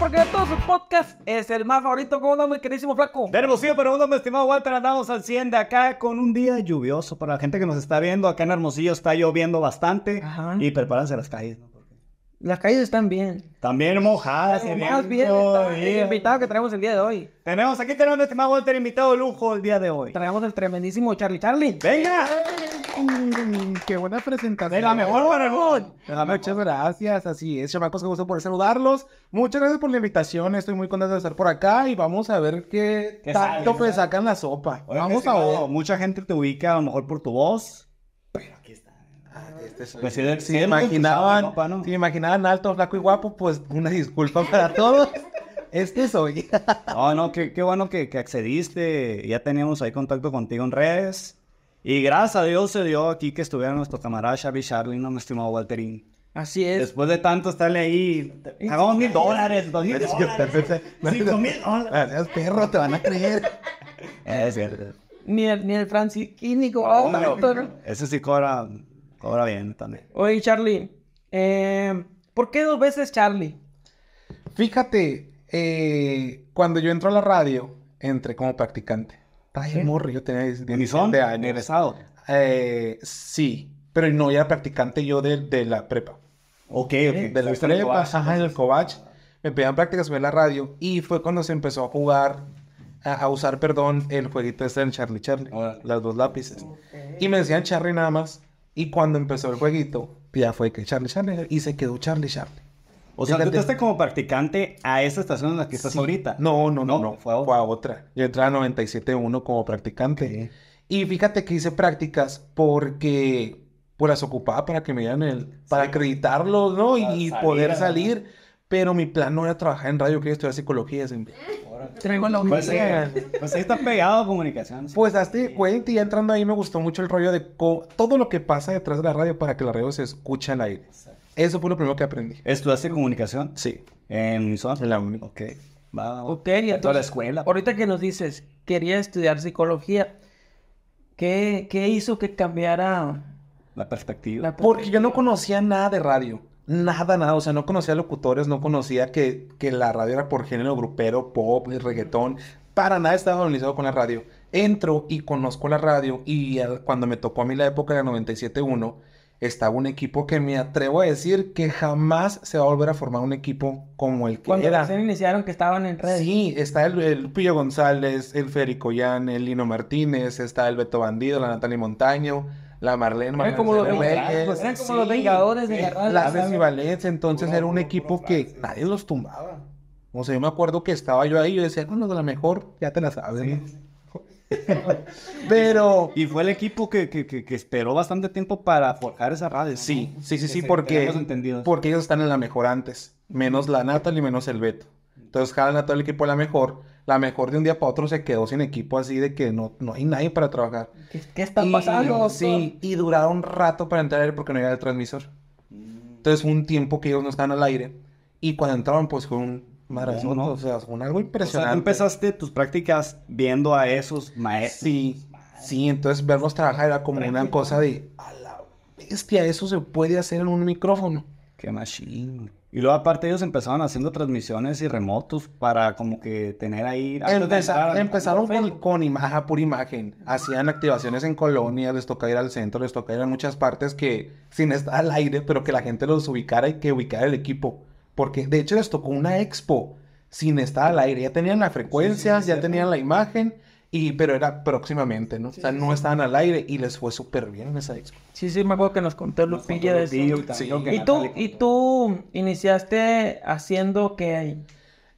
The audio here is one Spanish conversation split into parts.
porque de todos sus podcasts es el más favorito. ¿Cómo no mi queridísimo flaco? De Hermosillo, pero uno, mi estimado Walter, andamos al 100 de acá con un día lluvioso. Para la gente que nos está viendo, acá en Hermosillo está lloviendo bastante. Ajá. Y prepárense las calles, Las calles están bien. También mojadas. Bien, bien. El invitado que tenemos el día de hoy. Tenemos, aquí tenemos a estimado Walter, invitado lujo el día de hoy. Traemos el tremendísimo Charlie Charlie. ¡Venga! Qué buena presentación. De la mejor, Muchas gracias. Así es, chamacos, pues, que gusto por saludarlos. Muchas gracias por la invitación. Estoy muy contento de estar por acá y vamos a ver qué, tanto te sacan la sopa. vamos pues, a ver. Mucha gente te ubica a lo mejor por tu voz. Pero aquí está. Ah, este es pues si, si, imaginaban, imaginaban alto, flaco y guapo, pues una disculpa para todos. este soy. no, no, qué, bueno que, que accediste. Ya teníamos ahí contacto contigo en redes y gracias a Dios se dio aquí que estuviera nuestro camarada Xavi Charlie, no, me estimado Walterín. Así es. Después de tanto estarle ahí, pagamos mil dólares, dos mil dólares, cinco mil dólares. perro, te van a creer. es cierto. Ni el, ni el francisquínico. Ese sí cobra, cobra bien también. Oye, Charlie, eh, ¿por qué dos veces Charlie? Fíjate, eh, cuando yo entro a la radio, entré como practicante. Estaba ¿Sí? morro, yo tenía 17 años. ¿Egresado? Eh, sí, pero no era practicante yo de, de la prepa. Ok, De la prepa, ajá, en el Covach. Me pedían prácticas veía la radio y fue cuando se empezó a jugar, a, usar, perdón, el jueguito este del Charlie Charlie, las dos lápices. Y me decían Charlie nada más. Y cuando empezó el jueguito, ya fue que Charlie Charlie y se quedó Charlie Charlie. O sea, tú estás como practicante a esa estación en la que estás ahorita. No, no, no, no, Fue, a otra. Yo entré a 97.1 como practicante. Y fíjate que hice prácticas porque pues las ocupaba para que me dieran el, para acreditarlo, ¿no? y poder salir. Pero mi plan no era trabajar en radio, quería estudiar psicología. Traigo la pues, pues ahí está pegado a comunicación. Pues cuenta y entrando ahí me gustó mucho el rollo de todo lo que pasa detrás de la radio para que la radio se escuche al aire. Exacto. Eso fue lo primero que aprendí. ¿Estudiaste comunicación? Sí. ¿En Unison? En la Ok. Va, ok, y toda la escuela. Ahorita que nos dices, quería estudiar psicología, ¿qué, hizo que cambiara la perspectiva. Porque yo no conocía nada de radio. Nada, nada. O sea, no conocía locutores, no conocía que, que la radio era por género grupero, pop, reggaetón. Para nada estaba organizado con la radio. Entro y conozco la radio y cuando me tocó a mí la época de 97.1 estaba un equipo que me atrevo a decir que jamás se va a volver a formar un equipo como el que Cuando era. iniciaron que estaban en redes. Sí, está el, Pillo González, el Federico Yan, el Lino Martínez, está el Beto Bandido, la Natalie Montaño, la Marlene Eran eran como los vengadores de la Las y entonces era un equipo que nadie los tumbaba. O sea, yo me acuerdo que estaba yo ahí y yo decía, bueno, de la mejor, ya te la sabes. Pero. Y fue el equipo que, que, que, esperó bastante tiempo para forjar esa radio. Sí, sí, sí, sí, porque, porque ellos están en la mejor antes. Menos la Natal y menos el Beto. Entonces cada a el equipo era la mejor. La mejor de un día para otro se quedó sin equipo así de que no, no hay nadie para trabajar. ¿Qué, está pasando? Y, sí, y duraron un rato para entrar aire porque no había el transmisor. Mm. Entonces fue un tiempo que ellos no estaban al aire. Y cuando entraron, pues fue un Maravilloso, ¿no? O sea, algo impresionante. O empezaste tus prácticas viendo a esos maestros. Sí, sí, entonces verlos trabajar era como una cosa de, a la bestia, eso se puede hacer en un micrófono. Qué machine. Y luego aparte ellos empezaron haciendo transmisiones y remotos para como que tener ahí... empezaron con, imagen, por imagen. Hacían activaciones en colonias, les tocaba ir al centro, les tocaba ir a muchas partes que sin estar al aire, pero que la gente los ubicara y que ubicara el equipo. Porque de hecho les tocó una expo sin estar al aire. Ya tenían las frecuencias, ya tenían la imagen, y, pero era próximamente, ¿no? o sea, no estaban al aire y les fue súper bien en esa expo. Sí, sí, me acuerdo que nos contó Lupilla de Sí, ¿Y, tú, ¿Y tú iniciaste haciendo qué hay?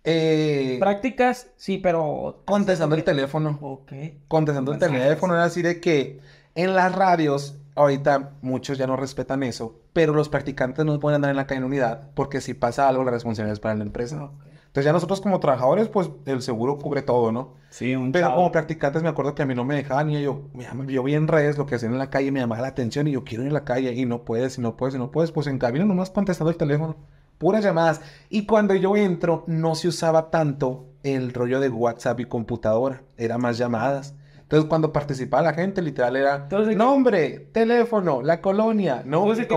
Eh, Prácticas, sí, pero... Contestando el teléfono. Contestando el teléfono, era así de que en las radios ahorita muchos ya no respetan eso, pero los practicantes no pueden andar en la calle en unidad porque si pasa algo la responsabilidad es para la empresa. Entonces ya nosotros como trabajadores, pues el seguro cubre todo, ¿no? Sí, un Pero como practicantes me acuerdo que a mí no me dejaban y yo, yo vi en redes lo que hacían en la calle, me llamaba la atención y yo quiero ir a la calle y no puedes, y no puedes, y no puedes, pues en cabina nomás contestando el teléfono, puras llamadas. Y cuando yo entro no se usaba tanto el rollo de WhatsApp y computadora, era más llamadas. Entonces, cuando participaba la gente, literal era nombre, teléfono, la colonia, no, se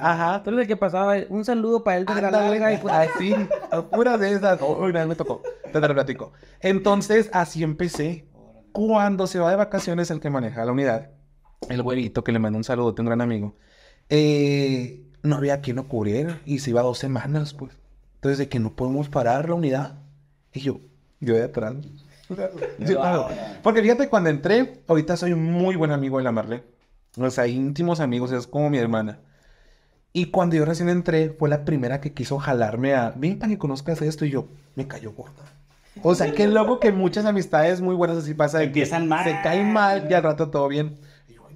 Ajá, el que pasaba un saludo para él de la larga y pues... así, de esas. Oh, me tocó, te lo platico. Entonces, así empecé. Cuando se va de vacaciones, el que maneja la unidad, el huevito que le mandó un saludo, tengo un gran amigo, eh, no había quien lo cubriera y se iba dos semanas, pues. Entonces, de que no podemos parar la unidad. Y yo, yo de atrás. Porque fíjate, cuando entré, ahorita soy muy buen amigo de la Marle, O sea, íntimos amigos, es como mi hermana. Y cuando yo recién entré, fue la primera que quiso jalarme a, ven para que conozcas esto, y yo, me cayó gorda. O sea, que loco que muchas amistades muy buenas así pasa. Empiezan mal. Se caen mal y al rato todo bien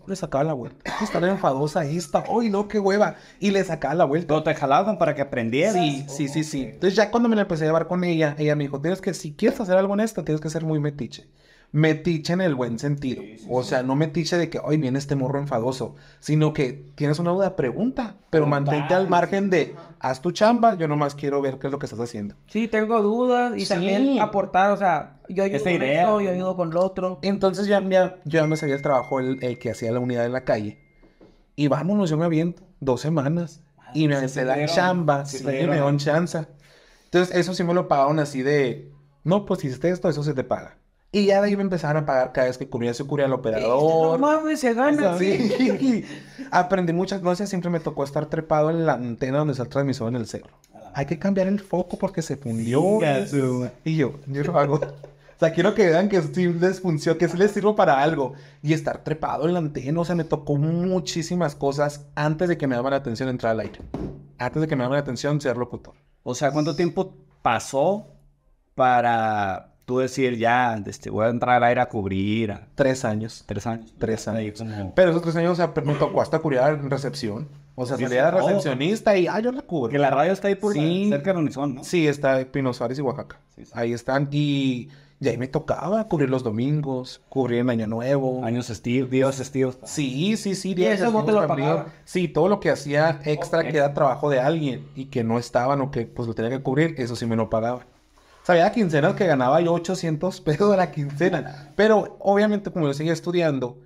le sacaba la vuelta. Estaba enfadosa esta, ¡ay no, qué hueva! Y le sacaba la vuelta. Pero te jalaban para que aprendieras Sí, sí, sí, sí. Entonces ya cuando me la empecé a llevar con ella, ella me dijo, tienes que, si quieres hacer algo en esto, tienes que ser muy metiche. Metiche en el buen sentido. o sea, no metiche de que, ¡Ay, viene este morro enfadoso, sino que tienes una duda, pregunta, pero mantente al margen de, haz tu chamba, yo nomás quiero ver qué es lo que estás haciendo. Sí, tengo dudas y también aportar, o sea, yo ayudo con esto, yo ayudo con lo otro. Entonces ya, ya, yo me sabía el trabajo el, que hacía la unidad en la calle. Y vámonos, yo me aviento dos semanas. y me se la chamba, sí, me dan chanza. Entonces eso sí me lo pagaron así de, no, pues si hiciste esto, eso se te paga. Y ya de ahí me empezaron a pagar cada vez que cubría, se cubría el eh, operador. no mames, se gana. Sí. Aprendí muchas cosas, siempre me tocó estar trepado en la antena donde está el transmisor en el cerro. Hay que cambiar el foco porque se fundió. Y yo, yo lo hago. O sea, quiero que vean que sí les funciona, que sí les sirvo para algo. Y estar trepado en la antena, o sea, me tocó muchísimas cosas antes de que me daban la atención entrar al aire. Antes de que me daban la atención ser locutor. O sea, ¿cuánto tiempo pasó para tú decir, ya, este, voy a entrar al aire a cubrir. A... Tres años. Tres años. Tres años. Pero esos tres años, o sea, me tocó hasta cubrir en recepción. O sea, salía oh. recepcionista y, ah, yo la cubro. Que la radio está ahí por cerca de ¿no? Sí, está en Suárez y Oaxaca. Ahí están. Y, ahí me tocaba cubrir los domingos, cubrir el Año Nuevo. Años Steve, días Sí, sí, sí. Y eso no te lo Sí, todo lo que hacía extra que era trabajo de alguien y que no estaban o que pues lo tenía que cubrir, eso sí me lo pagaba. Sabía quincenas que ganaba yo 800 pesos a la quincena. Pero obviamente, como yo seguía estudiando,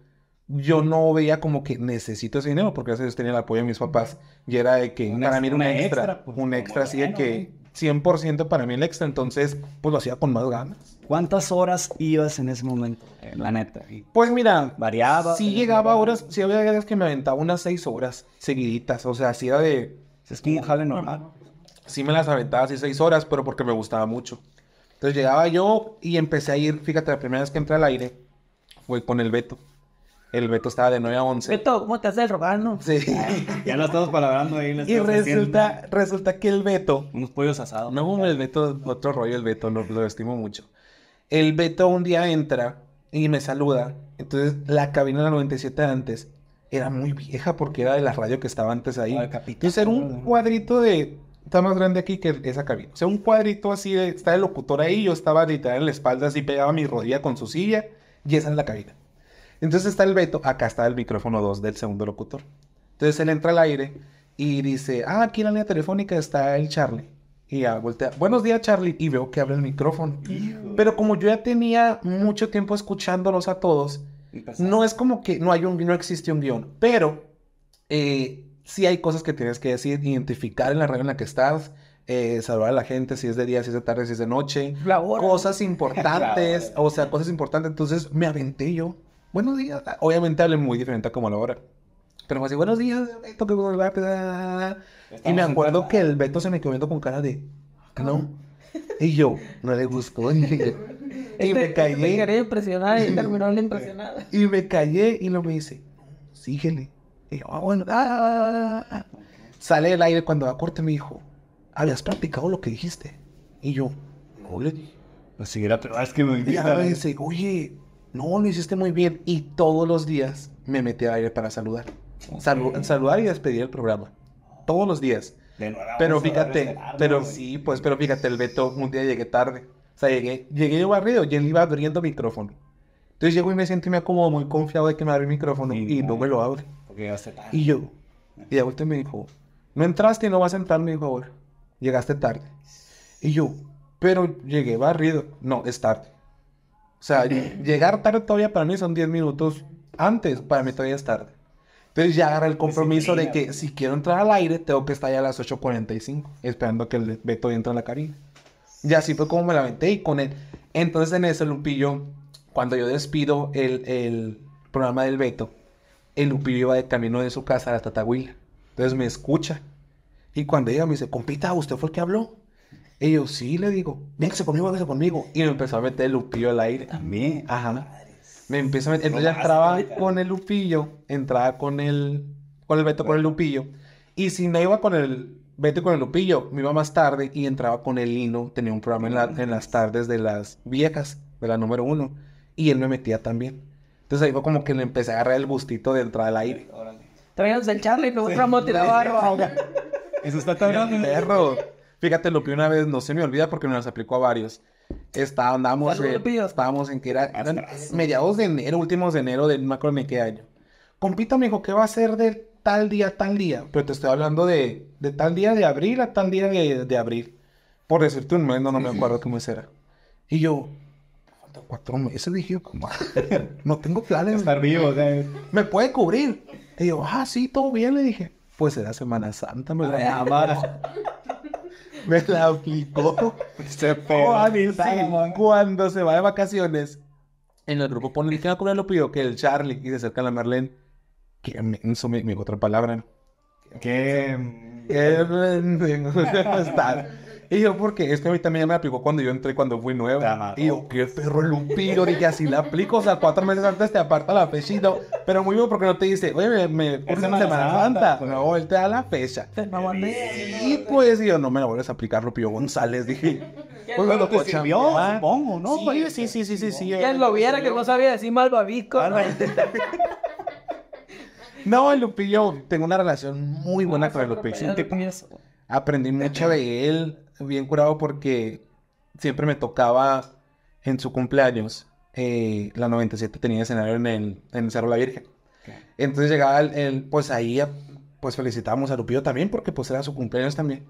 yo no veía como que necesito ese dinero, porque a veces tenía el apoyo de mis papás. Y era de que para mí era un extra. Pues, un extra, así de que 100% para mí el extra. Entonces, pues lo hacía con más ganas. ¿Cuántas horas ibas en ese momento? Eh, la neta. Pues mira, variaba. Sí eh, llegaba horas, sí había días que me aventaba unas 6 horas seguiditas. O sea, hacía de. Es como un jale normal sí me las aventaba así seis horas, pero porque me gustaba mucho. Entonces llegaba yo y empecé a ir, fíjate, la primera vez que entré al aire fue con el Beto. El Beto estaba de 9 a 11. Beto, ¿cómo te haces el no? Sí. Ah. ya lo estamos palabrando ahí. Y resulta, resulta que el Beto... Unos pollos asados. No, el Beto, otro rollo el Beto, lo, lo estimo mucho. El Beto un día entra y me saluda. Entonces, la cabina de la 97 antes era muy vieja porque era de la radio que estaba antes ahí. Ay, ah, Entonces, era un cuadrito de está más grande aquí que esa cabina. O sea, un cuadrito así, está el locutor ahí, yo estaba literal en la espalda, así pegaba mi rodilla con su silla, y esa es la cabina. Entonces está el Beto, acá está el micrófono 2 del segundo locutor. Entonces él entra al aire y dice, ah, aquí en la línea telefónica está el Charlie. Y ya voltea, buenos días Charlie, y veo que abre el micrófono. Pero como yo ya tenía mucho tiempo escuchándolos a todos, no es como que no, hay un, no existe un guión, pero... Eh, sí hay cosas que tienes que decir, identificar en la red en la que estás, eh, saludar a la gente si es de día, si es de tarde, si es de noche. Cosas importantes, o sea, cosas importantes. Entonces me aventé yo. Buenos días. Ah, obviamente hablé muy diferente a como a la hora. Pero así, buenos días, Beto, Y me acuerdo que el Beto se me quedó viendo con cara de, ¿Ah, no. Y yo, no le gustó. Y, me callé. Este, me este y terminó impresionada. Y me callé y lo me dice, síguele. Y yo, ah, bueno, ah, ah, sale el aire cuando acorte corte me dijo, ¿habías practicado lo que dijiste? Y yo, no le dije. pero es que dice, oye, no, lo hiciste muy bien. Y todos los días me metí al aire para saludar. saludar y despedir el programa. Todos los días. pero fíjate, este pero sí, pues, pero fíjate, el Beto, un día llegué tarde. O sea, llegué, llegué yo barrido y él iba abriendo micrófono. Entonces llego y me siento y me acomodo muy confiado de que me abrió el micrófono y, no me lo abre. Y yo, y de vuelta me dijo, no entraste y no vas a entrar, me dijo Llegaste tarde. Y yo, pero llegué barrido. No, es tarde. O sea, llegar tarde todavía para mí son 10 minutos antes, para mí todavía es tarde. Entonces ya agarré el compromiso de que si quiero entrar al aire, tengo que estar ya a las 8.45, esperando que el Beto entre en la cabina. Y así fue como me la y con él. Entonces en ese lumpillo, cuando yo despido el, el programa del Beto, el Lupillo iba de camino de su casa a la Tatahuila. Entonces me escucha. Y cuando ella me dice, compita, ¿usted fue el que habló? Y yo, sí, le digo, véngase conmigo, véngase conmigo. Y me empezó a meter el lupillo al aire. También. Ajá. Me empezó a Entonces ya entraba con el lupillo, entraba con el. Con el Beto, con el lupillo. Y si me iba con el Beto con el lupillo, me iba más tarde y entraba con el Lino. Tenía un programa en, en las tardes de las viejas, de la número uno. Y él me metía también. Entonces ahí fue como que le empecé a agarrar el bustito... de entrar al aire. Traíamos Charlie, Eso está tan grande. Fíjate lo que una vez no se me olvida porque me las aplicó a varios. estábamos en que era mediados de enero, últimos de enero, de, no me acuerdo ni qué año. Compita me dijo, ¿qué va a ser de tal día, tal día? Pero te estoy hablando de, de tal día de abril a tal día de, abril. Por decirte un momento no, me acuerdo cómo era. Y yo, cuatro, meses meses, dije no tengo planes. estar me puede cubrir. Y yo, ah, sí, todo bien, le dije. Pues era Semana Santa, me la me la aplicó. Se pegó. Cuando se va de vacaciones, en el grupo ...el que lo pidió que el Charlie y se acerca a la Merlene. Que eso me, me otra palabra. Que. Que. Y yo, porque este Es que a mí también me aplicó cuando yo entré, cuando fui nuevo. y yo, qué perro Y Dije, así la aplico, o sea, cuatro meses antes te aparta la fechita. Pero muy bien porque no te dice, oye, me, me una Semana Santa. No, él te da la fecha. Y pues, y yo, no me la vuelves a aplicar, Lupillo González. Dije, pues lo que vio, supongo, ¿no? Sí, sí, sí, sí, sí. Quien lo viera que no sabía decir mal babisco. No, Lupillo, tengo una relación muy buena con Lupillo. Aprendí mucho de él bien curado porque siempre me tocaba en su cumpleaños. Eh, la 97 tenía escenario en el, en Cerro La Virgen. Entonces llegaba el, pues ahí pues felicitábamos a Lupillo también porque pues era su cumpleaños también.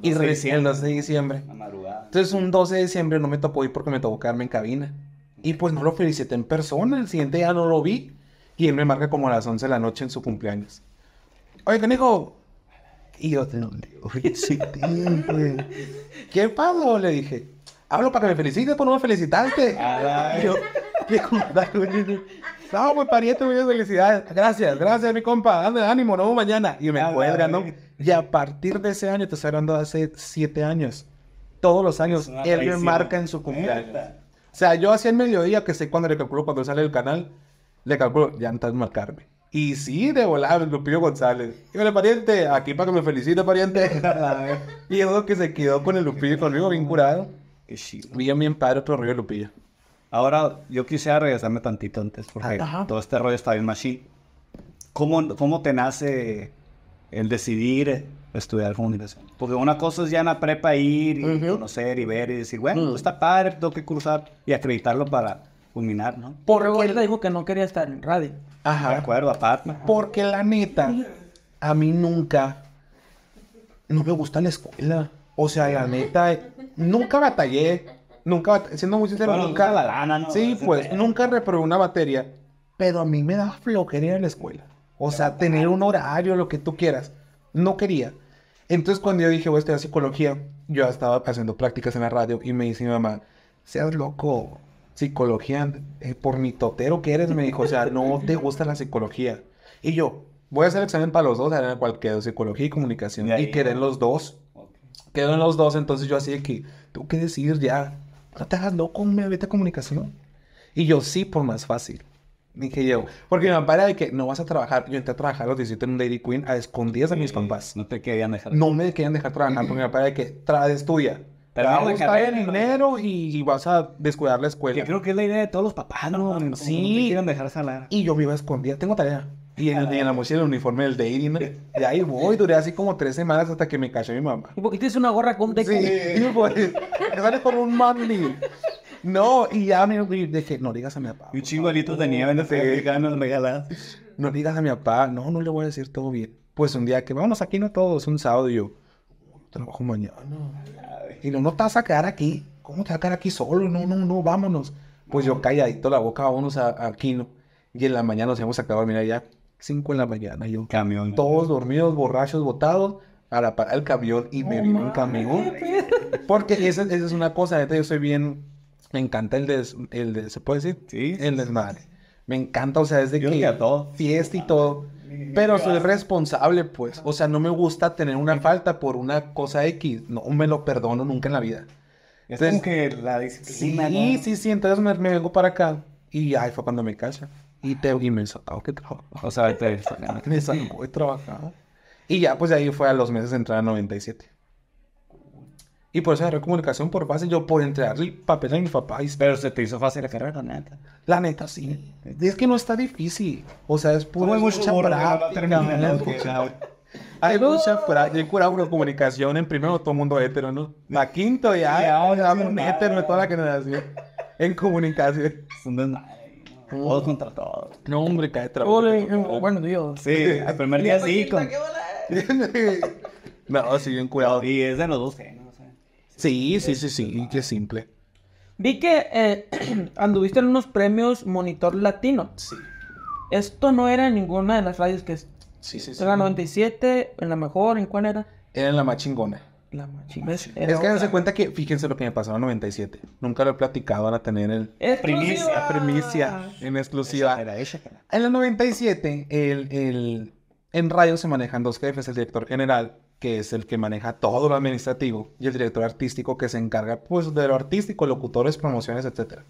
Y recién el 12 de diciembre. Entonces un 12 de diciembre no me tocó ir porque me tocó quedarme en cabina. Y pues no lo felicité en persona, el siguiente día no lo vi. Y él me marca como a las 11 de la noche en su cumpleaños. Oye, canijo, y yo, oye, sí, ¿Qué pasó Le dije. Hablo para que me felicites, por no felicitarte. Y yo, ¿qué compadre? No, pues, felicidades. Gracias, gracias, mi compa. Dame ánimo, no mañana. Y me cuelga, ¿no? Y a partir de ese año, te estoy hablando hace siete años, todos los años, él me marca en su cumpleaños. O sea, yo hacía el mediodía, que sé cuándo le calculo cuando sale el canal, le calculo, ya antes de marcarme. Y sí, de volar, Lupillo González. Dígale, pariente, aquí para que me felicite, pariente. y es lo que se quedó con el Lupillo conmigo, bien curado. Qué chido. Bien, bien padre, otro Río Lupillo. Ahora, yo quisiera regresarme tantito antes, porque todo este rollo está bien machín. ¿Cómo, ¿Cómo te nace el decidir estudiar universidad? Porque una cosa es ya en la prepa ir y conocer y ver y decir, bueno, mm. está padre, tengo que cruzar y acreditarlo para culminar, ¿no? Porque él él dijo que no quería estar en radio. Ajá. De acuerdo, aparte. Porque la neta, a mí nunca, no me gusta la escuela. O sea, la neta, nunca batallé. Nunca, siendo muy sincero, nunca. La lana, Sí, pues, nunca reprobé una batería. Pero a mí me da flojera ir a la escuela. O sea, tener un horario, lo que tú quieras. No quería. Entonces, cuando yo dije, voy a estudiar psicología, yo estaba haciendo prácticas en la radio y me dice mi mamá, seas loco, psicología, eh, por mi totero que eres, me dijo, o sea, no te gusta la psicología. Y yo, voy a hacer examen para los dos, era cualquier psicología y comunicación. y quedé en los dos. Quedé en los dos, entonces yo así de que, tengo que decidir ya, no te hagas loco, me vete a comunicación. Y yo, sí, por más fácil. Dije yo, porque mi mamá era de que no vas a trabajar. Yo entré a trabajar los 17 en un Lady Queen a escondidas de mis papás. No te querían dejar. No me querían dejar trabajar porque mi mamá era de que, trae, estudia. Pero vas a gustar dinero y, vas a descuidar la escuela. Yo creo que es la idea de todos los papás, ¿no? sí. No quieren dejar salar. Y yo me iba a escondida. Tengo tarea. Y en, la mochila el uniforme del dating. De ahí voy, duré así como tres semanas hasta que me caché mi mamá. ¿Y porque tienes una gorra con deco? Sí, pues, como un manly. No, y ya me dije, no digas a mi papá. Y un de nieve en este mexicano, regalado. No digas a mi papá, no, no le voy a decir todo bien. Pues un día que vámonos aquí, no todos, un sábado y yo, trabajo mañana y no, no te vas a quedar aquí. ¿Cómo te vas a quedar aquí solo? No, no, no, vámonos. Pues yo calladito la boca, vámonos a, Y en la mañana nos hemos acabado mira ya Cinco en la mañana. Y un camión. Todos dormidos, borrachos, botados. A la el camión y me vino un camión. Porque esa, es una cosa, yo soy bien. Me encanta el des. El ¿Se puede decir? Sí. El desmadre. Me encanta, o sea, desde yo que. Fiesta y todo. Pero soy responsable, pues. O sea, no me gusta tener una falta por una cosa X. No me lo perdono nunca en la vida. Es como que la disciplina. Sí, sí, sí. Entonces me, vengo para acá. Y ahí fue cuando me casa. Y, te, y me que trabajo. O sea, te me sacó y Y ya, pues ahí fue a los meses de entrar a 97. Y por eso agarré comunicación por fácil, yo por entregarle papel a mi papá. Y... Pero se te hizo fácil la carrera, neta. La neta, sí. Es que no está difícil. O sea, es puro mucha práctica. Hay mucha práctica. Yo he curado comunicación en primero todo el mundo hétero, ¿no? La quinto ya, ya, ya, un hétero de toda la generación. En comunicación. Son mm. Todos contra todos. No, hombre, cae trabajo. Eh, oh, bueno, Dios. Sí, el primer día sí. No, sí, bien curado. Y es de los dos géneros. Sí, sí, sí, sí, qué simple. Vi que eh, anduviste en unos premios Monitor Latino. Sí. Esto no era en ninguna de las radios que... Sí, sí, sí. ¿Era 97? ¿En la mejor? ¿En cuál era? Era en la más chingona. La más chingona. Es que se cuenta que, fíjense lo que me pasó en 97. Nunca lo he platicado, van a tener el... Primicia. Primicia, en exclusiva. Era ella. En la 97, el, el, en radio se manejan dos jefes, el director general que es el que maneja todo lo administrativo, y el director artístico que se encarga pues, de lo artístico, locutores, promociones, etc.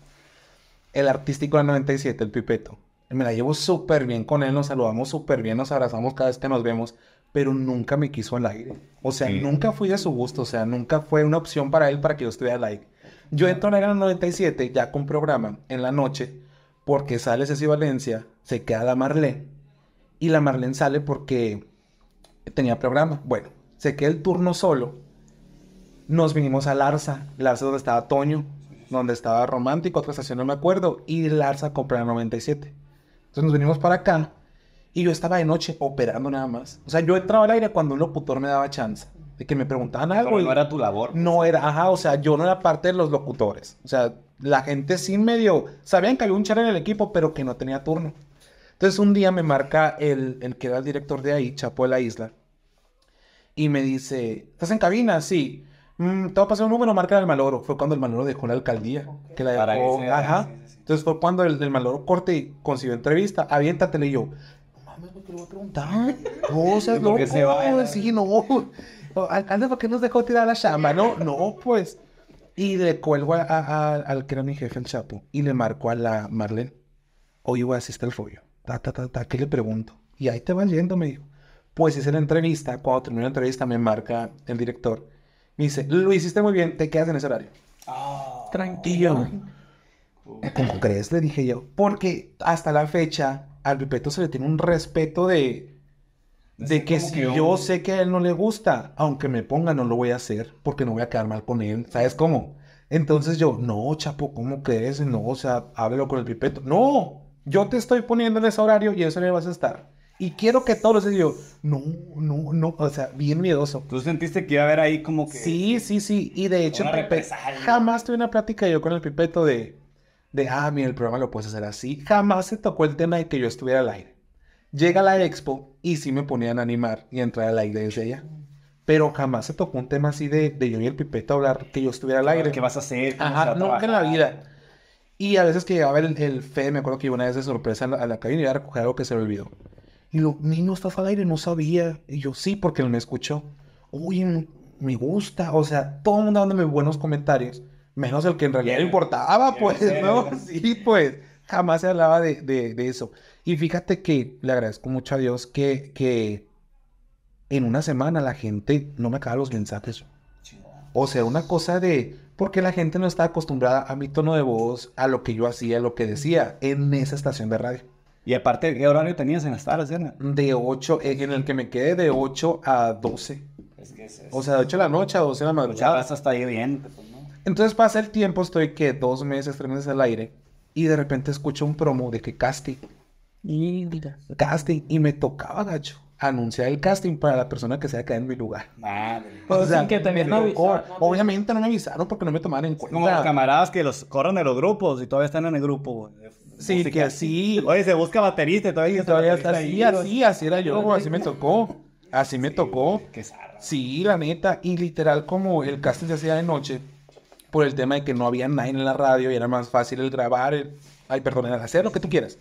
El artístico del 97, el Pipeto. Me la llevo súper bien con él, nos saludamos súper bien, nos abrazamos cada vez que nos vemos, pero nunca me quiso al aire. O sea, nunca fui de su gusto, o sea, nunca fue una opción para él para que yo estuviera al aire. Yo entro en el 97 ya con programa en la noche, porque sale Ceci Valencia, se queda la Marlene, y la Marlene sale porque tenía programa. Bueno, se queda el turno solo, nos vinimos a Larza, Larza donde estaba Toño, donde estaba Romántico, otra estación no me acuerdo, y Larza compré el 97. Entonces nos vinimos para acá y yo estaba de noche operando nada más. O sea, yo entraba al aire cuando un locutor me daba chance. De que me preguntaban algo. Pero no era tu labor. No era, ajá, o sea, yo no era parte de los locutores. O sea, la gente sin medio. Sabían que había un char en el equipo, pero que no tenía turno. Entonces un día me marca el, el que era el director de ahí, Chapo de la Isla, y me dice, ¿estás en cabina? Sí. Mm, te va a pasar un número, marca al maloro. Fue cuando el maloro dejó la alcaldía. Que la dejó, ajá. Entonces fue cuando el, maloro corte y consiguió entrevista. Aviéntatele y yo, no mames, porque le voy a preguntar. No, seas loco. Se va, sí, no. ¿por qué nos dejó tirar la chamba? No, no, pues. Y le cuelgo al que era mi jefe, el Chapo, y le marco a la Marlene. Oye, voy a asistir el follo Ta, ta, ta, ta, ¿qué le pregunto? Y ahí te van yendo, me dijo. Pues hice la entrevista, cuando terminé la entrevista me marca el director. Me dice, lo hiciste muy bien, te quedas en ese horario. Ah. Tranquilo. ¿Cómo crees? Le dije yo. Porque hasta la fecha al Pipeto se le tiene un respeto de... De que si yo sé que a él no le gusta, aunque me ponga, no lo voy a hacer porque no voy a quedar mal con él. ¿Sabes cómo? Entonces yo, no, Chapo, ¿cómo crees? No, o sea, háblelo con el Pipeto. No, yo te estoy poniendo en ese horario y eso le vas a estar y quiero que todos los yo, no, no, no, o sea, bien miedoso. ¿Tú sentiste que iba a haber ahí como que... Sí, sí, sí, y de hecho, jamás tuve una plática yo con el Pipeto de, de, ah, mira, el programa lo puedes hacer así. Jamás se tocó el tema de que yo estuviera al aire. Llega la expo y sí me ponían a animar y entrar al aire desde allá. Pero jamás se tocó un tema así de, yo y el Pipeto hablar que yo estuviera al aire. ¿Qué vas a hacer? Ajá, nunca en la vida. Y a veces que llegaba el, el fe me acuerdo que iba una vez de sorpresa a la, a la cabina y iba a recoger algo que se le olvidó. Y lo, niño, estás al aire, no sabía. Y yo, sí, porque él me escuchó. Oye, me gusta. O sea, todo el mundo dándome buenos comentarios. Menos el que en realidad importaba, pues, ¿no? Sí, pues. Jamás se hablaba de, eso. Y fíjate que le agradezco mucho a Dios que, en una semana la gente no me acaba los mensajes. O sea, una cosa de, porque la gente no está acostumbrada a mi tono de voz, a lo que yo hacía, a lo que decía en esa estación de radio. Y aparte, ¿qué horario tenías en las tardes, De 8, eh, en el que me quedé de 8 a 12. Es que es, o sea, de 8 de la noche a 12 de la pues madrugada. Ya hasta ahí bien. Entonces pasa el tiempo, estoy que dos meses, tres meses al aire. Y de repente escucho un promo de que casting. Y mira. Casting. Y me tocaba, gacho anunciar el casting para la persona que se haya quedado en mi lugar. Madre. Pues o sea, que también no avisaron, Obviamente no me avisaron porque no me tomaron en cuenta. Como camaradas que los corren de los grupos y todavía están en el grupo. Sí, que así. Oye, se busca baterista y todavía, así, así, era yo, ¿eh? así me tocó. Así me tocó. Qué sí, la neta. Y literal, como el casting se hacía de noche, por el tema de que no había nadie en la radio y era más fácil el grabar, el... ay, perdón, hacer lo que tú quieras.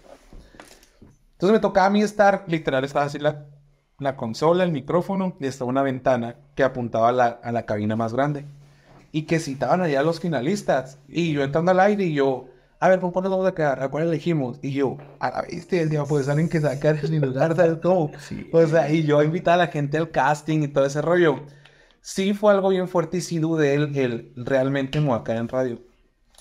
Entonces me tocaba a mí estar, literal, estaba así la, la consola, el micrófono y estaba una ventana que apuntaba a la, a la cabina más grande. Y que citaban allá a los finalistas. Y yo entrando al aire y yo, a ver, ¿con cuánto vamos a quedar? ¿A cuál elegimos? Y yo, a viste? El día, pues alguien que sacar el lugar, del cómo? O sea, y yo invitar a la gente al casting y todo ese rollo. Sí fue algo bien fuerte y sí dudé el, realmente no acá en radio.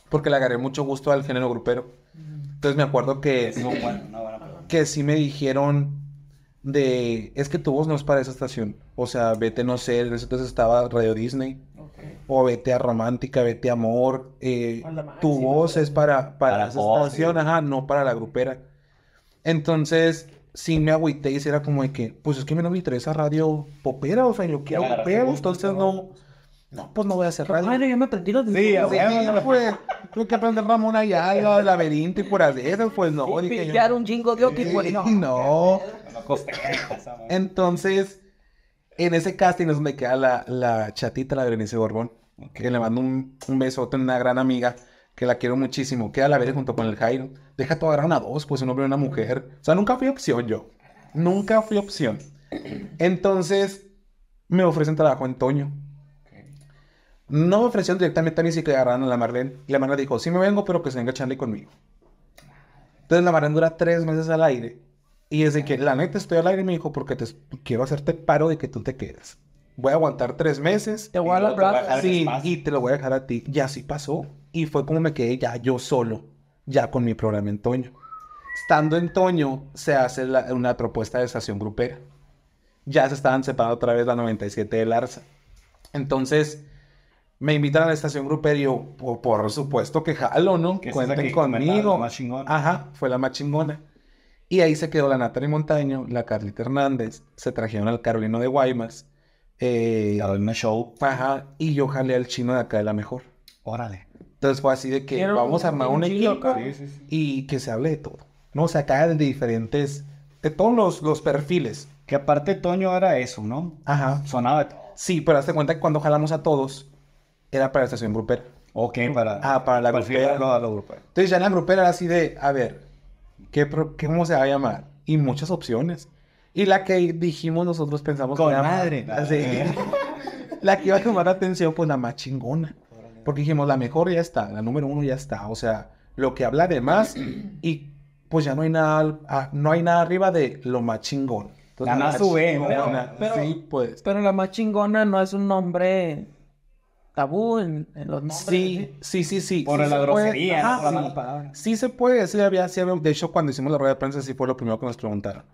Porque le agarré mucho gusto al género grupero. Entonces me acuerdo que... no, bueno, no, que sí me dijeron de... Es que tu voz no es para esa estación. O sea, vete, no sé. Entonces estaba Radio Disney o Vete a Romántica, Vete a Amor, eh, tu voz es para, para, para ajá, no para la grupera. Entonces, Si me agüité y era como de que, pues es que no me interesa radio popera, o sea, yo quiero claro, popera, entonces no, no, pues no voy a hacer radio. Bueno, yo me aprendí los Sí, sí, pues, que aprender Ramón allá, el laberinto y por hacer, pues no. Y pillar un jingo de otro no. No. Entonces, en ese casting es donde queda la, la chatita, la Berenice Borbón que le mando un, beso besote a una gran amiga que la quiero muchísimo, queda la vez junto con el Jairo. Deja todo gran a dos, pues un hombre y una mujer. O sea, nunca fui opción yo. Nunca fui opción. Entonces, me ofrecen trabajo en Toño. No me ofrecieron directamente a mí, sí que agarraron a la Marlene. Y la Marlene dijo, sí me vengo, pero que se venga Charlie conmigo. Entonces la Marlene dura tres meses al aire. Y desde que la neta estoy al aire, me dijo, porque te, quiero hacerte paro de que tú te quedes voy a aguantar tres meses. Te voy a Sí, y te lo voy a dejar a ti. ya así pasó. Y fue como me quedé ya yo solo, ya con mi programa en Toño. Estando en Toño, se hace una propuesta de estación grupera. Ya se estaban separando otra vez la 97 de Larza... Entonces, me invitan a la estación grupera y yo, por, supuesto que jalo, ¿no? Que Cuenten conmigo. Ajá, fue la más chingona. Y ahí se quedó la Natalie Montaño, la Carlita Hernández, se trajeron al Carolino de Guaymas eh, a show, paja, y yo jalé al chino de acá de la mejor. Órale. Entonces fue así de que vamos a armar un equipo y que se hable de todo. No, o sea, acá de diferentes, de todos los, los perfiles. Que aparte Toño era eso, ¿no? Ajá. Sonaba todo. Sí, pero hazte cuenta que cuando jalamos a todos, era para la estación grupera. Ok, para... Ah, para la para la Entonces ya la grupera era así de, a ver, ¿qué, pro, cómo se va a llamar? Y muchas opciones. Y la que dijimos nosotros pensamos que era madre. la que iba a tomar atención, pues la más chingona. Porque dijimos, la mejor ya está, la número uno ya está. O sea, lo que habla de más y pues ya no hay nada, ah, no hay nada arriba de lo más chingón. la, más sube, pero, sí, pues. Pero la más chingona no es un nombre tabú en, los nombres. Sí, sí, sí, sí. Por la grosería, sí. la Sí se puede decir, había, de hecho cuando hicimos la rueda de prensa sí fue lo primero que nos preguntaron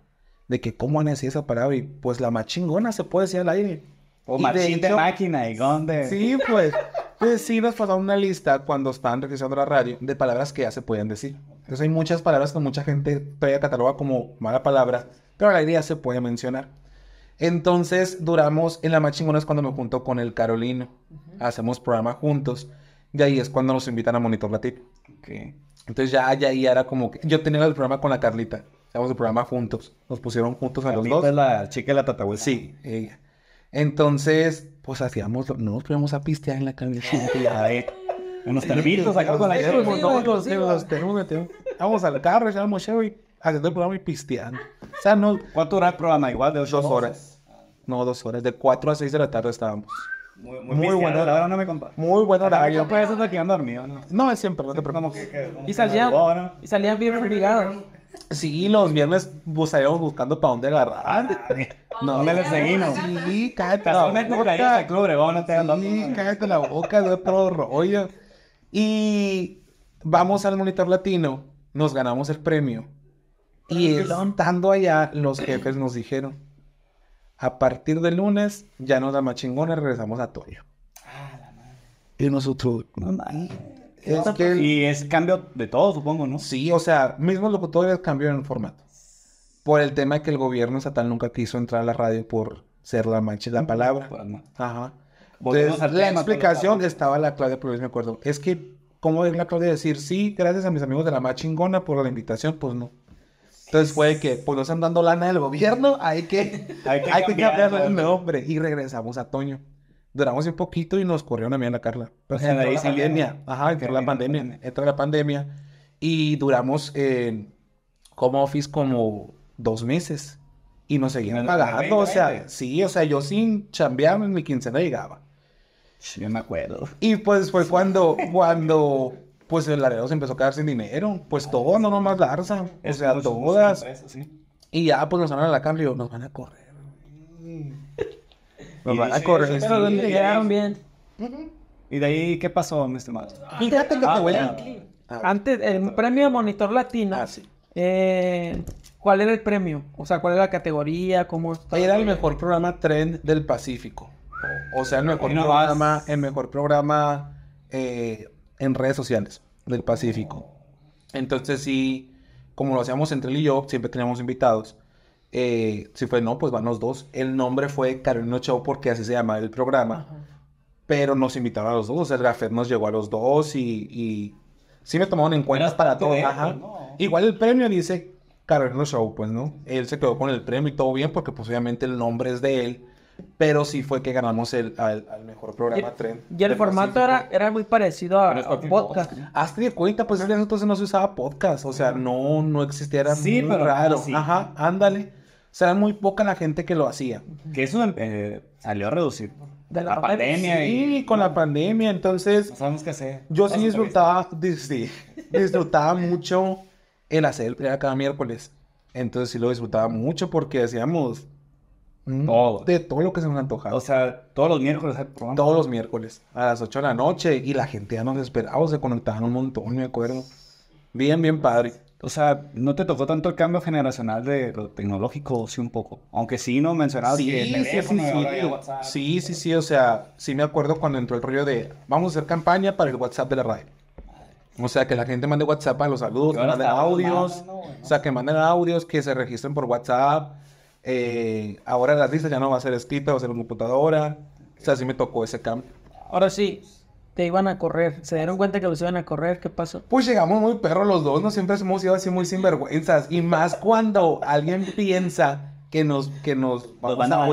de que cómo han esa palabra y pues la machingona se puede decir al aire. O machín de, máquina, ¿y dónde? Sí, pues. Entonces pues, sí nos pasaron una lista cuando estaban revisando la radio de palabras que ya se pueden decir. Entonces hay muchas palabras que mucha gente todavía cataloga como mala palabra, pero la idea se puede mencionar. Entonces duramos en la machingona es cuando me junto con el Carolino. Hacemos programa juntos. Y ahí es cuando nos invitan a Monitor Latino. Entonces ya, ya, era como que yo tenía el programa con la Carlita. Hacíamos el programa juntos. Nos pusieron juntos a, los dos. la chica de la tatahuela. Sí, ella. Entonces, pues hacíamos, no nos poníamos a pistear en la camioneta. unos tarbitos acá con la Vamos al carro, echamos Chevy, haciendo el programa y pisteando. O sea, no. ¿Cuánto era el programa? Igual de dos horas. No, dos horas. De cuatro a seis de la tarde estábamos. Muy, bueno... muy buena hora, ahora no me compa. Muy buena hora. Yo pues eso estoy quedando dormido, ¿no? No, es siempre, no te preocupes. Y salías bien obligado. Sí, los viernes pues, salíamos buscando para dónde agarrar. Ah, no, me le seguimos. Sí, cállate la boca. Club no Sí, cállate la boca, de otro rollo. Y vamos al monitor latino, nos ganamos el premio. Y estando allá, los jefes nos dijeron, a partir del lunes ya nos da más chingones, regresamos a Toyo. Ah, la madre. Y nosotros, no, y es cambio de todo, supongo, ¿no? Sí, o sea, mismo lo mismos locutores en el formato. Por el tema que el gobierno estatal nunca quiso entrar a la radio por ser la mancha la palabra. Ajá. Entonces, la explicación estaba la Claudia, pero yo me acuerdo. Es que, ¿cómo es la Claudia decir, sí, gracias a mis amigos de la más chingona por la invitación? Pues no. Entonces fue que, pues no están dando lana del gobierno, hay que, hay que, hay que cambiar el nombre. Y regresamos a Toño duramos un poquito y nos corrieron a mí en la Carla. Pero la pandemia. Ajá, la pandemia. la pandemia. Y duramos eh, como office como dos meses. Y nos seguían pagando. O sea, sí, o sea, yo sin chambear en mi quincena llegaba. Yo me acuerdo. Y pues fue cuando, cuando pues el Laredo se empezó a quedar sin dinero. Pues ah, todo, no nomás Larsa. O sea, todas. Y ya, pues nos van a la cambio, nos van a correr llegaron bien. ¿Y de ahí qué pasó, Mr. este Fíjate Antes, el premio Monitor Latina. Ah, eh, ¿Cuál era el premio? O sea, ¿cuál era la categoría? ¿Cómo Era el mejor programa tren del Pacífico. O sea, el mejor programa, el mejor programa eh, en redes sociales del Pacífico. Entonces sí, como lo hacíamos entre él y yo, siempre teníamos invitados. Eh, si fue, no, pues van los dos. El nombre fue Carolina Show porque así se llama el programa. Pero nos invitaron a los dos. O sea, el Gafet nos llegó a los dos y, y sí me tomaron en cuenta para todo. Igual el premio dice Carolina Show, pues, ¿no? Él se quedó con el premio y todo bien porque pues obviamente el nombre es de él pero sí fue que ganamos el, al, mejor programa y, el formato era, era muy parecido a, podcast. Hazte cuenta, pues entonces no se usaba podcast, o sea, no, no existía, era sí, pero raro. Ajá, ándale sea, muy poca la gente que lo hacía. Que eso eh, salió a reducir. De la, pandemia. y... Sí, con la pandemia, entonces... No sabemos qué hacer. Yo sí disfrutaba, sí, disfrutaba mucho el hacer el cada miércoles. Entonces sí lo disfrutaba mucho porque hacíamos... Mm, todo. De todo lo que se nos antojaba. O sea, todos los miércoles ¿eh? Todos los miércoles, a las 8 de la noche. Y la gente ya nos esperaba, se conectaban un montón, me acuerdo. Bien, bien padre. O sea, no te tocó tanto el cambio generacional de lo tecnológico, sí un poco. Aunque sí no mencionaba sí, sí, eh, sí, sí, sí, sí, o sea, sí me acuerdo cuando entró el rollo de vamos a hacer campaña para el WhatsApp de la radio. O sea, que la gente mande WhatsApp a los saludos, que audios, o sea, que manden audios, que se registren por WhatsApp. Eh, ahora la lista ya no va a ser escrita, va a ser computadora. O sea, sí me tocó ese cambio. Ahora sí, te iban a correr. Se dieron cuenta que los iban a correr. ¿Qué pasó? Pues llegamos muy perros los dos. no siempre hemos sido así muy sinvergüenzas. Y más cuando alguien piensa que nos, que nos van a, a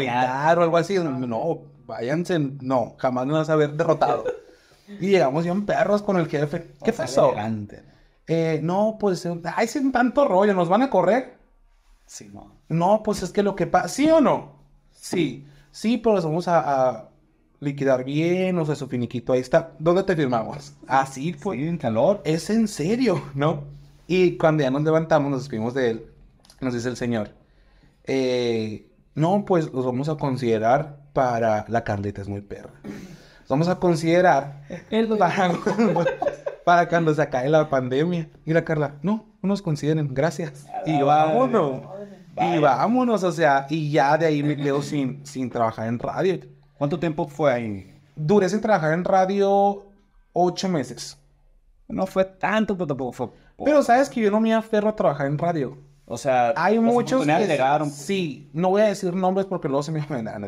o algo así. No, váyanse. No, jamás nos vas a haber derrotado. Y llegamos bien perros con el jefe. ¿Qué pasó? Eh, no, pues, ay, sin tanto rollo, ¿nos van a correr? Sí, no. No, pues es que lo que pasa, ¿sí o no? Sí, sí, pero los vamos a liquidar bien, o sea, su finiquito ahí está. ¿Dónde te firmamos? Así ah, fue. Sí, pues, en calor. Es en serio, ¿no? Y cuando ya nos levantamos, nos despedimos de él, nos dice el señor, eh, no, pues los vamos a considerar para... La Carlita es muy perra. Los vamos a considerar para, para cuando se acabe la pandemia. Y la Carla, no, no nos consideren, gracias. Y vámonos. Y vámonos, o sea, y ya de ahí me quedo sin, sin trabajar en radio. ¿Cuánto tiempo fue ahí? Duré trabajar en radio ocho meses. No fue tanto, pero Pero sabes que yo no me aferro a trabajar en radio. O sea, hay muchos. Que, llegaron. Sí, no voy a decir nombres porque luego se me ofenderán.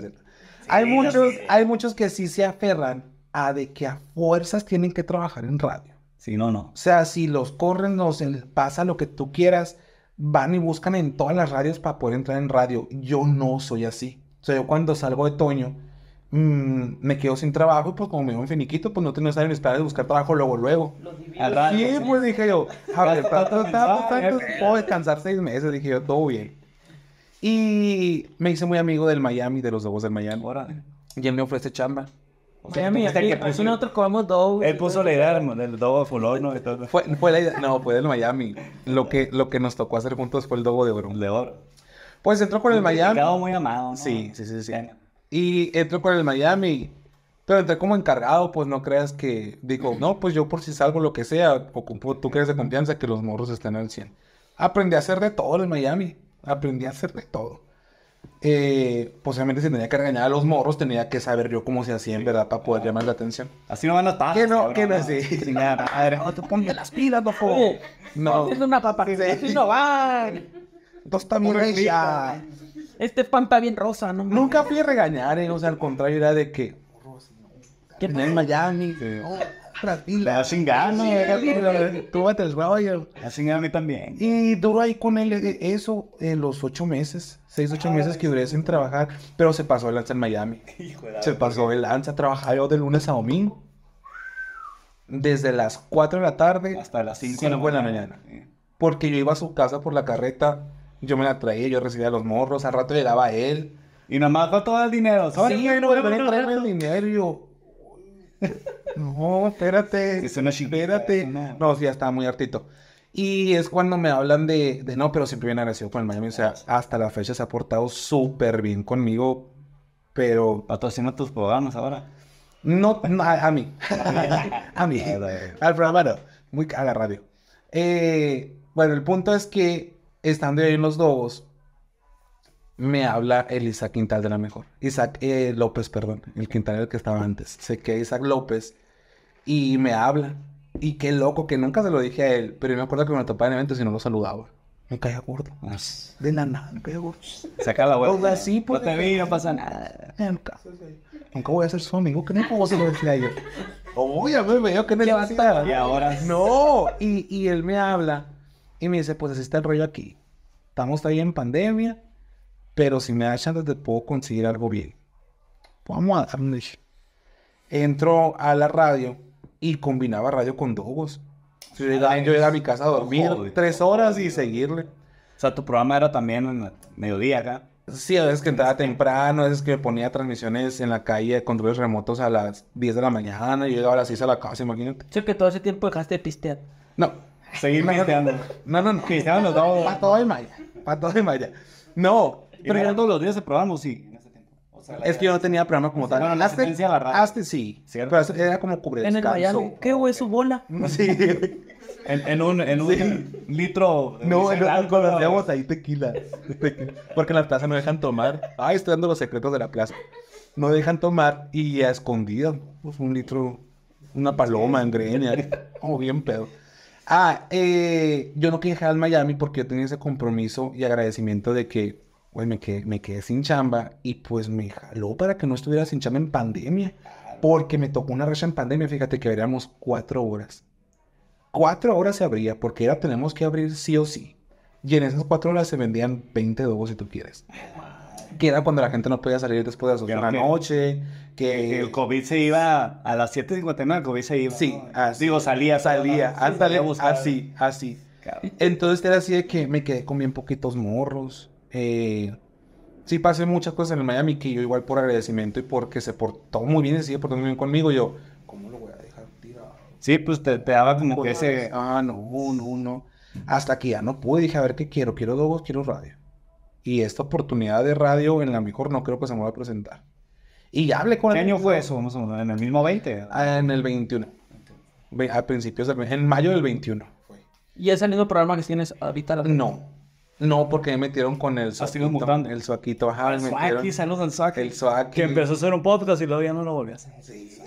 hay muchos, hay muchos que sí se aferran a de que a fuerzas tienen que trabajar en radio. Sí, no, no. O sea, si los corren, los pasa lo que tú quieras, van y buscan en todas las radios para poder entrar en radio. Yo no soy así. O sea, yo cuando salgo de Toño, Mm, me quedo sin trabajo y pues como me dio un finiquito, pues no tenía en esperar de buscar trabajo luego, luego. sí, pues dije yo, tanto, pues, puedo descansar seis meses, dije yo, todo bien. Y me hice muy amigo del Miami, de los Dogos del Miami. ahora Y él me ofrece chamba. Miami, hasta que puso nosotros comemos Dogos. Él puso la idea del Dogo de Fulano Fue, fue la idea, no, fue del Miami. Lo que, lo que nos tocó hacer juntos fue el Dogo de Oro. Pues entró con el Miami. muy amado, ¿no? Sí, sí, sí, sí. Y entro con el Miami, pero entré como encargado, pues no creas que, digo, no, pues yo por si salgo lo que sea, o tú crees de confianza que los morros estén al 100. Aprendí a hacer de todo en Miami, aprendí a hacer de todo. Eh, pues, si tenía que regañar a los morros, tenía que saber yo cómo se hacía en verdad para poder llamar la atención. Así no van a estar. ¿Qué no, ¿Qué no, sí. Sin nada, madre. No, te pongas las pilas, loco. No. Es una papa. Así no van. Dos ya este pan está bien rosa, ¿no? Nunca fui a regañar, ¿eh? o sea, al contrario, era de que. Que en Miami, que. Oh, sin sin eh, tú bate el rollo. La sin a también. Y duró ahí con él eh, eso en eh, los ocho meses, seis, ocho meses que duré sin trabajar, pero se pasó el lanza en Miami. Se pasó el lanza, trabajaba yo de lunes a domingo. Desde las cuatro de la tarde hasta las cinco de la mañana. Porque yo iba a su casa por la carreta yo me la traía, yo recibía los morros, al rato le llegaba él. Y nomás va todo el dinero. Sí, no voy a el dinero. no, espérate. Es una Espérate. No. sí, ya estaba muy hartito. Y es cuando me hablan de, no, pero siempre bien agradecido con el Miami. O sea, hasta la fecha se ha portado súper bien conmigo. Pero. haciendo tus programas ahora. No, a, mí. a mí. Al programa no. Muy a la radio. Eh, bueno, el punto es que estando ahí en los dogos, me habla el Isaac Quintal de la mejor. Isaac eh, López, perdón, el Quintal el que estaba antes. Sé que Isaac López y me habla. Y qué loco, que nunca se lo dije a él, pero yo me acuerdo que me lo topaba en eventos y no lo saludaba. Me caía gordo. Ah, de nada, me caía gordo. Saca la vuelta. No pues, te vi, no pasa nada. Nunca. Nunca voy a ser su amigo. ¿Qué no puedo se lo decía yo? Ya me veo que levantaba. Y ahora. No, y él me habla. Y me dice, pues así está el rollo aquí. Estamos ahí en pandemia, pero si me da chance te puedo conseguir algo bien. Vamos a darle. Entró a la radio y combinaba radio con dogos. Yo iba yo a mi casa a dormir tres horas y seguirle. O sea, tu programa era también en mediodía acá. Sí, a veces que entraba temprano, a veces que ponía transmisiones en la calle de controles remotos a las 10 de la mañana, yo llegaba a las 6 a la casa, imagínate. Sé que todo ese tiempo dejaste de pistear. No, Seguir maiteando. No, no, no. Que ya nos Para todo el Maya. Para todo el Maya. No, pero todos los días se probamos, sí. es que yo no tenía programa como tal. No, no, no, la Aste, sí. Pero era como cubre En el Miami. ¿Qué su bola? Sí. en, en, un, en un litro. De no, en alcohol. ahí tequila. Porque en la plaza no dejan tomar. Ay, estoy dando los secretos de la plaza. No dejan tomar y a escondidas. Pues un litro. Una paloma en greña. Como bien pedo. Ah, eh, yo no quería al Miami porque yo tenía ese compromiso y agradecimiento de que pues, me quedé, sin chamba y pues me jaló para que no estuviera sin chamba en pandemia. Porque me tocó una recha en pandemia, fíjate que abríamos cuatro horas. Cuatro horas se abría porque era tenemos que abrir sí o sí. Y en esas cuatro horas se vendían 20 dogos si tú quieres que era cuando la gente no podía salir después de las de la noche. Que... El COVID se iba a las 7.59, el COVID se iba. Sí, así. Digo, salía. Salía, así, así. Entonces era así de que me quedé con bien poquitos morros. Eh, sí pasé muchas cosas en el Miami que yo igual por agradecimiento y porque se portó muy bien se sigue portando bien conmigo, yo, ¿cómo lo voy a dejar tirado? Sí, pues te, te daba como que ese, ah, no, uno, uno. Hasta que ya no pude, dije, a ver qué quiero, quiero dos quiero radio. Y esta oportunidad de radio en la mejor no creo que se me va a presentar. Y ya hablé con ¿Qué año fue eso? Vamos a... ¿En el mismo 20? Ah, en el 21. A principios del... En mayo del 21. ¿Y es el mismo programa que tienes ahorita? La no. No, porque me metieron con el ah, Suaquito. El Suaquito. el ah, Suaquito... saludos al El Suaquito... Que empezó a hacer un podcast y luego ya no lo volvió a hacer. Sí.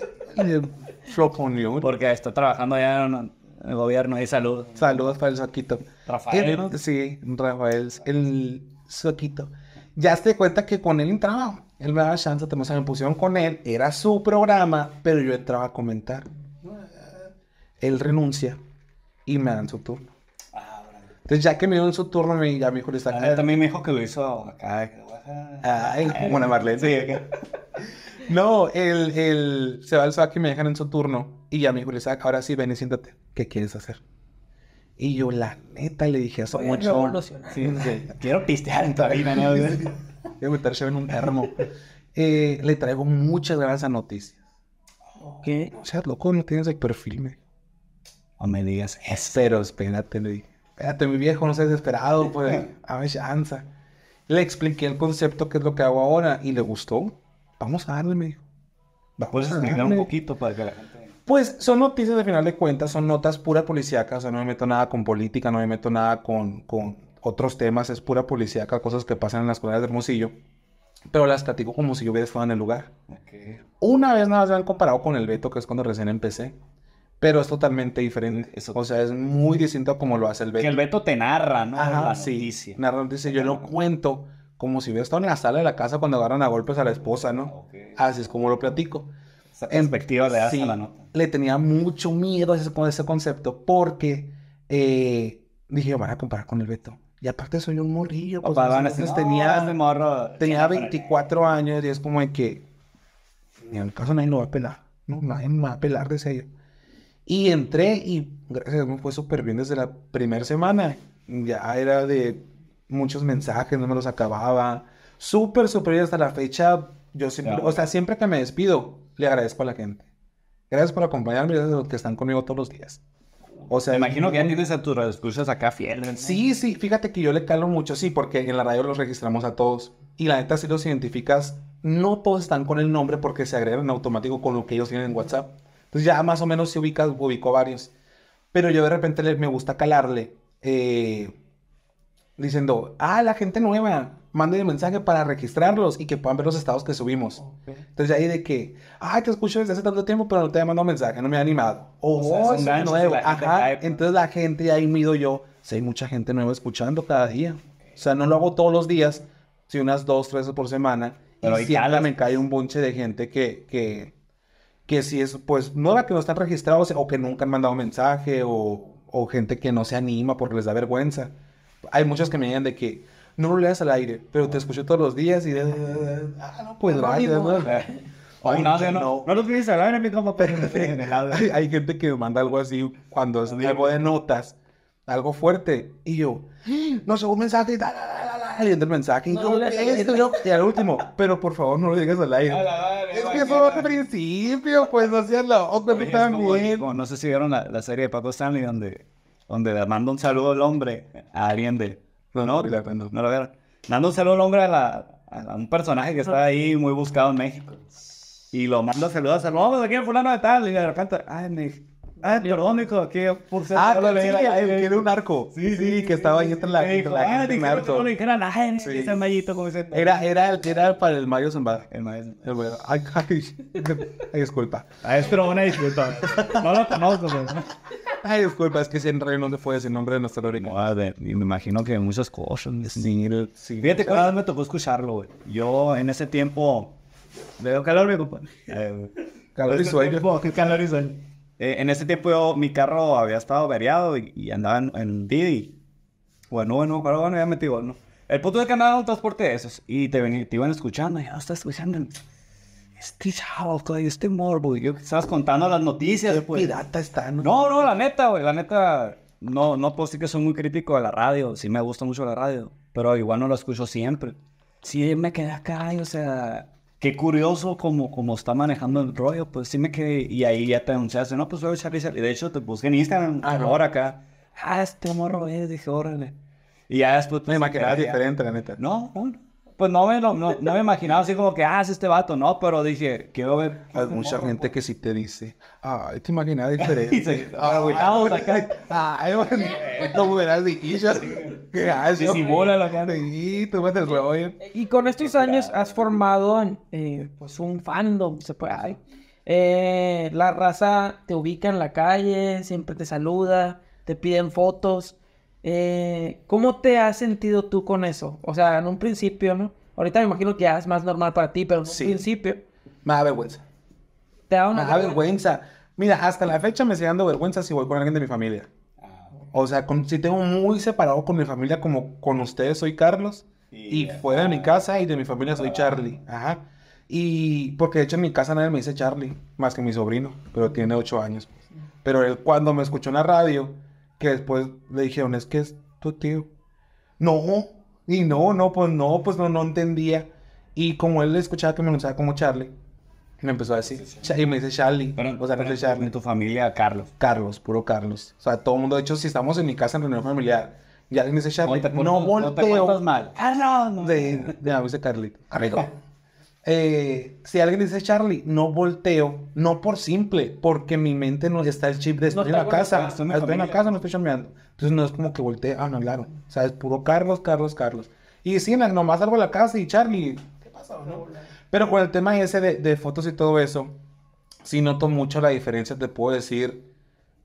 Porque está trabajando allá en el gobierno y saludos. Saludos para el Suaquito. Rafael, Sí, Rafael. El suequito. Ya se cuenta que con él entraba. Él me daba chance, te me pusieron con él, era su programa, pero yo entraba a comentar. Él renuncia y me dan su turno. Entonces, ya que me en su turno, ya ya hijo le está acá. también me dijo que lo hizo acá. Ay, como una Marlene. Sí, No, el, el, se va al SWAC y me dejan en su turno. Y ya me dijo, ahora sí, ven y siéntate. ¿Qué quieres hacer? Y yo, la neta, le dije, eso mucho. quiero pistear en todavía, ¿no? Quiero meterse en un termo. Eh, le traigo muchas gracias a noticias. ¿Qué? O sea, loco, no tienes el perfil, me. O me digas, espero, espérate, le dije. Espérate, mi viejo, no seas desesperado, pues, a ver, chanza. Le expliqué el concepto, que es lo que hago ahora, y le gustó. Vamos a darle, me dijo. ¿Me puedes explicar un poquito para que pues son noticias de final de cuentas, son notas pura policíacas, o sea, no me meto nada con política, no me meto nada con, otros temas, es pura policíaca, cosas que pasan en las colonias de Hermosillo, pero las platico como si yo hubiera estado en el lugar. Una vez nada se han comparado con el Beto, que es cuando recién empecé, pero es totalmente diferente. O sea, es muy distinto a como lo hace el Beto. Que el Beto te narra, ¿no? Así dice. yo lo cuento como si hubiera estado en la sala de la casa cuando agarran a golpes a la esposa, ¿no? Así es como lo platico esa em, perspectiva le Le tenía mucho miedo a ese, con ese concepto porque eh, dije, van a comparar con el Beto. Y aparte soy un morrillo. Pues, tenía, tenía 24 años y es como de que, ni en el caso nadie lo va a pelar. No, nadie me va a pelar, de yo. Y entré y gracias a Dios me fue súper bien desde la primera semana. Ya era de muchos mensajes, no me los acababa. Súper, súper bien hasta la fecha. Yo o sea, siempre que me despido, le agradezco a la gente. Gracias por acompañarme, gracias a los que están conmigo todos los días. O sea, imagino que han ido a tus sociales acá fiel. Sí, sí, fíjate que yo le calo mucho, sí, porque en la radio los registramos a todos. Y la neta, si los identificas, no todos están con el nombre porque se agregan automáticamente automático con lo que ellos tienen en WhatsApp. Entonces ya más o menos se ubica, ubico varios. Pero yo de repente me gusta calarle eh, diciendo, ah, la gente nueva, mando un mensaje para registrarlos y que puedan ver los estados que subimos. Entonces ahí de que, ay, te escucho desde hace tanto tiempo, pero no te he mandado mensaje, no me ha animado. o, sea, es nuevo. Entonces la gente ahí mido yo, si hay mucha gente nueva escuchando cada día. O sea, no lo hago todos los días, si unas dos, tres por semana. y siempre me cae un bunche de gente que, que, que si es, pues, nueva que no están registrados o que nunca han mandado mensaje o, o gente que no se anima porque les da vergüenza. Hay muchos que me digan de que, no lo leas al aire, pero te escucho todos los días y... Ah, no, pues ¿no? lo no, no, no, lo tienes al aire, mi compa, pero en Hay, gente que me manda algo así cuando ah, es algo de notas, algo fuerte, y yo, ah, no sé, un mensaje, y tal, el mensaje, y, y al último, pero por favor no lo digas al aire. es que eso al principio, pues, no la otra también. No sé si vieron la, serie de Paco Stanley donde, donde le manda un saludo al hombre a alguien de no, no, pues, no, no lo vieron. Dándole un saludo hombre a, la, a un personaje que está ahí muy buscado en México. Y lo mando a saludar, saludos, aquí es fulano de tal. Y de repente, ay, me Ah, perdón, que por ser. Ah, sí, eh, que un arco. Sí, sí, que estaba ahí entre la. Ah, no la la eh, ese mallito como ese. Era, era, era para el Mario Zambada. El Mario bueno Ay, disculpa. Ay, ah, pero una disculpa. No lo conozco, pues. Ay, disculpa, es que ese rey no fue ese nombre de nuestra origen. Madre, me imagino que muchas cosas. Sí, sí. Fíjate, cada vez me tocó escucharlo, güey. Yo en ese tiempo. Veo calor, mi compadre. Eh, calor y sueño. Calor y sueño. Eh, en ese tiempo mi carro había estado variado y, andaba en, un Didi. Bueno, bueno, pero bueno, ya metí ¿no? El punto es que andaba en un transporte de esos y te, ven, te iban escuchando, ya ah, estás escuchando. Estoy Este chavo, este morbo, yo estabas contando las noticias. Pues. pirata está, ¿no? No, la neta, güey, la neta, no, no puedo decir que soy muy crítico de la radio, sí me gusta mucho la radio, pero igual no la escucho siempre. Sí, me quedé acá, o sea, qué curioso como, está manejando el rollo, pues sí me y ahí ya te anunciaste, no, pues voy a y de hecho te busqué en Instagram, ah, ahora acá, ah, este morro es, dije, órale. Y ya después... Pues, no, me diferente, la neta. No, no, pues no me, lo, no, no, me imaginaba así como que, ah, es este vato, no, pero dije, quiero ver. Hay mucha gente que sí te dice, ah, te imaginaba diferente. Dice, ah, ah, ah, acá. Ah, güey, ah, esto me verás quichas. ¿Qué haces? Si bola la Y tú Y con estos años has formado, eh, pues, un fandom, se puede. Eh, la raza te ubica en la calle, siempre te saluda, te piden fotos. Eh, ¿Cómo te has sentido tú con eso? O sea, en un principio, ¿no? Ahorita me imagino que ya es más normal para ti, pero en un principio. Me da vergüenza. Te da una. Me da vergüenza. Mira, hasta la fecha me sigue dando vergüenza si voy con alguien de mi familia. Ah. O sea, si tengo muy separado con mi familia, como con ustedes soy Carlos, y, fuera de mi casa y de mi familia soy ah. Charlie. Ajá. Y porque de hecho en mi casa nadie me dice Charlie, más que mi sobrino, pero tiene ocho años. Pero él cuando me escuchó en la radio, que después le dijeron, es que es tu tío. No, y no, no, pues no, pues no, no entendía. Y como él escuchaba que me anunciaba como Charlie, me empezó a decir, y me dice Charlie, o sea, pero, Charlie. En tu familia, Carlos. Carlos, puro Carlos. O sea, todo el mundo, de hecho, si estamos en mi casa en reunión familiar, ya me dice Charlie, no, volteo. No te mal. Carlos, ah, no. De, de, me dice Carlito. Carlito. Eh, si alguien dice Charlie, no volteo, no por simple, porque mi mente no está el chip de estoy en la casa, estoy en la casa, no estoy chambeando. Entonces no es como que voltee, ah, no, claro. O sea, es puro Carlos, Carlos, Carlos. Y sí, nomás salgo a la casa y Charlie, ¿qué pasa? No? Pero con el tema ese de, de fotos y todo eso, sí noto mucho la diferencia, te puedo decir,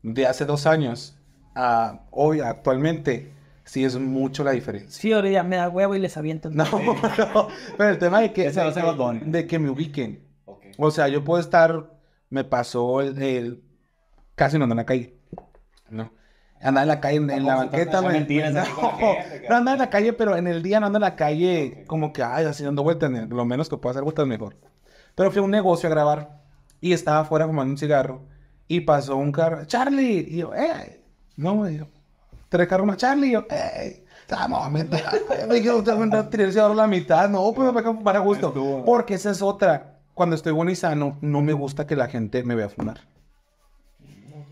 de hace dos años a hoy, actualmente sí es mucho la diferencia. Sí, ahora ya me da huevo y les aviento. No, pero el tema de, que, de que me ubiquen. Okay. O sea, yo puedo estar, me pasó el, casi no ando en la calle. No. Andar en la calle, en, la banqueta. Me, no, no en la calle, pero en el día no ando en la calle como que, ay, así dando vueltas. Lo menos que puedo hacer vueltas mejor. Pero fui a un negocio a grabar y estaba afuera fumando un cigarro y pasó un carro, Charlie. Y yo, eh, no, me tres carros más Charlie. Y yo, ¡ey! Estamos, ahora la mitad. No, pues me para gusto. Porque esa es otra. Cuando estoy bueno y sano, no me gusta que la gente me vea fumar.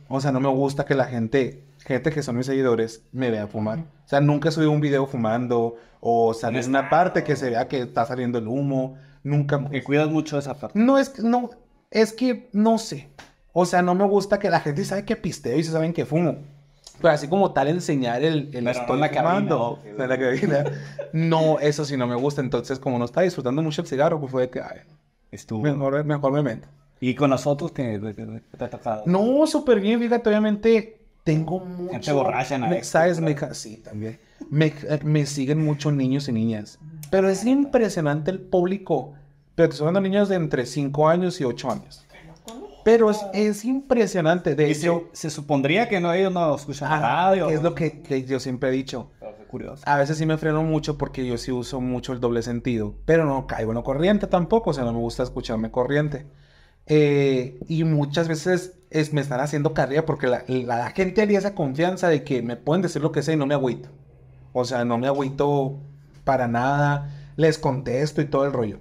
O sea, no me gusta que la gente, gente que son mis seguidores, me vea fumar. O sea, nunca subí un video fumando o es una parte que se vea que está saliendo el humo. Nunca. Que cuidas mucho esa parte. No es no, es que no sé. O sea, no me gusta que la gente sabe que pisteo y se saben que fumo. Pero así como tal enseñar el, el estoy no la cabina. No, eso sí no me gusta. Entonces, como no estaba disfrutando mucho el cigarro, pues fue de que, Mejor, mejor me meto. ¿Y con nosotros te, te, tocado? No, súper bien. Fíjate, obviamente tengo mucho... Gente borracha, ¿no? Este, ¿Sabes? Me, sí, también. Me, siguen mucho niños y niñas. Pero es impresionante el público. Pero estoy hablando de niños de entre 5 años y 8 años. Pero es, impresionante. De hecho, se, supondría que no, ellos no escuchan radio. Es lo que, yo siempre he dicho. Curioso. A veces sí me freno mucho porque yo sí uso mucho el doble sentido. Pero no caigo en lo corriente tampoco. O sea, no me gusta escucharme corriente. Eh, y muchas veces es, me están haciendo carrera porque la, gente haría esa confianza de que me pueden decir lo que sea y no me agüito. O sea, no me agüito para nada. Les contesto y todo el rollo.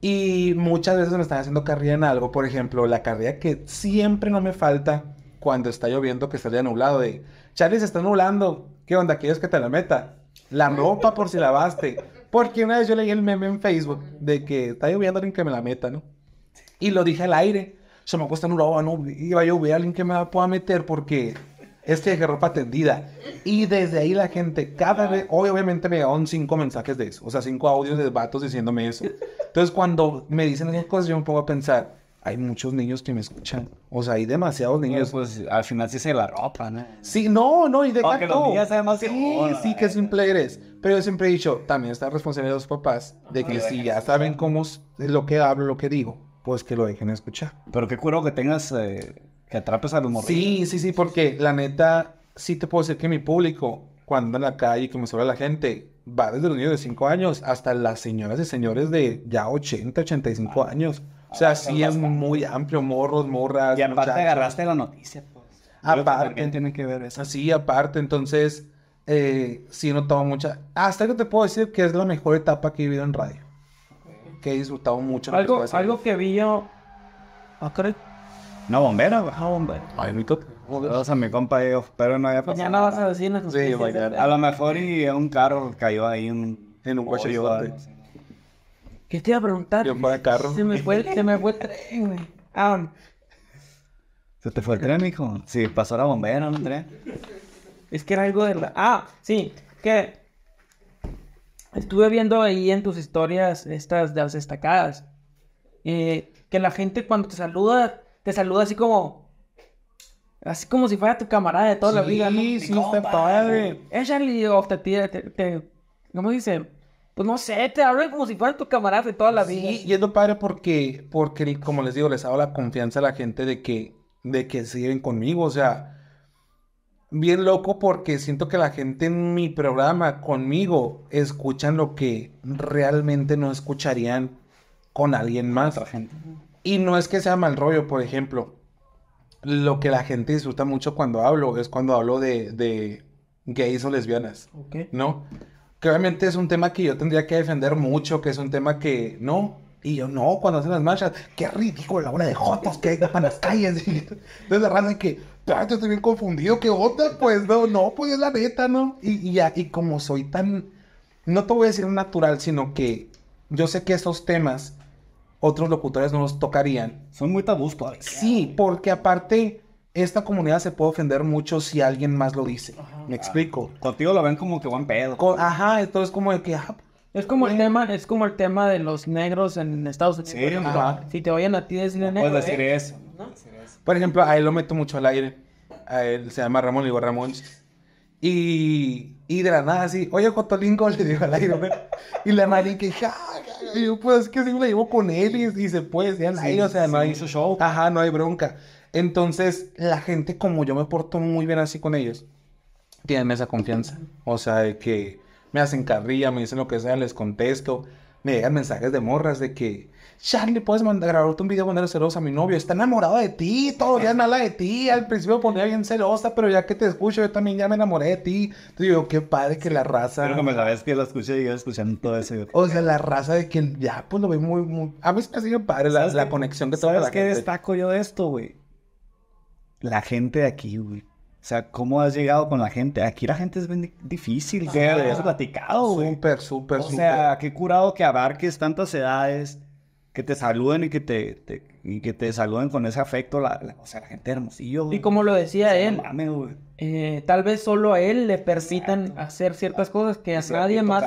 Y muchas veces me están haciendo carrilla en algo. Por ejemplo, la carrilla que siempre no me falta cuando está lloviendo, que está ya nublado. De Charlie se está nublando. ¿Qué onda? ¿Quieres que te la meta? La ropa por si lavaste. Porque una vez yo leí el meme en Facebook de que está lloviendo alguien que me la meta, ¿no? Y lo dije al aire. Se me cuesta nublado, no iba a llover alguien que me la pueda meter porque este ropa tendida. Y desde ahí la gente, cada vez, hoy obviamente me llegaron cinco mensajes de eso, o sea, cinco audios de vatos diciéndome eso. Entonces, cuando me dicen esas cosas, yo me pongo a pensar, hay muchos niños que me escuchan. O sea, hay demasiados niños. pues al final sí se la ropa, ¿no? Sí, no, no, y de que los Sí, sí, eh. que simple eres. Pero yo siempre he dicho, también está responsabilidad de los papás de que si ya saben cómo es lo que hablo, lo que digo, pues que lo dejen escuchar. Pero qué curo que tengas. Eh, que atrapes a los morros. Sí, sí, sí, porque la neta, sí te puedo decir que mi público, cuando en la calle y que me sobre la gente, va desde los niños de 5 años hasta las señoras y señores de ya 80, 85 ah, años. Ah, o sea, sí es muy amplio, morros, morras. Y aparte agarraste la noticia, pues. Aparte. tiene que ver eso. Sí, aparte, entonces, eh, sí he mucha. Hasta que te puedo decir que es la mejor etapa que he vivido en radio. Que he disfrutado mucho. Algo, algo que vi yo. No, bombero, güey, bombero. Ay, mi copa. O sea, mi compa yo, pero no había pasado. Mañana vas a decir las Sí, a lo mejor y un carro cayó ahí un, en un coche ¿Qué te iba a preguntar? carro. Se me fue, el tren, güey. Ah, ¿Se te fue el tren, hijo? Sí, pasó la bombera, no tren. Es que era algo de la... Ah, sí, que... Estuve viendo ahí en tus historias estas de las destacadas. Eh, que la gente cuando te saluda te saluda así como. Así como si fuera tu camarada de toda la vida, ¿no? Sí, sí, está padre. Échale, eh, o te te, ¿Cómo dice? Pues no sé, te hablo como si fuera tu camarada de toda la vida. y es lo padre porque, porque, como les digo, les hago la confianza a la gente de que, de que siguen conmigo, o sea bien loco porque siento que la gente en mi programa conmigo escuchan lo que realmente no escucharían con alguien más. la gente. Y no es que sea mal rollo, por ejemplo, lo que la gente disfruta mucho cuando hablo es cuando hablo de, de gays o lesbianas. ¿Ok? ¿No? Que obviamente es un tema que yo tendría que defender mucho, que es un tema que no. Y yo no, cuando hacen las marchas, qué ridículo la bola de Jotas, que hay en las calles. Entonces la que, ah, yo estoy bien confundido, ¿qué otra? Pues no, no, pues es la neta, ¿no? Y, y, y como soy tan, no te voy a decir natural, sino que yo sé que esos temas otros locutores no los tocarían. Son muy tabús todavía. Sí, porque aparte esta comunidad se puede ofender mucho si alguien más lo dice. Me explico. contigo lo ven como que buen pedo. ajá, es como que... Ah, es como el tema, es como el tema de los negros en Estados Unidos. Sí, Si te oyen a ti es no negro. Puedes decir ¿eh? eso. Por ejemplo, a él lo meto mucho al aire. se llama Ramón, digo Ramón. Y y de la nada así, oye, Cotolingo, le digo al aire, Y la marica, que, y yo, pues es que sí me llevo con él y, se puede o sea, no hay... su show. Ajá, no hay bronca. Entonces, la gente, como yo me porto muy bien así con ellos, tienen esa confianza. O sea, de que me hacen carrilla, me dicen lo que sea, les contesto me llegan mensajes de morras de que, Charlie, puedes mandar, grabarte un video poner celosa a mi novio, está enamorado de ti, todo ya habla de ti, al principio ponía bien celosa, pero ya que te escucho, yo también ya me enamoré de ti. Entonces digo, qué padre que la raza. Pero como sabes que la escuché y yo escuchando todo eso. O sea, la raza de quien... ya, pues lo ve muy, muy. A mí me ha sido padre la, la conexión que ¿Sabes qué destaco yo de esto, güey? La gente de aquí, güey. O sea, ¿cómo has llegado con la gente? Aquí la gente es bien difícil, que has ah, platicado, güey. Súper, súper, súper. O sea, qué curado que abarques tantas edades, que te saluden y que te, y que te saluden con ese afecto, la, o sea, la gente hermosillo, Y como lo decía él, mames, Eh, tal vez solo a él le permitan hacer ciertas cosas que a nadie más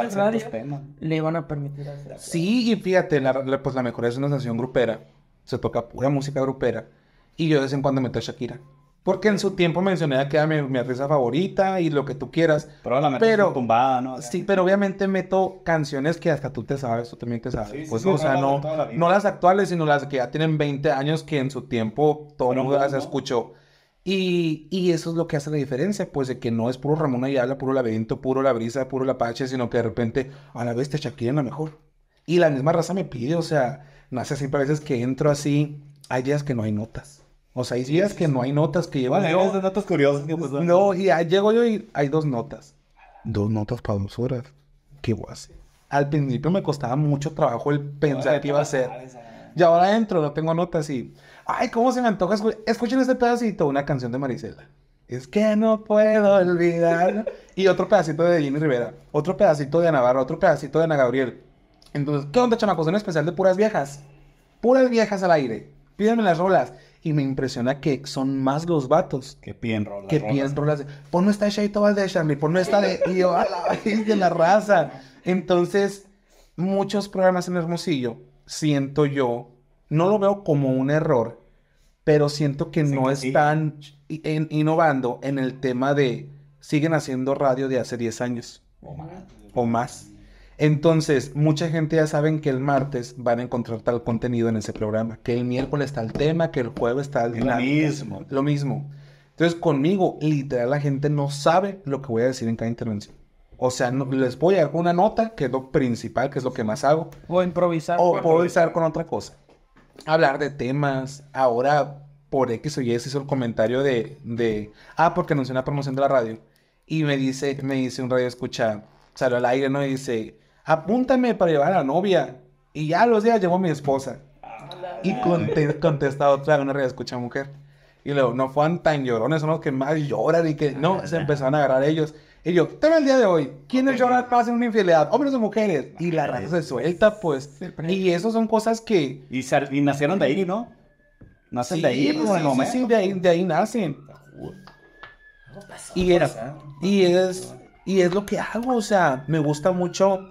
le van a permitir hacer. Sí, y fíjate, pues la mejor es una canción grupera. Se toca pura música grupera. Y yo de vez en cuando meto a Shakira. Porque en su tiempo mencioné que era mi, mi favorita y lo que tú quieras. Pero tumbada, ¿no? Sí, pero obviamente meto canciones que hasta tú te sabes, tú también te sabes. pues, o sea, no, no las actuales, sino las que ya tienen 20 años que en su tiempo todo el mundo las escuchó. Y, y, eso es lo que hace la diferencia, pues de que no es puro Ramón Ayala, puro Laberinto, puro La Brisa, puro La Pache, sino que de repente a la vez te Shakira la mejor. Y la misma raza me pide, o sea, nace no sé, siempre a veces que entro así, hay días que no hay notas. O sea, si días que no hay notas que llevan. Llevamos notas curiosas. No, y ah, llego yo y hay dos notas. Dos notas para dos horas. ¿Qué voy Al principio me costaba mucho trabajo el pensar qué iba a hacer. Y ahora entro, no tengo notas y. Ay, cómo se me antoja Escuchen este pedacito, una canción de Marisela. Es que no puedo olvidar. y otro pedacito de Jimmy Rivera. Otro pedacito de Ana Navarro. Otro pedacito de Ana Gabriel. Entonces, ¿qué onda, chamacos? Un especial de puras viejas. Puras viejas al aire. Pídenme las rolas y me impresiona que son más los vatos que piensan... Que piden rolas. no está Shaito de Charlie, Por no está de. la de la raza. Entonces, muchos programas en Hermosillo, siento yo, no lo veo como un error, pero siento que no están innovando en el tema de. Siguen haciendo radio de hace 10 años. O más. Entonces, mucha gente ya saben que el martes van a encontrar tal contenido en ese programa, que el miércoles está el tema, que el jueves está el... Lo mismo. Lo mismo. Entonces, conmigo, literal, la gente no sabe lo que voy a decir en cada intervención. O sea, no, les voy a dar una nota, que es lo principal, que es lo que más hago. O improvisar. O puedo improvisar con otra cosa. Hablar de temas. Ahora, por X o Y, se hizo el comentario de, Ah, porque anunció una promoción de la radio. Y me dice, me dice un radio escucha, salió al aire, ¿no? Y dice, apúntame para llevar a la novia. Y ya los días a mi esposa. Y conté, contesta otra, una escucha mujer. Y luego, no fueron tan llorones, son los que más lloran y que no, ah, se empezaron a agarrar ellos. Y yo, tengo el día de hoy, ¿quiénes es lloran más una infidelidad? Hombres o mujeres. Y la raza se suelta, pues. Y eso son cosas que. Y, nacieron de ahí, ¿no? Nacen de ahí, pues, sí, de ahí, de ahí nacen. Y, era, y, es, y es lo que hago, o sea, me gusta mucho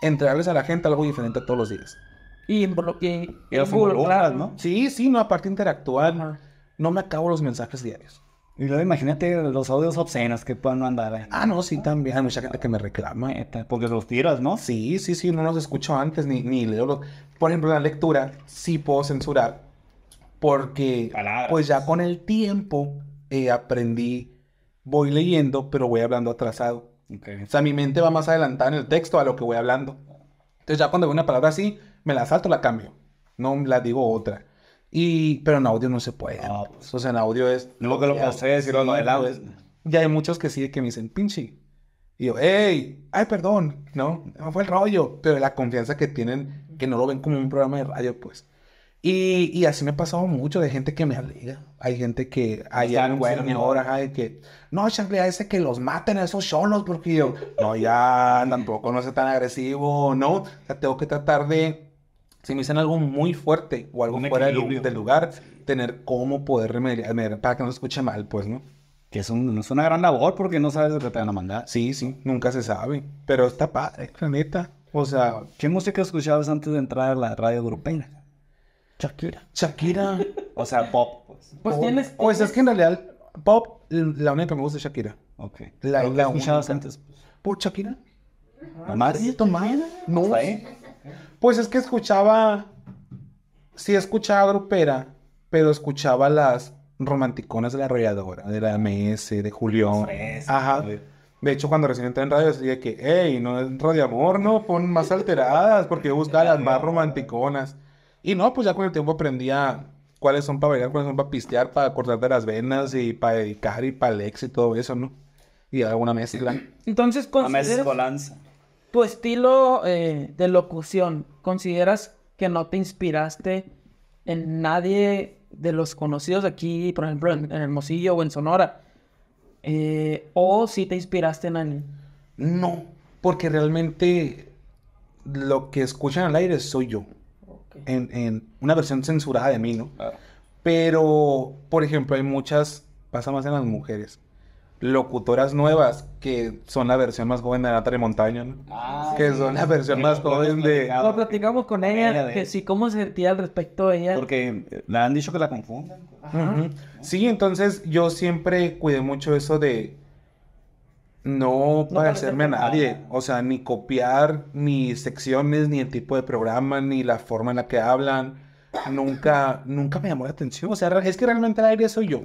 entregarles a la gente algo diferente todos los días. Y por lo que... ¿no? Sí, sí, no, aparte interactuar, no, me acabo los mensajes diarios. Y luego imagínate los audios obscenos que puedan andar ¿eh? Ah, no, sí, también. Hay mucha gente que me reclama. Porque los tiras, ¿no? Sí, sí, sí, no los escucho antes ni, ni leo los... Por ejemplo, la lectura sí puedo censurar porque pues ya con el tiempo eh, aprendí, voy leyendo, pero voy hablando atrasado. O sea, mi mente va más adelantada en el texto a lo que voy hablando. Entonces ya cuando veo una palabra así, me la salto, la cambio. No la digo otra. Y, pero en audio no se puede. Ah, pues. O sea, en audio es... Luego que lo decirlo, no, lo audio pues, Ya hay muchos que sí que me dicen, pinche. Y yo, hey, ay, perdón, No fue el rollo. Pero la confianza que tienen, que no lo ven como un programa de radio, pues. Y, y, así me ha pasado mucho de gente que me alega. Hay gente que hay Guerra hay que no, ya a ese que los maten a esos cholos, porque yo, no, ya tampoco no sea tan agresivo, no. O sea, tengo que tratar de, si me dicen algo muy fuerte o algo fuera del, lugar, tener cómo poder remediar para que no se escuche mal, pues, ¿no? Que es, es, una gran labor porque no sabes lo que te van a mandar. Sí, sí, nunca se sabe. Pero está padre, la neta. O sea, ¿qué música escuchabas antes de entrar a la radio grupeña? Shakira. Shakira. o sea, pop. Pues, pues tienes. Pues es que en realidad, pop, la única que me gusta es Shakira. Ok. La, la escuchado antes. Pues. ¿Por Shakira? ¿Más? Sí, No. Pues es que escuchaba. Sí, escuchaba grupera, pero escuchaba las romanticonas de la arrolladora, de la MS, de Julián. Ajá. De hecho, cuando recién entré en radio, decía que, hey, no es radio amor, no, pon más alteradas, porque busca las más romanticonas. Y no, pues ya con el tiempo aprendí cuáles son para bailar, cuáles son para pistear, para cortarte las venas y para dedicar y para el y todo eso, ¿no? Y alguna mezcla. Entonces, ¿consideras tu estilo eh, de locución? ¿Consideras que no te inspiraste en nadie de los conocidos aquí, por ejemplo, en, el Hermosillo o en Sonora? Eh, ¿O si sí te inspiraste en alguien? No, porque realmente lo que escuchan al aire soy yo en, una versión censurada de mí, ¿no? Ah. Pero, por ejemplo, hay muchas, pasa más en las mujeres, locutoras nuevas que son la versión más joven de Natalie Montaña, ¿no? Ah, ah, que son la versión más joven de... Lo platicamos con ella, sí, cómo se sentía al respecto de ella. Porque eh, le han dicho que la confunden. Sí, entonces yo siempre cuidé mucho eso de no, para hacerme a nadie, o sea, ni copiar, ni secciones, ni el tipo de programa, ni la forma en la que hablan, nunca, nunca me llamó la atención, o sea, es que realmente el aire soy yo,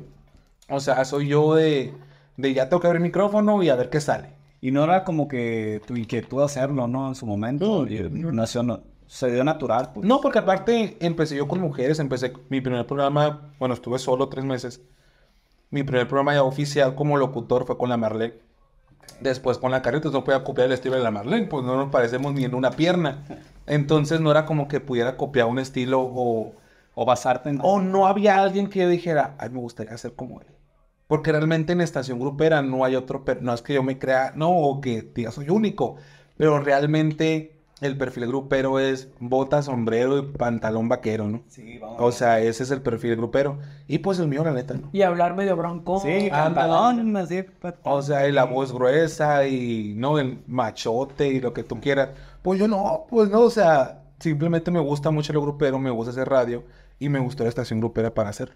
o sea, soy yo de, ya tengo que abrir el micrófono y a ver qué sale. Y no era como que tu inquietud hacerlo, ¿no? En su momento, no, no, se dio natural. Pues. No, porque aparte empecé yo con mujeres, empecé mi primer programa, bueno, estuve solo tres meses, mi primer programa ya oficial como locutor fue con la Marley Después con la carreta no podía copiar el estilo de la Marlene, pues no nos parecemos ni en una pierna. Entonces no era como que pudiera copiar un estilo o, o basarte en... O no había alguien que yo dijera, ay, me gustaría ser como él. Porque realmente en Estación Grupera no hay otro... No es que yo me crea, no, o que diga soy único, pero realmente el perfil grupero es bota, sombrero y pantalón vaquero, ¿no? Sí, vamos. O sea, ese es el perfil grupero. Y pues el mío, la neta, ¿no? Y hablar medio bronco. Sí, pantalón, así. O sea, y la voz gruesa y, ¿no? El machote y lo que tú quieras. Pues yo no, pues no, o sea, simplemente me gusta mucho el grupero, me gusta hacer radio y me gustó la estación grupera para hacerlo.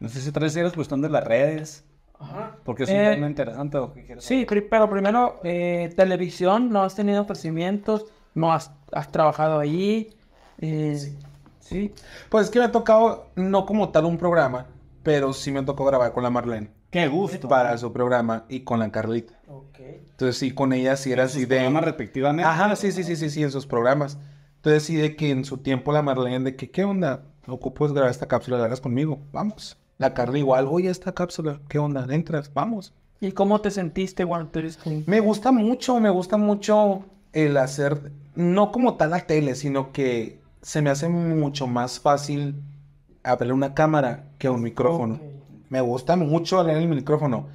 No sé si traes cuestión de las redes. Ajá. Porque es un eh, interesante. Lo que sí, pero primero, eh, televisión, no has tenido ofrecimientos, no has, trabajado allí? Eh, sí. sí. Pues es que me ha tocado, no como tal un programa, pero sí me tocó grabar con la Marlene. Qué gusto. Para su programa y con la Carlita. Ok. Entonces sí, con ella sí era así de... Programa Ajá, sí, sí, sí, sí, sí, en sus programas. Entonces sí, de que en su tiempo la Marlene, de que, ¿qué onda? Ocupo grabar esta cápsula, la hagas conmigo. Vamos la carne igual, oye, esta cápsula, ¿qué onda? ¿Entras? Vamos. ¿Y cómo te sentiste cuando Me gusta mucho, me gusta mucho el hacer, no como tal la tele, sino que se me hace mucho más fácil abrir una cámara que un micrófono. Me gusta mucho hablar el micrófono,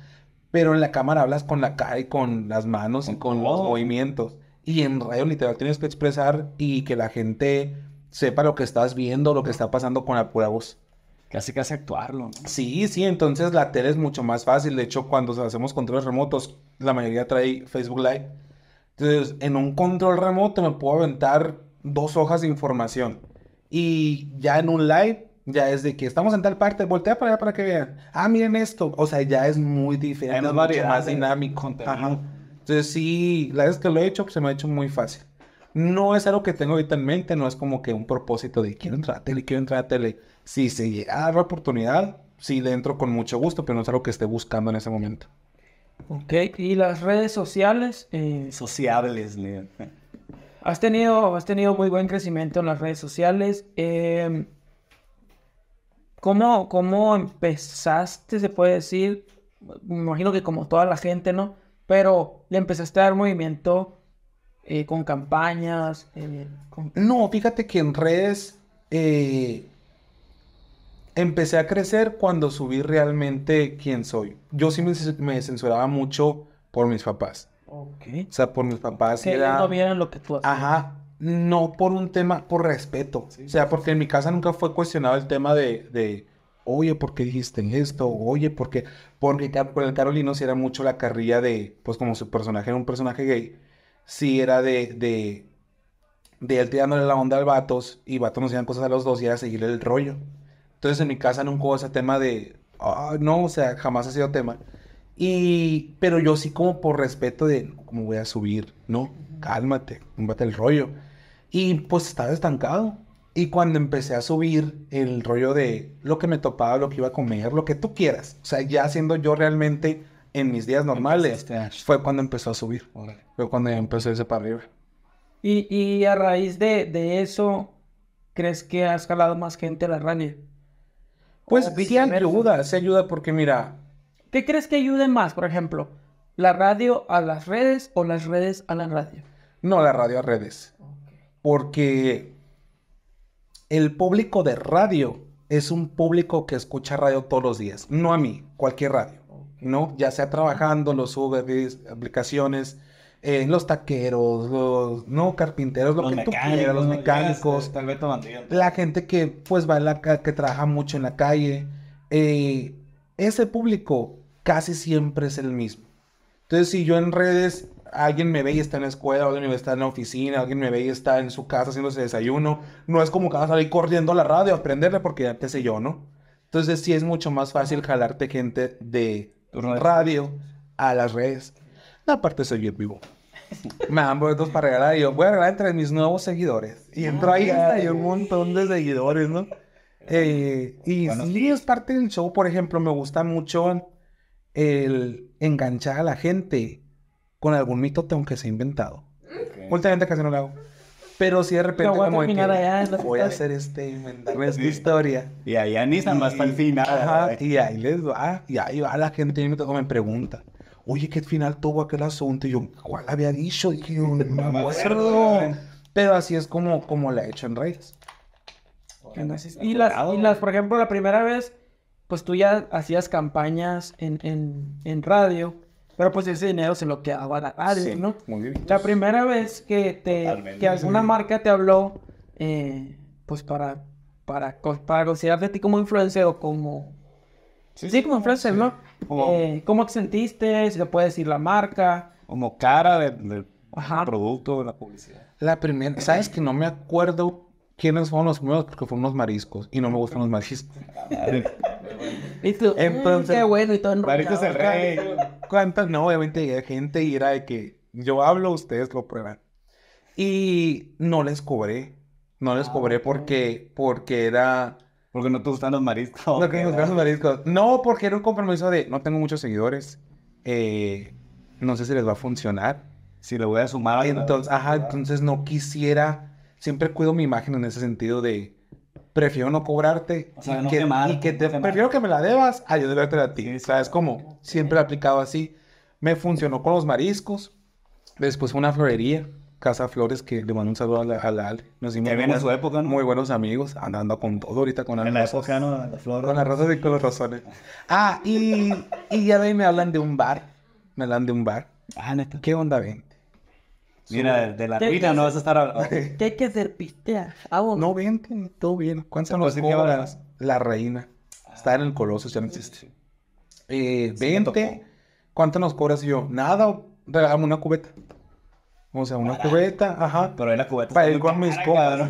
pero en la cámara hablas con la cara y con las manos y con los oh. movimientos. Y en radio literal tienes que expresar y que la gente sepa lo que estás viendo, lo que está pasando con la pura voz casi casi actuarlo. Sí, sí, entonces la tele es mucho más fácil. De hecho, cuando hacemos controles remotos, la mayoría trae Facebook Live. Entonces, en un control remoto me puedo aventar dos hojas de información. Y ya en un live, ya es de que estamos en tal parte, voltea para allá para que vean. Ah, miren esto. O sea, ya es muy diferente, es mucho más dinámico. Entonces, sí, la vez que lo he hecho, pues, se me ha hecho muy fácil. No es algo que tengo ahorita en mente, no es como que un propósito de quiero entrar a tele, quiero entrar a tele Sí, se llega la oportunidad, sí dentro con mucho gusto, pero no es algo que esté buscando en ese momento. Ok, ¿y las redes sociales? Eh, Sociables, Has tenido, has tenido muy buen crecimiento en las redes sociales. Em, ¿cómo, empezaste, se puede decir? Me imagino que como toda la gente, ¿no? Pero le empezaste a dar movimiento eh, con campañas. Eh, no, fíjate que en redes empecé a crecer cuando subí realmente quién soy. Yo sí me, censuraba mucho por mis papás. ¿Ok? O sea, por mis papás. Que no vieran lo que tú hacías. Ajá. No por un tema, por respeto. o sea, porque en mi casa nunca fue cuestionado el tema de, de oye, ¿por qué dijiste esto? Oye, ¿por qué? Porque con el Carolino sí era mucho la carrilla de, pues como su personaje era un personaje gay, sí era de, de, de él tirándole la onda al vatos y vatos nos hacían cosas a los dos y era seguirle el rollo. Entonces en mi casa nunca hubo ese tema de, ah, no, o sea, jamás ha sido tema. Y, pero yo sí como por respeto de, ¿cómo voy a subir? No, cálmate, cúmbate el rollo. Y pues estaba estancado. Y cuando empecé a subir el rollo de lo que me topaba, lo que iba a comer, lo que tú quieras, o sea, ya siendo yo realmente en mis días normales, fue cuando empezó a subir. Fue cuando a ese para arriba. Y, y a raíz de, eso, ¿crees que has jalado más gente a la rania? Pues sí ayuda, se ayuda porque mira... ¿Qué crees que ayude más, por ejemplo? ¿La radio a las redes o las redes a la radio? No, la radio a redes. Porque el público de radio es un público que escucha radio todos los días. No a mí, cualquier radio. ¿No? Ya sea trabajando, los Uber, aplicaciones eh, los taqueros, los no carpinteros, lo los que tú quieras, los mecánicos, la gente que pues va que trabaja mucho en la calle, eh, ese público casi siempre es el mismo. Entonces, si yo en redes alguien me ve y está en la escuela, alguien me ve y está en la oficina, alguien me ve y está en su casa haciendo haciéndose desayuno. No es como que vas a salir corriendo a la radio a aprenderle porque ya te sé yo, ¿no? Entonces sí es mucho más fácil jalarte gente de radio a las redes aparte soy yo vivo. Me dan boletos para regalar y yo voy a regalar entre mis nuevos seguidores. Y entro ahí y un montón de seguidores, ¿no? Eh, y si es parte del show. Por ejemplo, me gusta mucho el enganchar a la gente con algún mito aunque sea inventado. Últimamente casi no lo hago. Pero si de repente voy, a que, voy a hacer este, inventarles mi historia. Y ahí ni están más el final. y ahí les va, y ahí va la gente y me, me pregunta oye, que al final tuvo aquel asunto. Y yo, ¿cuál había dicho? Y yo, no me acuerdo. Pero así es como, como la he hecho en redes. y, las, por ejemplo, la primera vez, pues tú ya hacías campañas en, radio, pero pues ese dinero se lo quedaba a la radio, ¿no? Muy La primera vez que, te, alguna marca te habló, eh, pues para, para, para considerarte a ti como influencer o como... Sí, como influencer, ¿no? Eh, ¿Cómo te sentiste? Si te puedes decir la marca. Como cara del producto, de la publicidad. La primera, ¿sabes que no me acuerdo quiénes fueron los primeros? Porque fueron unos mariscos y no me gustan los mariscos. y tú, mm, qué bueno y todo enrollado. el rey. ¿Cuántas? No, obviamente gente y era de que yo hablo, ustedes lo prueban. Y no les cobré. No les ah, cobré porque, porque era porque no te gustan los mariscos. No, porque era un compromiso de no tengo muchos seguidores. Eh, no sé si les va a funcionar. Si lo voy a sumar. Entonces, entonces no quisiera. Siempre cuido mi imagen en ese sentido de prefiero no cobrarte que, prefiero que me la debas a yo a ti. ¿Sabes cómo? Siempre he aplicado así. Me funcionó con los mariscos. Después fue una florería Casa Flores, que le mando un saludo a la, a Nos hicimos muy, su época, ¿no? muy buenos amigos, andando con todo ahorita con las En la época, ¿no? Con las rosa y con los Ah, y, y ya ahí me hablan de un bar. Me hablan de un bar. Ah, neta. ¿Qué onda, ven? Mira, de, la ruina no vas a estar hablando. ¿Qué hay que hacer? Pistea. Ah, ah, no, vente, todo bien. ¿Cuánto nos cobras? La reina. Está en el Coloso, ya no ah, existe. Eh, vente. ¿Cuánto nos cobras? yo, nada, regalamos una cubeta. O sea, una cubeta, ajá. Pero era una cubeta. Para ir con mis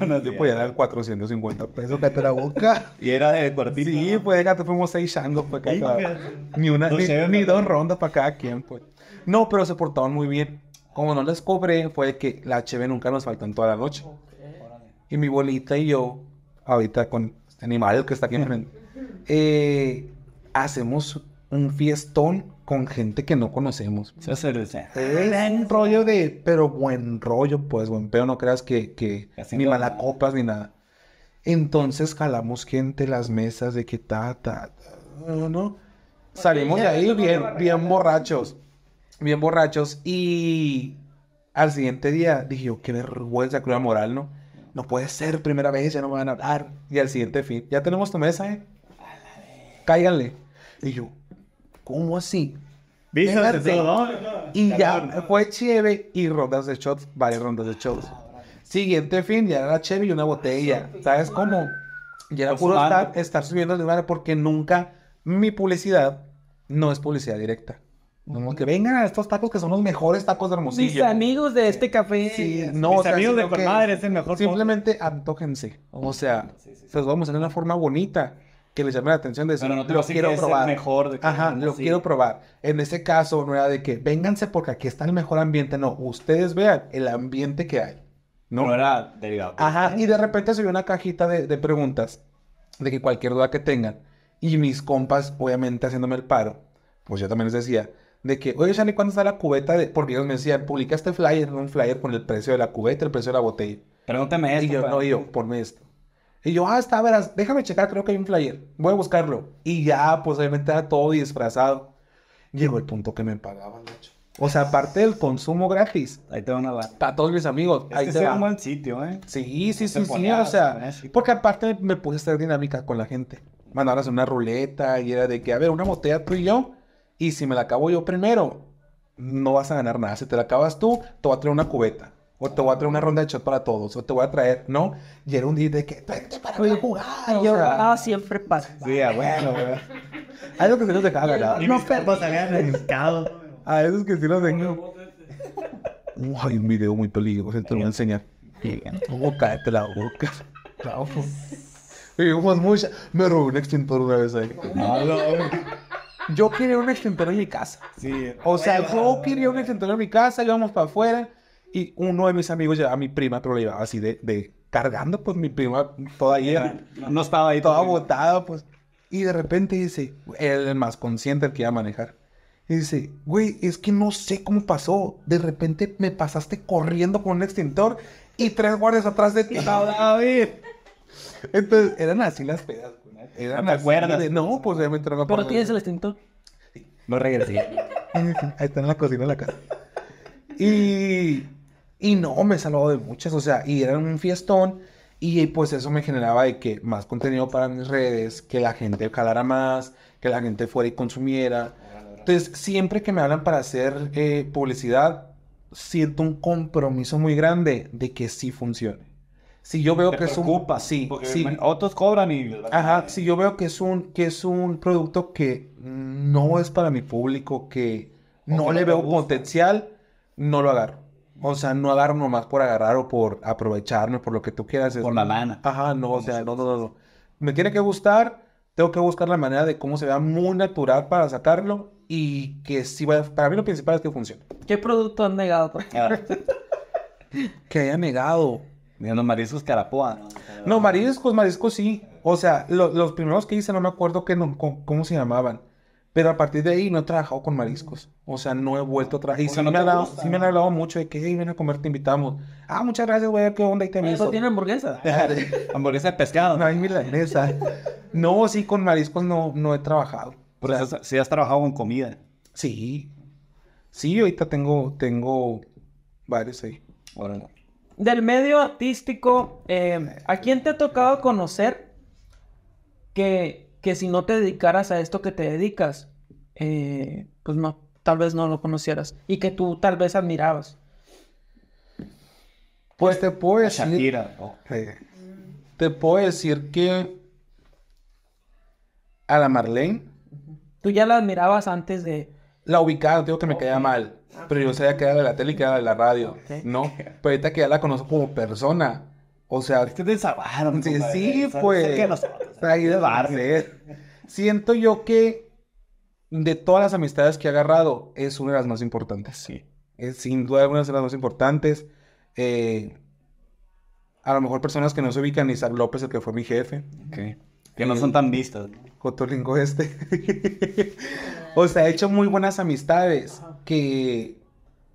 nos Yo podía dar 450 pesos, la boca. y era de cuartito. Sí, pues ya te fuimos seis changos, pues, pues Ni una, ni, dos rondas para cada quien, pues. No, pero se portaban muy bien. Como no les cobré, fue que la HB nunca nos faltó en toda la noche. Y mi bolita y yo, ahorita con este animal que está aquí enfrente, eh, hacemos un fiestón con gente que no conocemos. Se es el eh, rollo de, pero buen rollo, pues, buen Pero no creas que, que ni copas ni nada. Entonces jalamos gente las mesas de que ta, no, Salimos de ahí bien, bien borrachos, bien borrachos. Y al siguiente día dije yo, qué vergüenza, cruda moral, ¿no? No puede ser, primera vez, ya no me van a hablar. Y al siguiente fin, ya tenemos tu mesa, ¿eh? Cáiganle. Y yo, ¿cómo así? ¿Viste? Y ya, fue chévere y rondas de shots, varias rondas de shots. Siguiente fin, ya era chévere y una botella. ¿Sabes cómo? Ya era puro estar, subiendo el lugar porque nunca mi publicidad no es publicidad directa. Como que vengan a estos tacos que son los mejores tacos de Hermosillo. Mis amigos de este café. no, amigos de madre es el mejor. Simplemente antójense. O sea, se los vamos a hacer de una forma bonita que les llamé la atención de decir, lo quiero probar. Mejor Ajá, lo quiero probar. En ese caso no era de que vénganse porque aquí está el mejor ambiente, no, ustedes vean el ambiente que hay. No, era derivado. Pues, Ajá, ¿eh? y de repente subió una cajita de, preguntas de que cualquier duda que tengan. Y mis compas, obviamente, haciéndome el paro, pues yo también les decía, de que, oye, Shani, ¿cuándo está la cubeta? De... Porque ellos me decían, este flyer, un flyer con el precio de la cubeta, el precio de la botella. Pregúntame esto. Y yo, no, yo, ponme esto. Y yo, ah, está, verás, déjame checar, creo que hay un flyer. Voy a buscarlo. Y ya, pues obviamente era todo disfrazado. Llegó el punto que me pagaban, hecho. O sea, aparte del consumo gratis. Ahí te van a dar. Para todos mis amigos. ahí te va. un buen sitio, ¿eh? Sí, sí, sí, sí. O sea, porque aparte me puse a dinámica con la gente. Mandaron una ruleta y era de que, a ver, una botella tú y yo. Y si me la acabo yo primero, no vas a ganar nada. Si te la acabas tú, te voy a traer una cubeta o te voy a traer una ronda de shot para todos, o te voy a traer, ¿no? Y era un día de que, vente para jugar. yo, ah, siempre pasa. Sí, ah, bueno, güey. Hay lo que se los dejaba, ¿verdad? No, pero pues, habían Ah, A esos que sí los tengo. Hay un video muy peligroso, te lo voy a enseñar. No, cállate la boca. Claro. Vivimos mucho. Me robó un extintor una vez ahí. Ah, yo quería un extintor en mi casa. Sí. O sea, yo quería un extintor en mi casa, íbamos para afuera. Y uno de mis amigos llevaba a mi prima, pero la llevaba así de, cargando, pues mi prima todavía no, no estaba ahí, toda botada, pues. Y de repente dice, el más consciente, el que iba a manejar. Y dice, güey, es que no sé cómo pasó. De repente me pasaste corriendo con un extintor y tres guardias atrás de ti. David. Entonces, eran así las pedas, Eran ¿Te acuerdas? De... no, pues ya me acuerdo. Pero tienes el extintor. Sí. No regresé. Ahí está en la cocina de la casa. Y y no, me he de muchas, o sea, y era un fiestón. Y pues eso me generaba de que más contenido para mis redes, que la gente calara más, que la gente fuera y consumiera. Entonces, siempre que me hablan para hacer eh, publicidad, siento un compromiso muy grande de que sí funcione. Si yo veo que es un... sí, sí. otros cobran y... Ajá, si yo veo que es un, que es un producto que no es para mi público, que no le veo potencial, no lo agarro. O sea, no agarro nomás por agarrar o por aprovecharme, por lo que tú quieras. por la lana. Ajá, no, o sea, no, no, no. Me tiene que gustar, tengo que buscar la manera de cómo se vea muy natural para sacarlo y que sí Para mí lo principal es que funcione. ¿Qué producto han negado? Ah. que haya negado. Los mariscos carapoa. No, mariscos, mariscos sí. O sea, los primeros que hice no me acuerdo que cómo se llamaban pero a partir de ahí no he trabajado con mariscos. O sea, no he vuelto a trabajar. Y sí, me han hablado mucho de que, hey, ven a comer, te invitamos. Ah, muchas gracias, güey, qué onda y te Eso tiene hamburguesa. hamburguesa de pescado. No, hay milanesa. no, sí, con mariscos no, no he trabajado. Pero sí has trabajado con comida. Sí. Sí, ahorita tengo, tengo varios ahí. Del medio artístico, eh, ¿a quién te ha tocado conocer que que si no te dedicaras a esto que te dedicas, eh, pues no, tal vez no lo conocieras y que tú tal vez admirabas. Pues te puedo decir. Shakira, te puedo decir que. A la Marlene. Tú ya la admirabas antes de. La ubicaba, digo que me queda mal. Pero yo sabía que era de la tele y que era de la radio. No. Pero ahorita que ya la conozco como persona. O sea. que Sí, sí, pues. Ahí de Siento yo que de todas las amistades que he agarrado, es una de las más importantes, sí. Es sin duda una de las más importantes. Eh, a lo mejor personas que no se ubican, Isaac López, el que fue mi jefe. que Que no eh, son tan vistas. Cotolingo este. o sea, he hecho muy buenas amistades que,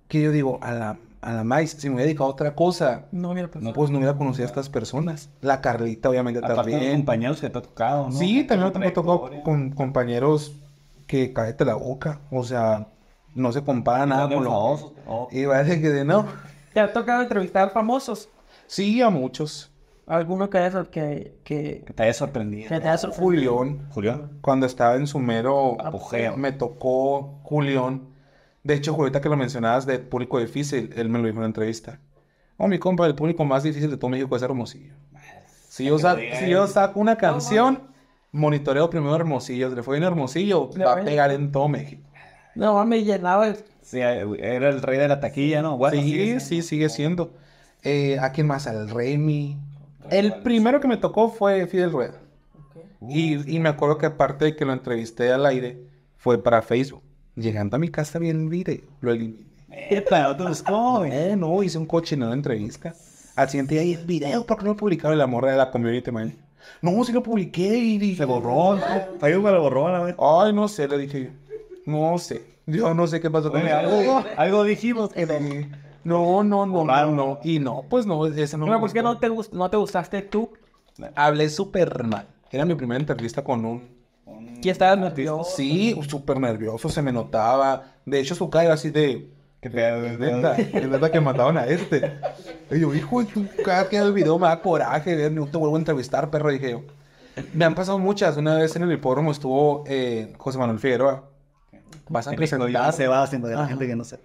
que yo digo, a la Además, si me hubiera dedicado a otra cosa, no, hubiera pues no hubiera conocido a estas personas. La Carlita, obviamente, también. De compañeros que te ha tocado, ¿no? Sí, también me tocado con compañeros que cállate la boca, o sea, no se compara nada con los famosos. Y parece que de no. ¿Te ha tocado entrevistar famosos? Sí, a muchos. ¿Alguno que, que, que... que te haya sorprendido? Que te sorprendido. Julián. Julián. Cuando estaba en Sumero, mero me tocó Julián de hecho, ahorita que lo mencionabas de público difícil, él me lo dijo en una entrevista. Oh, mi compa, el público más difícil de todo México es Hermosillo. Si yo, saco, una canción, monitoreo primero Hermosillo. le fue bien Hermosillo, va a pegar en todo México. No me llenaba. Sí, eh, era el rey de la taquilla, ¿no? sí, sí, sigue siendo. Eh, ¿A quién más? Al Remy. El primero que me tocó fue Fidel Rueda. y, me acuerdo que aparte de que lo entrevisté al aire, fue para Facebook. Llegando a mi casa el video, lo eliminé. Eh, no, hice un coche en una entrevista. Al siguiente día, el video, ¿por qué no lo publicaba la morra de la te man? No, sí lo publiqué y, se borró. Ahí me lo borró a la vez. Ay, no sé, le dije No sé. Yo no sé qué pasó con algo, algo dijimos. Eh, No, no, no, no, no. Y no, pues no, esa no me pues ¿por qué no te, no te gustaste tú? Hablé súper mal. Era mi primera entrevista con un sí estaba nervioso. Sí, súper nervioso, se me notaba. De hecho, su cara iba así de... Que es verdad que mataron a este. Y yo, hijo, tu... cada que el video me da coraje, ver, no te vuelvo a entrevistar, perro. Y dije yo, me han pasado muchas. Una vez en el hipódromo estuvo eh, José Manuel Figueroa. Vas a presentar. Se va haciendo de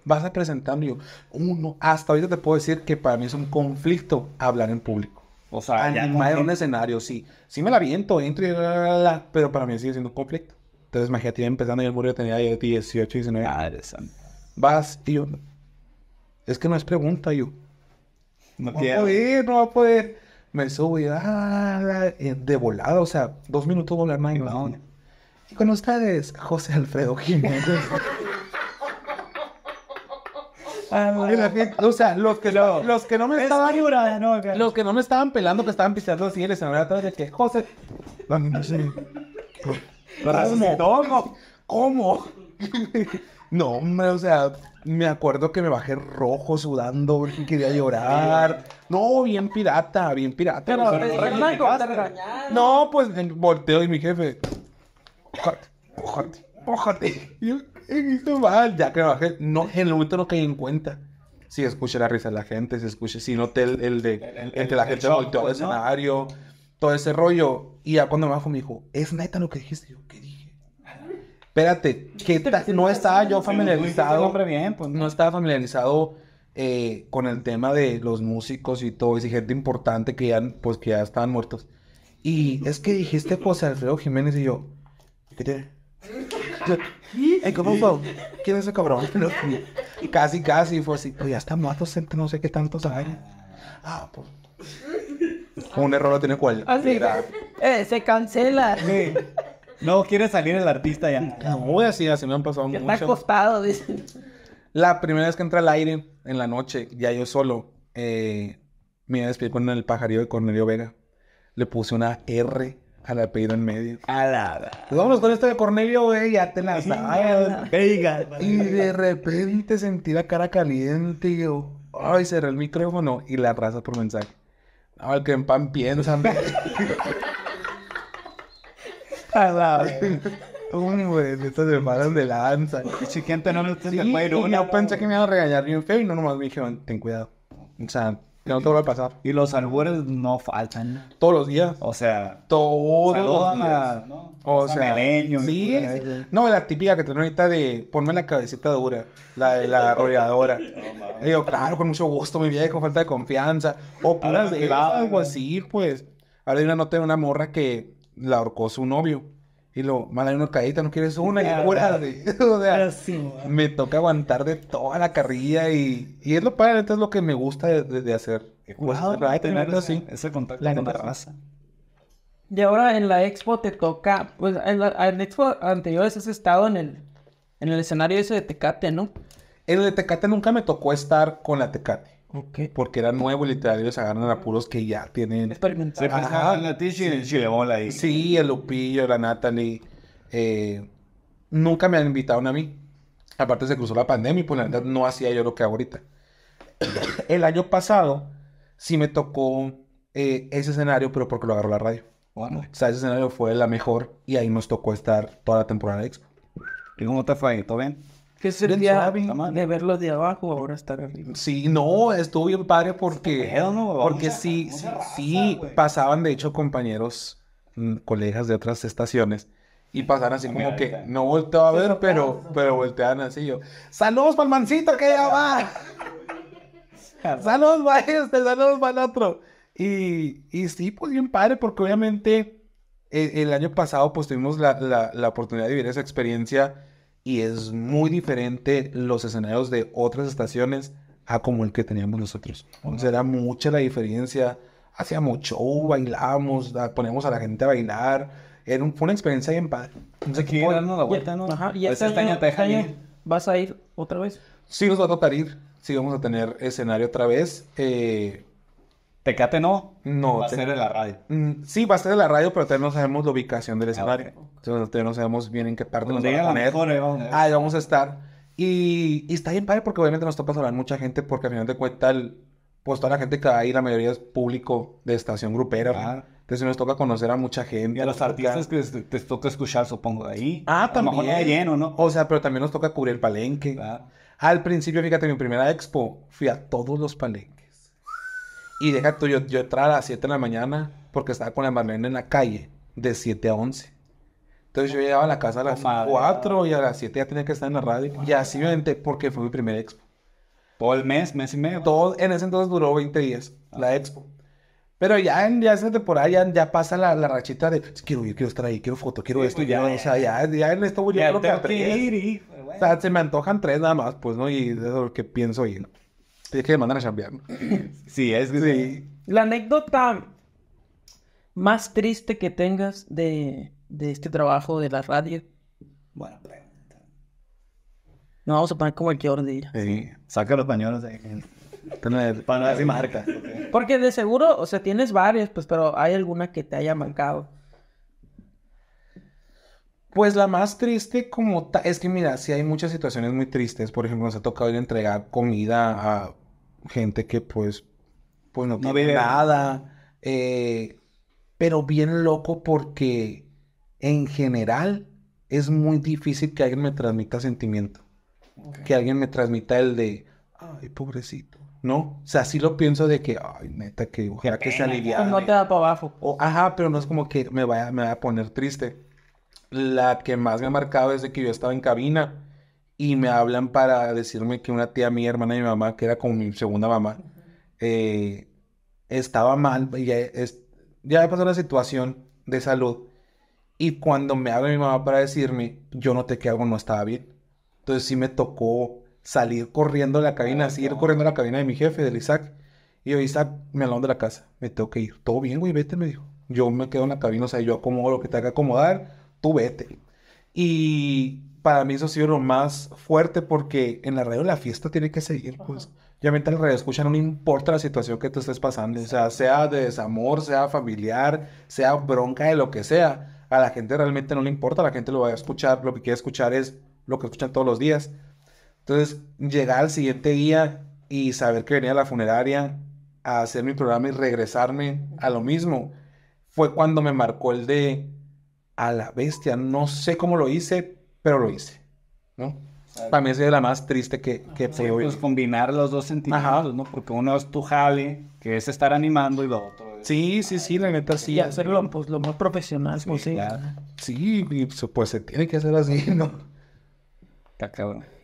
Vas a presentar, y yo, uno, hasta ahorita te puedo decir que para mí es un conflicto hablar en público. O sea, en un escenario, sí. Sí me la viento, entro y pero para mí sigue siendo un conflicto. Entonces, imagínate, empezando y el muro tenía 18, 19. Madre Vas, y yo, es que no es pregunta, yo. No, no va a poder, no va a poder. Me subo y ah, eh, de volada, o sea, dos minutos volar más y Y con ustedes, José Alfredo Jiménez. Ah, o sea, los que, no, los que no me estaban. Los que no me estaban pelando, que estaban pisando así en el escenario atrás de que José. ¿Cómo? ¿Cómo? No, hombre, o sea, me acuerdo que me bajé rojo, sudando, porque quería llorar. No, bien pirata, bien pirata. Pero, No, pues volteo y mi jefe. Pójate, pójate, pójate mal. Ya que no, en el momento no caí en cuenta. Si sí, escuché la risa de la gente, si escucha, si noté el, de, entre la gente todo pues, el escenario, todo ese rollo. Y ya cuando me bajó me dijo, ¿es neta lo que dijiste? Yo, ¿qué dije? Espérate, que pues, no estaba yo familiarizado. No estaba familiarizado eh, con el tema de los músicos y todo, y gente importante que ya, pues, que ya estaban muertos. Y es que dijiste pues, Alfredo Jiménez y yo, ¿qué ¿quién es ese cabrón? casi, casi fue así. Pues ya está a no sé qué tantos años. Ah, pues. Un error lo tiene cual. Así. Ah, eh, se cancela. No quiere salir el artista ya. Muy así, así me han pasado mucho. Está acostado, dice. La primera vez que entra al aire en la noche, ya yo solo, eh, me despedí con el pajarillo de Cornelio Vega. Le puse una R al apellido en medio. A la. Pues vámonos con esto de Cornelio, güey. Ya te la Y de repente sentí la cara caliente y yo. Ay, cerré el micrófono y la raza por mensaje. Ay, que en pan piensan. A la. Uy, güey, estas hermanas de lanza. gente no me sí, y yo pensé que me iban a regañar bien feo y no nomás me dijeron, ten cuidado. O sea, no te Y los albures no faltan. Todos los días. O sea, todos los días. ¿no? O sea, Sí. No, la típica que tengo ahorita de ponme la cabecita dura, la de la arrolladora. digo, claro, con mucho gusto, mi con falta de confianza. O puras de algo así, pues. Ahora hay una nota de una morra que la ahorcó su novio. Y lo, mala una caída, no quieres una y ahora o sea, me toca aguantar de toda la carrilla y, y es lo padre, es lo que me gusta de, hacer. Wow, pues, contacto con la raza. Y ahora en la expo te toca, pues en la expo anteriores has estado en el, en el escenario ese de Tecate, ¿no? En el de Tecate nunca me tocó estar con la Tecate. Porque era nuevo, literarios agarran apuros que ya tienen. Experimentar. Ajá, la sí. Sí, el Lupillo, la Natalie. Eh, nunca me han invitado a mí. Aparte se cruzó la pandemia y pues la verdad no hacía yo lo que hago ahorita. el año pasado sí me tocó eh, ese escenario, pero porque lo agarró la radio. O sea, ese escenario fue la mejor y ahí nos tocó estar toda la temporada de Expo. ¿Y cómo te fue? ¿Todo bien? sería día de verlo de abajo ahora estar arriba. Sí, no, estuvo bien padre porque, porque sí, sí, pasaban de hecho compañeros, mm, colegas de otras estaciones y pasaban así como que no volteaba a ver, pero, pero volteaban así yo. Saludos para mancito que ya va. saludos para este, saludos para otro. Y, y sí, pues bien padre porque obviamente eh, el, año pasado pues tuvimos la, la oportunidad de vivir esa experiencia y es muy diferente los escenarios de otras estaciones a como el que teníamos nosotros. Entonces era mucha la diferencia, hacíamos show, bailábamos, poníamos a la gente a bailar, era fue una experiencia bien padre. la vuelta, ¿no? Ajá, y este este ¿vas a ir otra vez? Sí, nos va a tocar ir, sí vamos a tener escenario otra vez. Eh, Tecate no. No. Va a ser en la radio. Mm, sí, va a ser en la radio, pero todavía no sabemos la ubicación del ah, escenario. Entonces, todavía no sabemos bien en qué parte nos a ahí vamos. a estar. Y, está bien padre porque obviamente nos toca hablar mucha gente porque al final de cuentas, pues toda la gente que va ahí, la mayoría es público de estación grupera. Ah. Entonces nos toca conocer a mucha gente. Y a los artistas que te, toca escuchar, supongo, de ahí. Ah, también. lleno, ¿no? O sea, pero también nos toca cubrir el palenque. Ah. Al principio, fíjate, mi primera expo, fui a todos los palenques. Y deja tú, yo, yo entraba a las 7 de la mañana porque estaba con la Marlene en la calle de 7 a 11. Entonces yo llegaba a la casa a las 4 y a las 7 ya tenía que estar en la radio. Y así obviamente porque fue mi primer expo. Todo el mes, mes y medio. Todo, en ese entonces duró 20 días ah. la expo. Pero ya en ya esa temporada ya, ya pasa la, la, rachita de quiero yo quiero estar ahí, quiero foto, quiero esto. y pues ya, o sea, ya, ya en esto voy a Ir, O sea, se me antojan tres nada más, pues, ¿no? Y eso es lo que pienso y... ¿no? Tienes que mandar a chambear. Sí, es que sí. La anécdota más triste que tengas de, este trabajo de la radio. Bueno, pregunta. Pues, no vamos a poner como el que ordilla. Sí, saca los pañuelos ahí. Para no decir marca. Porque de seguro, o sea, tienes varias, pues, pero hay alguna que te haya marcado. Pues la más triste como tal, es que mira, sí hay muchas situaciones muy tristes. Por ejemplo, nos ha tocado ir a entregar comida a gente que pues, pues no, tiene nada, eh, pero bien loco porque en general es muy difícil que alguien me transmita sentimiento, que alguien me transmita el de, ay, pobrecito. ¿no? O sea, sí lo pienso de que, ay, neta, que ojalá que se pues, No te da para abajo. ajá, pero no es como que me vaya, me vaya a poner triste. La que más me ha marcado es de que yo estaba en cabina y me hablan para decirme que una tía mi hermana de mi mamá, que era como mi segunda mamá, eh, estaba mal, ya, es, ya pasó la situación de salud. Y cuando me habla mi mamá para decirme, yo noté que algo no estaba bien. Entonces sí me tocó salir corriendo de la cabina, así corriendo a la cabina de mi jefe, del Isaac. Y yo, Isaac, me hablaron de la casa, me tengo que ir. Todo bien, güey, vete, me dijo. Yo me quedo en la cabina, o sea, yo acomodo lo que te haga acomodar, tú vete. Y para mí eso ha sido lo más fuerte porque en la radio la fiesta tiene que seguir, pues. obviamente Ya la radio escucha, no importa la situación que tú estés pasando, o sea, sea de desamor, sea familiar, sea bronca de lo que sea, a la gente realmente no le importa, la gente lo va a escuchar, lo que quiere escuchar es lo que escuchan todos los días. Entonces, llegar al siguiente día y saber que venía a la funeraria a hacer mi programa y regresarme a lo mismo, fue cuando me marcó el de a la bestia, no sé cómo lo hice, pero lo hice, ¿no? Para mí es la más triste que, ah, que sí, Pues eh, combinar los dos sentimientos, ¿no? Porque uno es tu jale, que es estar animando, y lo otro es... Sí, sí, sí, la neta sí. Y hacerlo pues, lo más profesional posible. Sí, pues se tiene que hacer así, ¿no?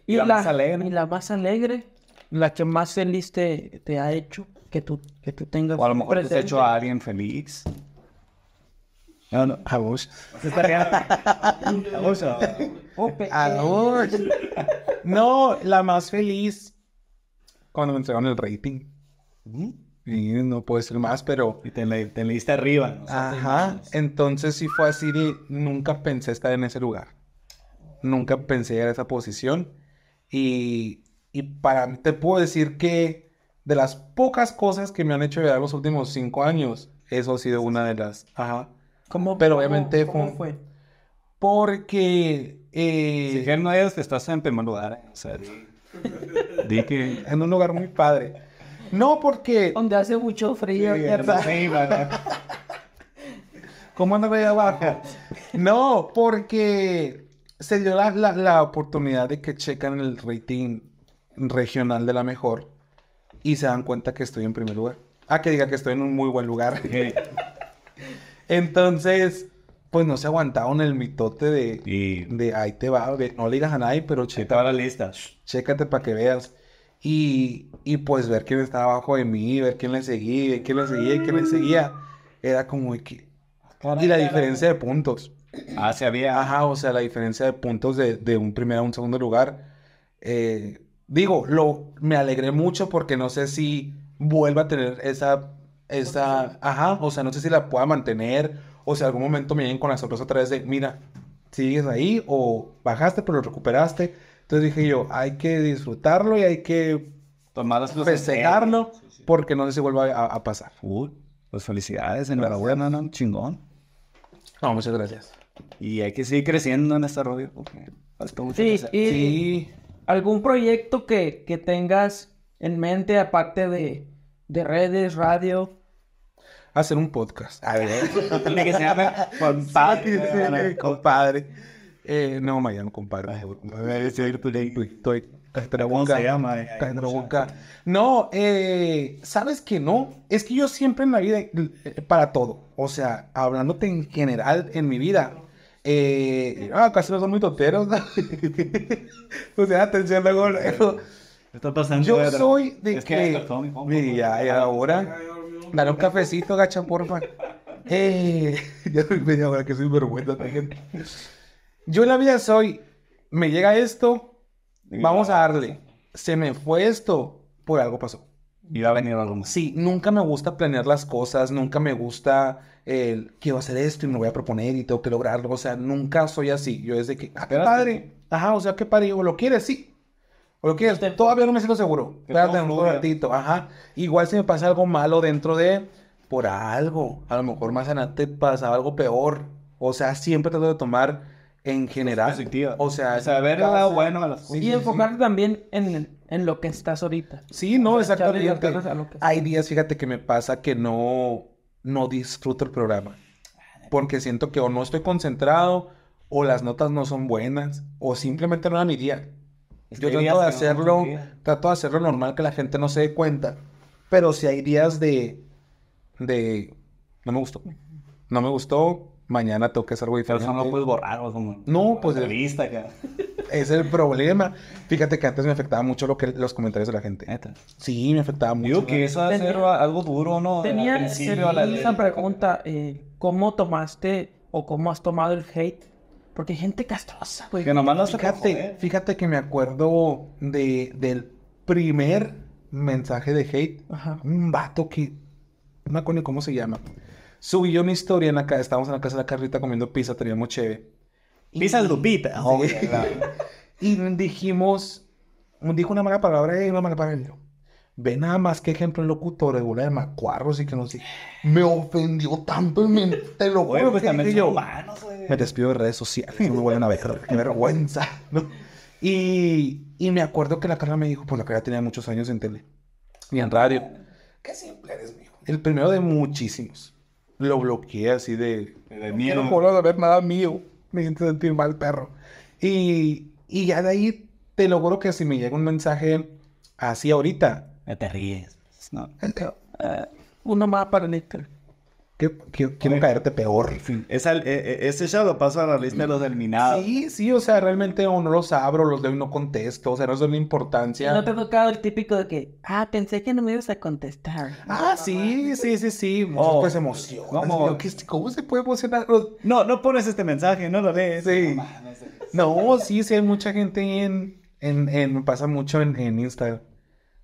Y, la, más alegre. Y la más alegre, la que más feliz te, ha hecho, que tú, que tú tengas... O a lo mejor te has hecho a alguien feliz. No, no, oh, a vos. A vos. A vos. No, la más feliz cuando me entregaron el rating. Mm. Y no puede ser más, pero... Y te, leíste arriba. Ajá. Entonces sí fue así de... Nunca pensé estar en ese lugar. Nunca pensé llegar a esa posición. Y, y para... Te puedo decir que de las pocas cosas que me han hecho llegar los últimos cinco años, eso ha sido una de las... Ajá pero obviamente cómo, fue, Porque... Eh... Si que no es, estás en primer lugar. O en un lugar muy padre. No, porque... Donde hace mucho frío. Sí, ¿Cómo anda abajo? No, porque se dio la, oportunidad de que chequen el rating regional de la mejor y se dan cuenta que estoy en primer lugar. Ah, que diga que estoy en un muy buen lugar. Entonces, pues no se aguantaron el mitote de, de ahí te va, no le digas a nadie, pero checa. la lista. Chécate para que veas. Y, y, pues ver quién estaba abajo de mí, ver quién le seguía, quién le seguía, quién le seguía. Era como que... Y la diferencia de puntos. Ah, se había. Ajá, o sea, la diferencia de puntos de, de un primero a un segundo lugar. Eh, digo, lo, me alegré mucho porque no sé si vuelva a tener esa esta, ajá, o sea, no sé si la pueda mantener o si sea, algún momento me lleguen con la sorpresa a través de, mira, sigues ahí o bajaste pero lo recuperaste. Entonces dije yo, hay que disfrutarlo y hay que tomar las porque no se vuelva a, pasar. Uy, pues felicidades, enhorabuena, ¿no? Chingón. No, muchas gracias. Y hay que seguir creciendo en esta radio. Pues, sí, y sí. ¿Algún proyecto que, que tengas en mente aparte de, de redes, radio? hacer un podcast. A ver, tiene que ser compadre. compadre. Eh, no, Mariano, compadre. compadre. Estoy ¿Cómo se llama? No, eh, sabes que no. Es que yo siempre en la vida, eh, para todo, o sea, hablándote en general en mi vida, eh, ah, casi no son muy toteros. o sea, atención, luego. Está pasando. Yo soy de que. que ya, ahora. Dale un cafecito, gacha, porfa. Eh, ya estoy media hora que soy vergüenza gente. Yo en la vida soy, me llega esto, vamos a darle. Se me fue esto, por algo pasó. Y va a venir algo más. Sí, nunca me gusta planear las cosas, nunca me gusta el eh, a hacer esto y me voy a proponer y tengo que lograrlo. O sea, nunca soy así. Yo desde que, ah, qué padre. Ajá, o sea, qué padre. o lo quieres, sí. O lo que todavía no me siento seguro. Espérate un ratito, ajá. Igual si me pasa algo malo dentro de, por algo, a lo mejor más adelante pasa algo peor. O sea, siempre trato de tomar en general. Positiva. O sea, saber el lado bueno a las cosas. Y enfocarte también en, en lo que estás ahorita. Sí, no, exactamente. Hay días, fíjate, que me pasa que no, no disfruto el programa. Porque siento que o no estoy concentrado, o las notas no son buenas, o simplemente no era mi día. Yo trato de hacerlo, trato de hacerlo normal que la gente no se dé cuenta. Pero si hay días de, de, no me gustó, no me gustó, mañana tengo que hacer algo diferente. Pero eso no puedes borrar, o no, pues. Es el problema. Fíjate que antes me afectaba mucho lo que, los comentarios de la gente. Sí, me afectaba mucho. Digo que eso hacer algo duro, ¿no? Tenía, la... esa pregunta, eh, ¿cómo tomaste o cómo has tomado el hate porque gente castrosa, güey. Que nomás no fíjate, fíjate que me acuerdo de, del primer mensaje de hate. Ajá. Un vato que. No me acuerdo cómo se llama. Subí yo una historia en la casa. Estábamos en la casa de la carrita comiendo pizza, teníamos chévere. Pizza y... lupita. y dijimos. Dijo una mala palabra y eh, una mala palabra. Ve nada más que ejemplo en locutor de bola de macuarros y que no sé. Me ofendió tanto me, te lo juro pues me despido de redes sociales me voy a Qué vergüenza. Y, y, me acuerdo que la cara me dijo, pues la Carla tenía muchos años en tele y en radio. Qué simple eres, mijo. El primero de muchísimos. Lo bloqueé así de... De miedo. No puedo saber nada mío. Me siento sentir mal, perro. Y, y ya de ahí te logro que si me llega un mensaje así ahorita, te ríes. Eh, eh. ah. Uno más para Néstor. Quiero, caerte peor. Esa, eh, ese ya lo paso a la lista de los eliminados. Sí, sí, o sea, realmente o no los abro, los de no contesto, o sea, no es de una importancia. No te ha tocado el típico de que, ah, pensé que no me ibas a contestar. Ah, sí, sí, sí, sí. Oh. pues ¿Cómo? ¿Cómo se puede emocionar? No, no pones este mensaje, no lo lees. Sí. No, sí, sí, hay mucha gente en. Me pasa mucho en Instagram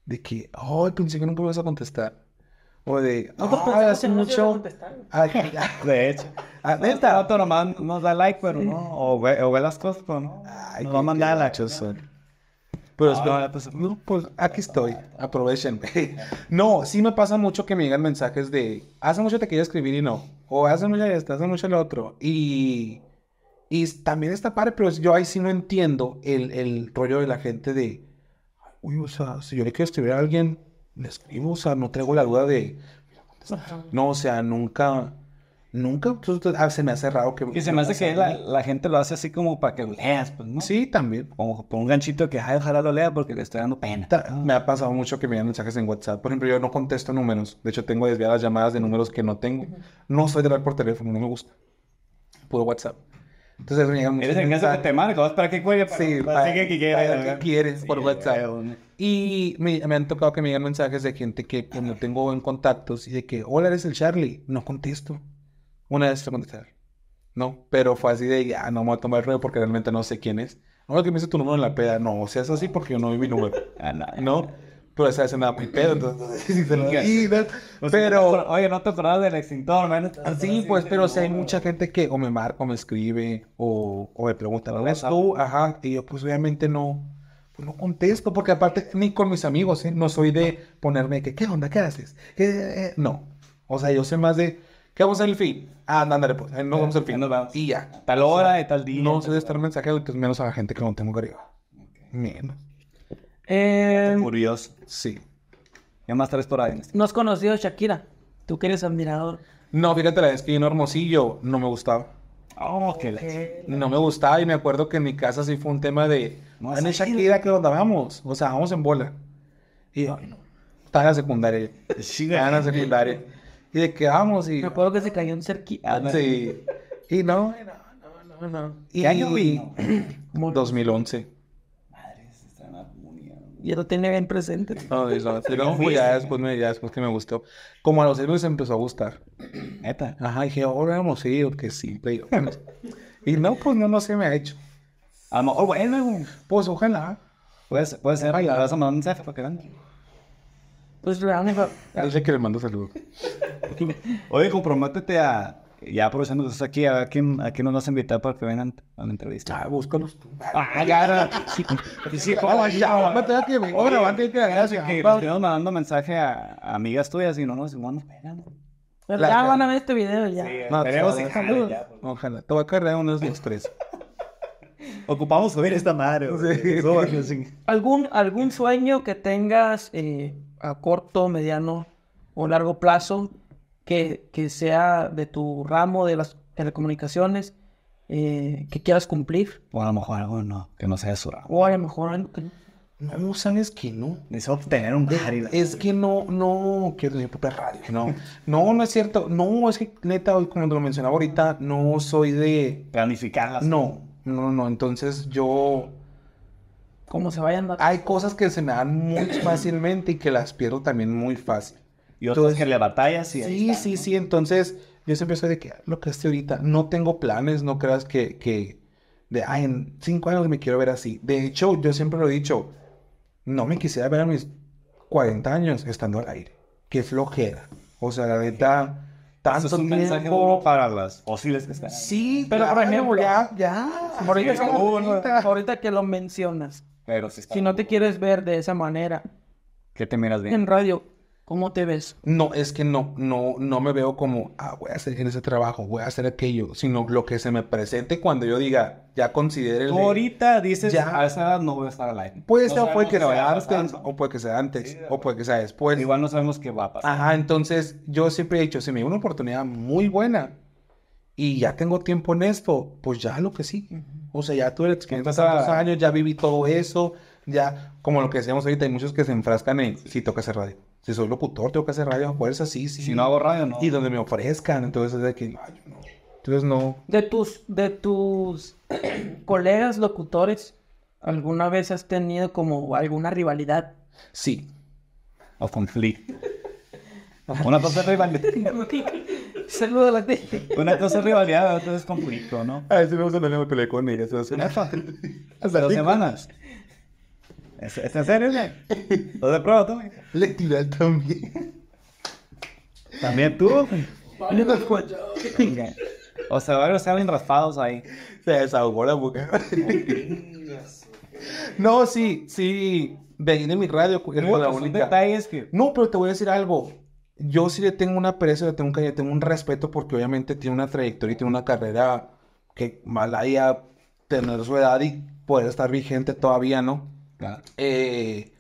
de que, oh, pensé que nunca me vas a contestar. O de, oh, ay, hace mucho. Ay, de hecho. Esta ah, auto no este nomás da like, pero no. O ve, o ve, las cosas, pero pues, no. Ay, nos va a mandar la chosa. Pero pues, no, pues aquí estoy, aprovechenme. No, sí me pasa mucho que me llegan mensajes de, hace mucho te quería escribir y no, o hace mucho esto, hace mucho lo otro. Y, y también está padre, pero yo ahí sí no entiendo el, el rollo de la gente de, uy, o sea, si yo le quiero escribir a alguien, le escribo, o sea, no traigo la duda de... No, o sea, nunca... Nunca, ah, se me hace raro que... Y se me hace que la, gente lo hace así como para que lo leas, pues, ¿no? Sí, también. Como por un ganchito que Ay, ojalá lo lea porque le estoy dando pena. Me ha pasado mucho que me dan mensajes en WhatsApp. Por ejemplo, yo no contesto números. De hecho, tengo desviadas llamadas de números que no tengo. No soy de hablar por teléfono, no me gusta. Puro WhatsApp. Entonces me mensajes. Eres el casa que te marca, vas para que cuelgue sí, Así que, que, quieres, quieres por WhatsApp. Y me, han tocado que me llegan mensajes de gente que cuando tengo en contactos y de que, hola, eres el Charlie. No contesto. Una vez te contestar. No, pero fue así de, ya, ah, no me voy a tomar el ruido porque realmente no sé quién es. Ahora que me dice tu número en la peda, no, o sea, es así porque yo no vi mi número. ¿No? Pero esa vez andaba muy pedo, entonces. se pero. Oye, no te acordabas del extintor, man. Ah, sí, pues, pero si hay mucha gente que o me marca, o me escribe, o, me pregunta, ¿no eres tú? Ajá. Y yo, pues, obviamente no. Pues, no contesto, porque aparte ni con mis amigos, ¿eh? No soy de ponerme que, ¿qué onda? ¿Qué haces? Eh, eh? No. O sea, yo soy más de, ¿qué vamos a hacer el fin? Ah, andá, pues, no vamos al fin. Y ya. Tal hora, de tal día. No sé de estar mensajeado, entonces menos a la gente que no tengo arriba. Menos. Eh, em, curioso, sí. Ya más tres por ahí. Este ¿No has conocido Shakira? Tú que eres admirador. No, fíjate, la vez que vino Hermosillo, no me gustaba. Oh, qué No me gustaba y me acuerdo que en mi casa sí fue un tema de... No, en Shakira que onda vamos. O sea, vamos en bola. Y Estaba en la secundaria. Sí, en la secundaria. Y de que vamos y... Me acuerdo que se cayó un cerquita. Ah, sí. y no, no, no, no. ¿Qué y, año vi? 2011. Ya lo tiene bien presente. No, no, ya después, me, ya que me gustó. Como a los seis meses empezó a gustar. Neta. Ajá, dije, ahora hemos ido, que sí. Y, y no, pues no, no se me ha hecho. A lo mejor, bueno, pues ojalá. Puede puedes ser, ahí vas a mandar un mensaje para que vean. Pues realmente. Él que le mando saludos. Oye, comprométete a ya aprovechando que aquí, a ver quién, a quién nos vas a invitar para que vengan a la entrevista. Ah, búscanos tú. Ah, ya, sí, sí, vamos ya, vamos Ahora van a tener que gracias. Que estuvimos mandando mensaje a, amigas tuyas y no nos bueno, espérame. Pues ya van a ver este video ya. Sí, pues. Ojalá, te voy a cargar unos los tres. Ocupamos subir esta madre. ¿Algún, ¿Algún sueño que tengas eh, a corto, mediano o largo plazo que, sea de tu ramo de las telecomunicaciones eh, que quieras cumplir. O a lo mejor algo no, que no sea de su ramo. O a lo mejor algo que no, No, sabes que no. Es obtener un Es que no, no quiero tener propia radio. No, no, no es cierto. No, es que neta, como te lo mencionaba ahorita, no soy de. Planificarlas. No, no, no. Entonces yo. Como se vayan. Hay cosas que se me dan muy fácilmente y que las pierdo también muy fácil y otros Entonces, que le batallas y ahí Sí, sí, sí. Entonces, yo siempre soy de que lo que estoy ahorita, no tengo planes, no creas que, que de, ay, en cinco años me quiero ver así. De hecho, yo siempre lo he dicho, no me quisiera ver a mis 40 años estando al aire. Qué flojera. O sea, la verdad... tanto es un mensaje para las que están. Sí, pero por ejemplo, ya, ya. Ahorita, que lo mencionas. Pero si, si no te quieres ver de esa manera. ¿Qué te miras bien? En radio, ¿Cómo te ves? No, es que no, no, no me veo como, ah, voy a hacer ese trabajo, voy a hacer aquello, sino lo que se me presente cuando yo diga, ya considere. ahorita dices, ya, a ah, esa edad no voy a estar al aire. Pues, puede ser, que no antes, o puede que sea antes, o puede que sea después. Igual no sabemos qué va a pasar. Ajá, entonces yo siempre he dicho, si me dio una oportunidad muy buena y ya tengo tiempo en esto, pues ya lo que sí. O sea, ya tú eres experiencia ah, años, ya viví todo eso, ya, como lo que decíamos ahorita, hay muchos que se enfrascan en si toca hacer radio si soy locutor, tengo que hacer radio a fuerza, sí, sí. Si no hago radio, no. Y donde me ofrezcan, entonces es de que... no. Entonces no. De tus, de tus colegas locutores, ¿alguna vez has tenido como alguna rivalidad? Sí. O conflicto. Una cosa es rivalidad. Saludos a la gente. Una cosa es rivalidad, otra es conflicto, ¿no? A veces me gusta tener una pelea con ella. Hace dos semanas. ¿Es, en serio, güey? ¿Lo de prueba güey? Le también. También tú, O sea, varios salen raspados ahí. Se desahogó la boca. no, sí, sí. vení en mi radio no, la No, pero te voy a decir algo. Yo sí le tengo una aprecio, le tengo un tengo un respeto porque obviamente tiene una trayectoria y tiene una carrera que mal haya tener su edad y poder estar vigente todavía, ¿no? Eh,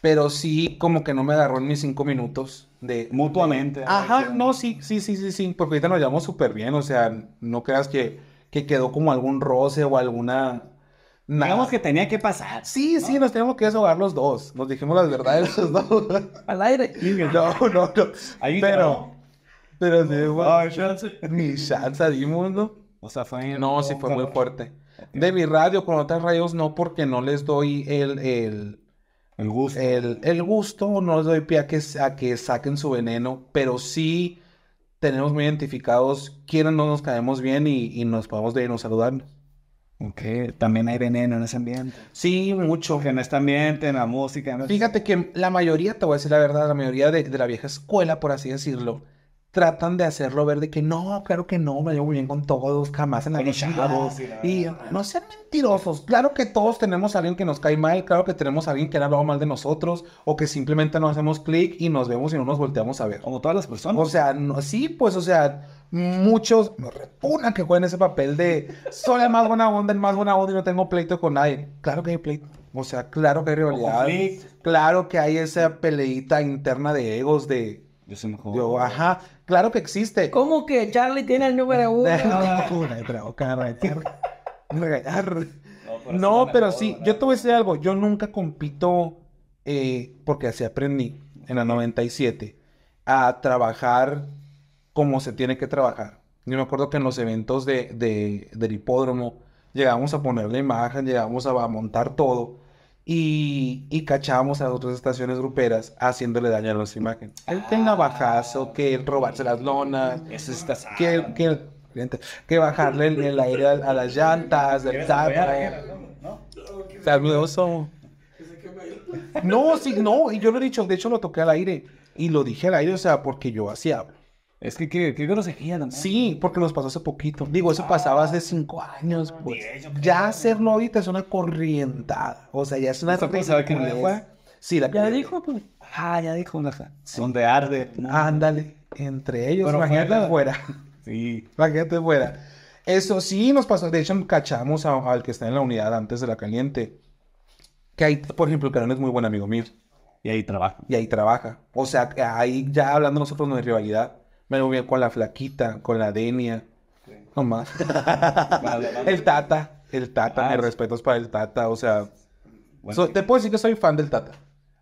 pero sí, como que no me agarró en mis cinco minutos de... Mutuamente. ajá, no, sí, sí, sí, sí, sí, porque ahorita nos llevamos súper bien, o sea, no creas que, que quedó como algún roce o alguna... Nada. Digamos que tenía que pasar. Sí, sí, nos tenemos que desahogar los dos. Nos dijimos las verdades los dos. Al aire. No, no, no. pero, pero, pero, no, Ni chance. ni chance mundo. O sea, fue. No, sí, fue muy fuerte de mi radio con otras radios no porque no les doy el, el, el gusto. El, no les doy pie a que, a que saquen su veneno, pero sí tenemos muy identificados quiénes no nos caemos bien y, y nos podemos de irnos saludar Ok, también hay veneno en ese ambiente. Sí, mucho. En este ambiente, en la música. Fíjate que la mayoría, te voy a decir la verdad, la mayoría de la vieja escuela, por así decirlo, tratan de hacerlo ver de que no, claro que no, me llevo muy bien con todos, jamás en la Y no sean mentirosos. Claro que todos tenemos a alguien que nos cae mal, claro que tenemos a alguien que ha hablado mal de nosotros, o que simplemente no hacemos clic y nos vemos y no nos volteamos a ver. Como todas las personas. O sea, sí, pues, o sea, muchos me repugnan que jueguen ese papel de soy el más buena onda, el más buena onda y no tengo pleito con nadie. Claro que hay pleito. O sea, claro que hay rivalidad. Claro que hay esa peleita interna de egos de yo mejor. ajá, claro que existe. ¿Cómo que Charlie tiene el número uno? no, pero sí, yo te voy a decir algo. Yo nunca compito, eh, porque así aprendí en la 97, a trabajar como se tiene que trabajar. Yo me acuerdo que en los eventos de, del hipódromo llegábamos a poner la imagen, llegábamos a montar todo. Y, cachábamos a otras estaciones gruperas haciéndole daño a las imágenes. Él el ah. tenga bajazo, que el robarse las lonas, que, que, bajarle el, aire a, las llantas, el Saludoso. No, sí, no, y yo lo he dicho, de hecho lo toqué al aire. Y lo dije al aire, o sea, porque yo así es que qué, se se Sí, porque los pasó hace poquito. Digo, eso pasaba hace cinco años, ah, pues. ya hacerlo ahorita es una corrientada. O sea, ya es una... Cosa que Sí, la Ya dijo, pues. Ah, ya dijo una... Donde arde. Ándale, entre ellos. imagínate fuera. Sí. Imagínate fuera. Eso sí nos pasó. De hecho, cachamos al que está en la unidad antes de la caliente. Que ahí, por ejemplo, el no es muy buen amigo mío. Y ahí trabaja. Y ahí trabaja. O sea, ahí ya hablando nosotros no rivalidad. Me bien con la flaquita, con la Denia. Nomás. El Tata. El Tata. Ah, mis respetos para el Tata. O sea. te puedo decir que soy fan del Tata.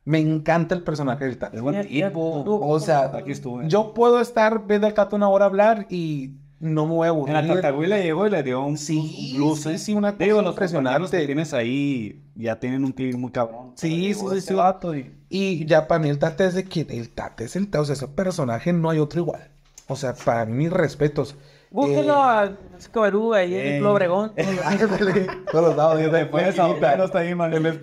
Me encanta el personaje del Tata. O sea, Yo puedo estar viendo al Tata una hora hablar y no me voy a aburrir. En la le llegó y le dio un sí, ¿eh? Sí, una cosa los impresionante. Que tienes ahí, ya tienen un clip muy cabrón. Sí, sí, sí, este y... y... ya para mí el Tata es de quien el Tata es el Tata, O sea, ese personaje no hay otro igual. O sea, para mis respetos. Búsquenlo eh, a Chico Berú ahí en el eh, Obregón. Todos los lados, después. está ahí, man. El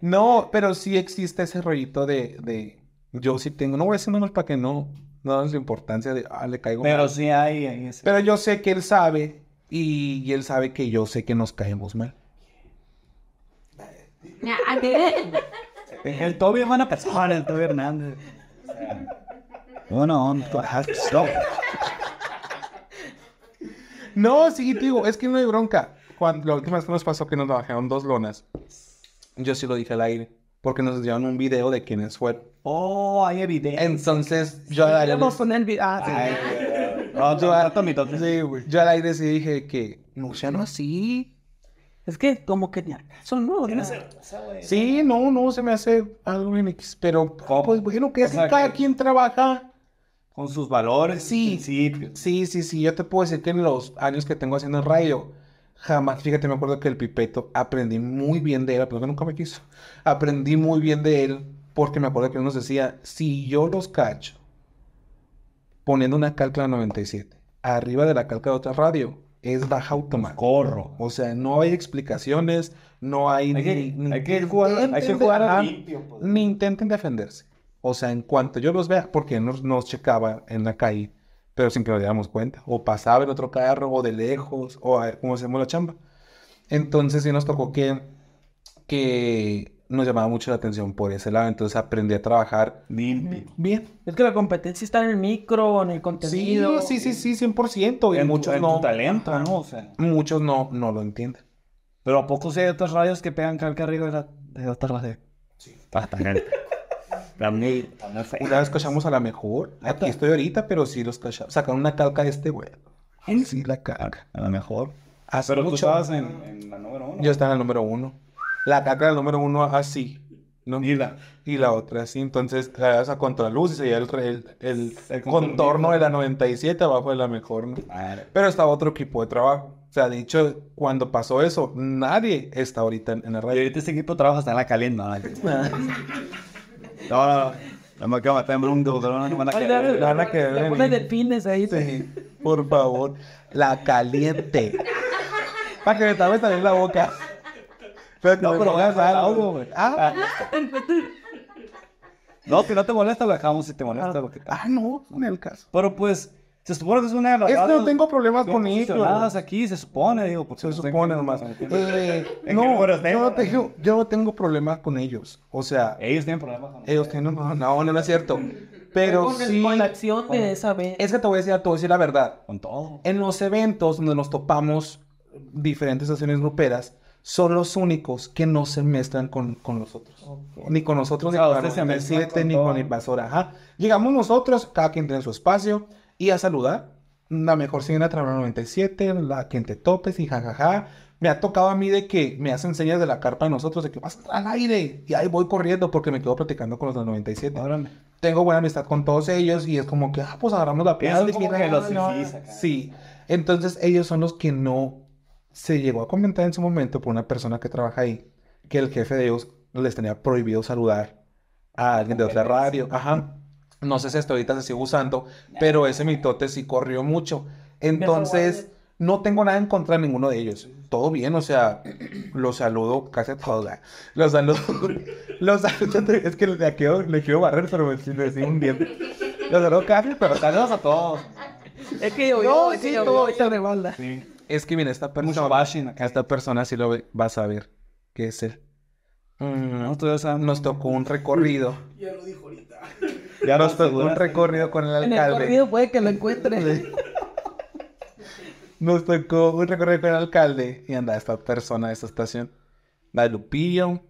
No, pero sí existe ese rollito de, de. Yo sí tengo. No voy a decir nomás para que no. No dan su importancia de. Ah, le caigo. Pero sí hay. ese. Pero yo sé que él sabe. Y, él sabe que yo sé que nos caemos mal. el Toby es buena persona, el Toby Hernández. Bueno, ah, No, sí, digo, es que no hay bronca. Cuando, la última vez que nos pasó que nos bajaron dos lonas, yo sí lo dije al aire, porque nos dieron un video de quiénes fueron. Oh, hay evidencia. Entonces, yo al aire. el sí. güey. yo al aire sí dije que no no así. Es que como que son nuevos. ¿no? sí, no, no, se me hace algo en X. Pero, pues bueno, que así cada quien trabaja. Con sus valores. Sí, sí, sí, sí. Yo te puedo decir que en los años que tengo haciendo el radio, jamás, fíjate, me acuerdo que el Pipeto, aprendí muy bien de él, pero que nunca me quiso. Aprendí muy bien de él porque me acuerdo que él nos decía, si yo los cacho poniendo una calca 97 arriba de la calca de otra radio, es baja automática. Corro. O sea, no hay explicaciones, no hay... que, ni, jugar, a, limpio, Ni pues. intenten defenderse. O sea, en cuanto yo los vea, porque nos, nos checaba en la calle, pero sin que nos diéramos cuenta. O pasaba el otro carro, o de lejos, o como ver cómo hacemos la chamba. Entonces sí nos tocó que, que nos llamaba mucho la atención por ese lado. Entonces aprendí a trabajar Bien. Es que la competencia está en el micro, en el contenido. Sí, sí, sí, 100%. Y muchos no. talento, ¿no? muchos no, no lo entienden. Pero ¿a poco si hay otras radios que pegan calca arriba de, la, de Sí. Bastante. También, Una vez cachamos a la mejor. Aquí estoy ahorita, pero sí los cachamos. Sacaron una calca de este güey. Sí, la calca. A la mejor. pero tú estabas en, la número uno. Yo estaba en el número uno la caca del número uno así. Y, la, y la otra así. Entonces la contraluz y el, el, el, contorno de la 97 abajo es la mejor. Pero está otro equipo de trabajo. O sea, dicho cuando pasó eso, nadie está ahorita en, la radio. ahorita este equipo de trabajo está la caliente. no, no, no. No me en no a por favor. La caliente. Para que me tapes en la boca no, pero voy a saber algo, güey. Ah, ah. no, que no te molesta, lo dejamos. Si te molesta, porque Ah, ah no, en el caso. Pero pues, se supone que es una de las. Este no tengo problemas con ellos. aquí, se supone, digo. pues se supone nomás. Eh, no, yo, no tengo problemas con ellos. O sea. Ellos tienen problemas con ellos. tienen. No, no, no es cierto. Pero sí. la acción de esa vez. Es que te voy a decir, te voy a decir la verdad. Con todo. En los eventos donde nos topamos diferentes acciones gruperas son los únicos que no se mezclan con, con los otros. Ni con nosotros, ni ah, con el 97, ni con invasora. Llegamos nosotros, cada quien tiene su espacio, y a saludar. La mejor señora Trabajadora 97, la quien te topes, y jajaja. Me ha tocado a mí de que me hacen señas de la carpa de nosotros, de que vas al aire. Y ahí voy corriendo porque me quedo platicando con los del 97. Tengo buena amistad con todos ellos y es como que, ah, pues agarramos la piedra. Sí, entonces ellos son los que no se llegó a comentar en su momento por una persona que trabaja ahí que el jefe de ellos les tenía prohibido saludar a alguien de otra radio. Ajá. No sé si esto ahorita se sigue usando, pero ese mitote sí corrió mucho. Entonces, no tengo nada en contra de ninguno de ellos. Todo bien, o sea, los saludo casi a todos. Los saludo. Los saludo. Es que le quiero, le quiero barrer, pero me decía un diente. Los saludo casi, pero saludos a todos. Es que yo, no, es sí, que yo, yo, yo, yo, es que, mira, esta persona. Esta persona sí lo vas a ver. ¿Qué es él? Mm, nos tocó un recorrido. Ya lo dijo ahorita. Ya nos tocó un recorrido con el alcalde. En el recorrido puede que lo encuentre. Nos tocó un recorrido con el alcalde y anda esta persona de esta estación. La Lupillo,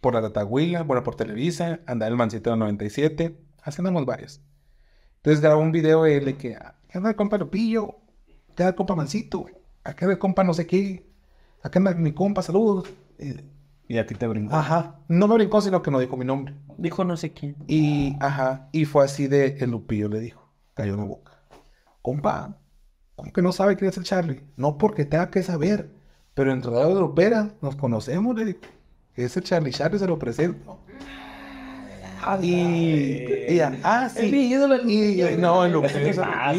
por la Tatahuila, bueno, por Televisa, anda el Mancito 97. Así andamos varios. Entonces grabó un video de él de que, anda ah, el compa Lupillo? ¿Qué anda el compa Mancito, güey? acá mi compa no sé qué, acá mi compa, saludos. Y a ti te brincó. Ajá. No me brincó, sino que no dijo mi nombre. Dijo no sé quién. Y, ajá. Y fue así de el Lupillo le dijo. Cayó en la boca. Compa, ¿cómo que no sabe quién es el Charlie? No porque tenga que saber, pero entre la de nos conocemos, le dijo. Ese Charlie Charlie se lo presento. Y ah, sí. y, no, el Lupillo ah,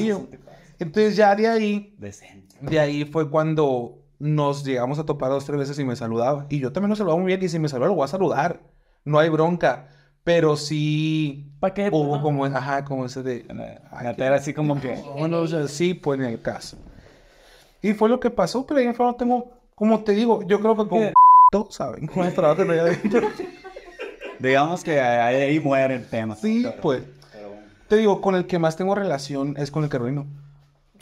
Entonces ya de ahí. Decente de ahí fue cuando nos llegamos a topar dos, tres veces y me saludaba. Y yo también lo saludaba muy bien y si me saluda lo voy a saludar. No hay bronca. Pero sí... ¿Para qué? Hubo como, ajá, como ese de... Ah, ah, ah, era así como que... Bueno, sí, pues en el caso. Y fue lo que pasó, pero ahí no tengo... Como te digo, yo creo que como... Todos saben. Con el trabajo Digamos que ahí, muere el tema. Sí, pues. Te digo, con el que más tengo relación es con el que ruino.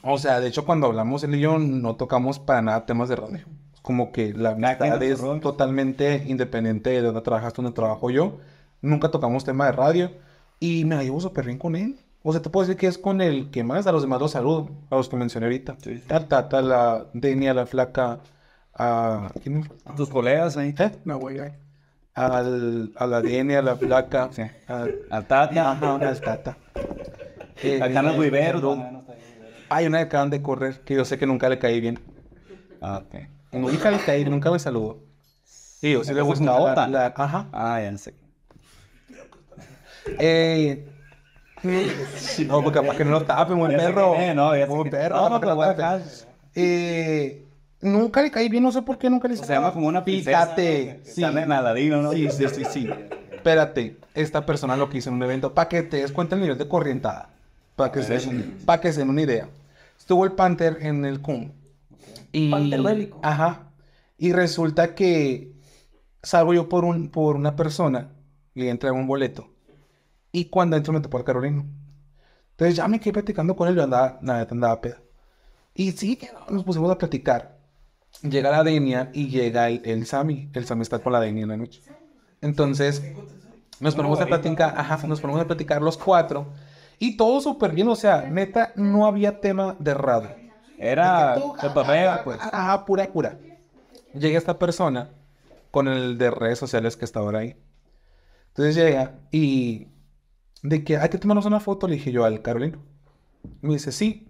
O sea, de hecho, cuando hablamos él y yo, no tocamos para nada temas de radio. Como que la amistad es totalmente independiente de donde trabajaste, donde trabajo yo. Nunca tocamos tema de radio. Y me llevo súper bien con él. O sea, te puedo decir que es con el que más a los demás los saludo, a los que mencioné ahorita. Sí, Tata, A Tata, la Denia, la Flaca, a. ¿Quién? A tus colegas ahí. ¿Eh? No, güey, Al, a la Denia, a la Flaca. Sí. a Tata. Ajá, al Tata. Eh, a Carlos eh, No, hay una que acaban de correr que yo sé que nunca le caí bien. Ah, ok. Nunca le caí, nunca me saludó. Sí, yo sí le gusta otra. La... Ajá. Ah, ya no sé. Eh. No, porque capaz que no lo tapen, un perro. No, ya buen perro. No, no, pero Eh. Nunca le caí bien, no sé por qué nunca le caí. Se llama como una princesa. Pícate. Sí. Nadadino, ¿no? Sí, sí, sí, Espérate, esta persona lo que hizo en un evento, para que te des el nivel de corrientada. Para que, se, para que se den una idea estuvo el Panther en el CUM. Panther bélico. Ajá. Y resulta que salgo yo por, un, por una persona, le entrego un boleto. Y cuando entro me topó el Carolino. Entonces ya me quedé platicando con él, yo andaba, nada, andaba pedo. Y sí, nos pusimos a platicar. Llega la Denia y llega el, el Sami. El Sami está con la Denia en la noche. Entonces, nos ponemos a platicar, ajá, nos ponemos a platicar los cuatro. Y todo súper bien, o sea, neta, no había tema de radio. Era el papel, pues. Ajá, ah, ah, ah, pura cura. Llega esta persona con el de redes sociales que está ahora ahí. Entonces llega y de que hay que tomarnos una foto, le dije yo al Carolino. Me dice, sí.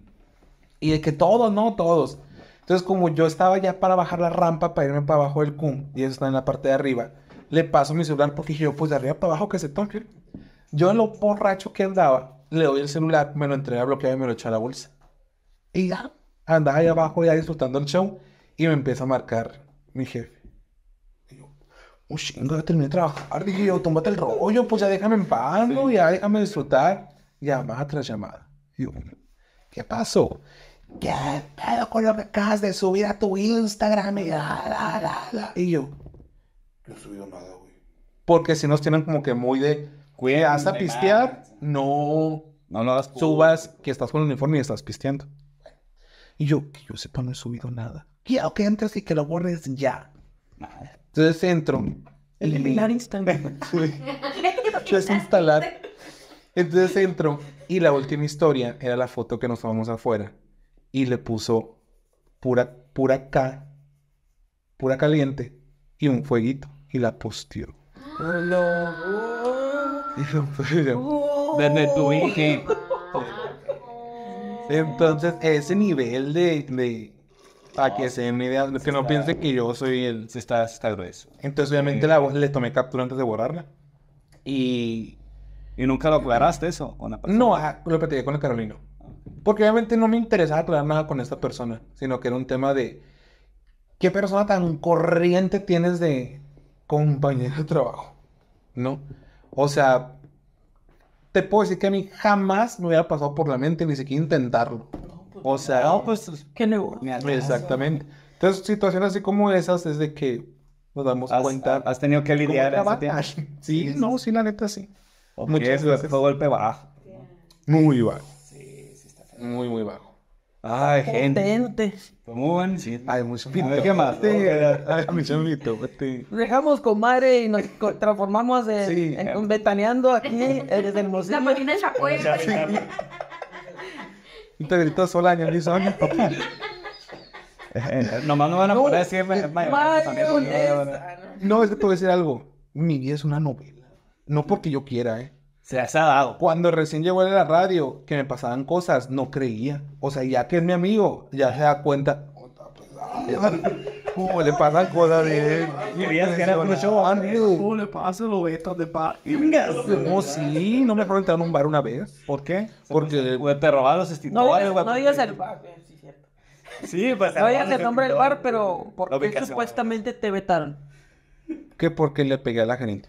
Y de que todos, no, todos. Entonces, como yo estaba ya para bajar la rampa, para irme para abajo del cum, y eso está en la parte de arriba, le paso mi celular porque dije yo, pues de arriba para abajo que se toque. Yo en lo borracho que andaba, le doy el celular, me lo entrega bloqueado y me lo echa a la bolsa. Y ya, andaba ahí abajo ya disfrutando el show y me empieza a marcar mi jefe. Y yo, un oh, chingo, ya terminé de trabajar. Dije yo, tómate el rollo, pues ya déjame en paz, sí. ya déjame disfrutar. Llamada tras llamada. Y yo, ¿qué pasó? ¿Qué pedo con lo que acabas de subir a tu Instagram? Y, yo, no he subido nada, güey. Porque si nos tienen como que muy de ¿Has hasta pistear, no, no lo hagas subas que estás con el uniforme y estás pisteando. Y yo, que yo sepa, no he subido nada. Ya, ok, entras y que lo borres ya. Entonces entro. Eliminar Instagram. instalar. Entonces entro y la última historia era la foto que nos tomamos afuera. Y le puso pura, pura K, pura caliente y un fueguito. Y la posteó. ¡Oh, Oh. de Entonces, ese nivel de, para que se den idea, que no piensen que yo soy el. Se está, Entonces, obviamente, la voz le tomé captura antes de borrarla. Y. ¿Y nunca lo aclaraste eso? no, lo platicé con el Carolino. Porque obviamente no me interesaba aclarar nada con esta persona, sino que era un tema de. ¿Qué persona tan corriente tienes de compañero de trabajo? ¿No? O sea, te puedo decir que a mí jamás me hubiera pasado por la mente ni siquiera intentarlo. O sea, no, pues, pues, pues qué nuevo. Exactamente. Entonces, situaciones así como esas es de que nos damos cuenta. Has tenido que lidiar Sí, no, sí, la neta sí. Muchas veces. Fue golpe bajo. Muy bajo. Sí, sí está feo. Muy, muy bajo. Ay, gente. ¿Cómo van? Sí. Ay, muy A ver, ¿qué más? Sí, ay, mucho pues, Sí. Dejamos comadre y nos transformamos en, en un betaneando aquí eh, desde el museo. La marina de fue. Y te gritó sola, mi Eh, Nomás no van a No. poner siempre. Eh, eh, no No, es que te voy decir algo. Mi vida es una novela. No porque yo quiera, ¿eh? sea, se ha dado. Cuando recién llegó a la radio, que me pasaban cosas, no creía. O sea, ya que es mi amigo, ya se da cuenta. ¿Cómo le pasan cosas de él? Querías que era ¿Cómo le pasa los betas de No, sí, no me preguntaron un bar una vez. ¿Por qué? Porque te robaban los estituales. No, no digas el bar. Sí, pues. No digas el nombre del bar, pero ¿por qué supuestamente te vetaron? Que porque le pegué a la gerente.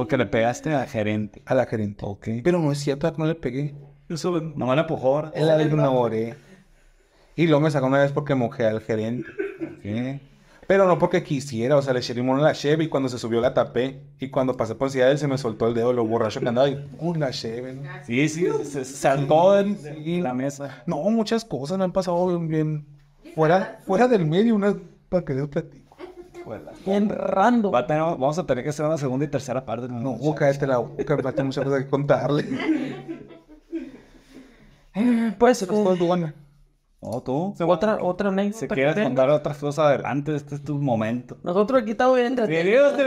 Porque le pegaste a la gerente. A la gerente. Ok. Pero no es cierto, no le pegué. no me la empujó. Él la ignoré. Y luego me sacó una vez porque mojé al gerente. Pero no porque quisiera, o sea, le eché limón la cheve y cuando se subió la tapé. Y cuando pasé por encima de él se me soltó el dedo, lo borracho que andaba y Una La cheve. Sí, sí, se saltó en la mesa. No, muchas cosas me han pasado bien. Fuera, fuera del medio, unas para que Dios otra vamos a tener que hacer una segunda y tercera parte. No, no a este la boca, va muchas cosas que contarle. Eh, pues, eso es eh, tú. Otra, otra Si quieres contar otras cosas adelante, este es tu momento. Nosotros aquí estamos bien entretenidos.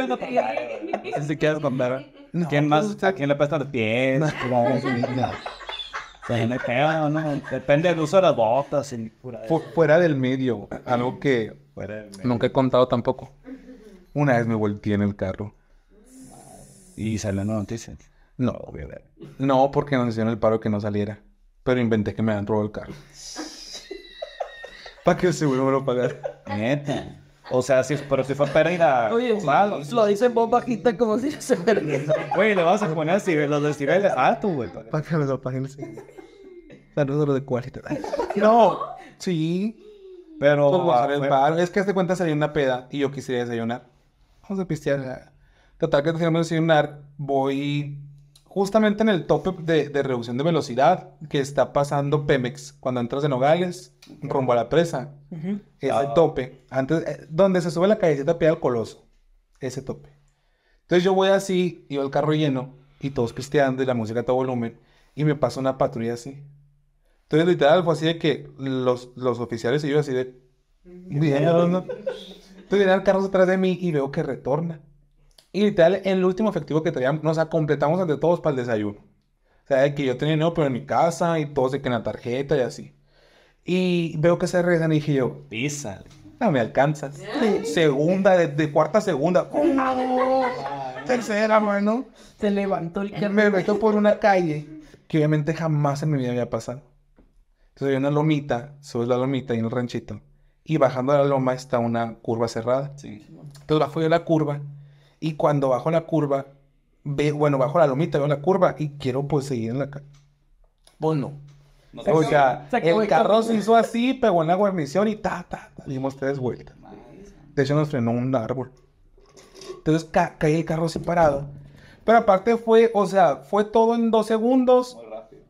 Si quieres contar. ¿Quién más? quién le prestan los pies? No, no, no. Pues Depende del uso de las botas Fuera del medio, algo que nunca he contado tampoco. Una vez me volteé en el carro. ¿Y salió la noticia? No, No, porque nos hicieron el paro que no saliera. Pero inventé que me habían robado el carro. Para que el seguro me lo pagara. Neta. O sea, si, pero si fue pérdida. Oye, malo. lo dicen voz bajita como si no se perdiera. Güey, le vamos a poner así, los decibeles Ah, tú, güey. que los páginas. Saludos de cuál. No. Sí. Pero. Pues, ah, es que este cuenta salió una peda y yo quisiera desayunar. Vamos a pistear. Ah. Total que quiero desayunar. Voy justamente en el tope de, de reducción de velocidad que está pasando Pemex cuando entras en Nogales rumbo a la presa. Ese ah. tope. Antes, eh, donde se sube la callecita pega al coloso. Ese tope. Entonces yo voy así, y el carro lleno, y todos pisteando, y la música a todo volumen, y me pasa una patrulla así. Entonces literal fue así de que los, oficiales y yo así de... Entonces viene el carro atrás de mí y veo que retorna. Y literal, en el último efectivo que traíamos, nos completamos Ante todos para el desayuno. O sea, que yo tenía dinero, pero en mi casa, y todos de que en la tarjeta y así. Y veo que se regresan y dije yo, pisa no me alcanzas. Segunda, de, cuarta a segunda. Tercera, mano. Se levantó el Me meto por una calle que obviamente jamás en mi vida había pasado. Entonces hay una lomita, soy la lomita y el ranchito. Y bajando la loma está una curva cerrada. Sí. Entonces bajo yo la curva y cuando bajo la curva, ve, bueno, bajo la lomita, veo la curva y quiero pues seguir en la calle. Pues o sea, el carro se hizo así, pegó en la guarnición y ta, ta, ta dimos tres vueltas. De hecho, nos frenó un árbol. Entonces caí el carro Sin parado. Pero aparte fue, o sea, fue todo en dos segundos.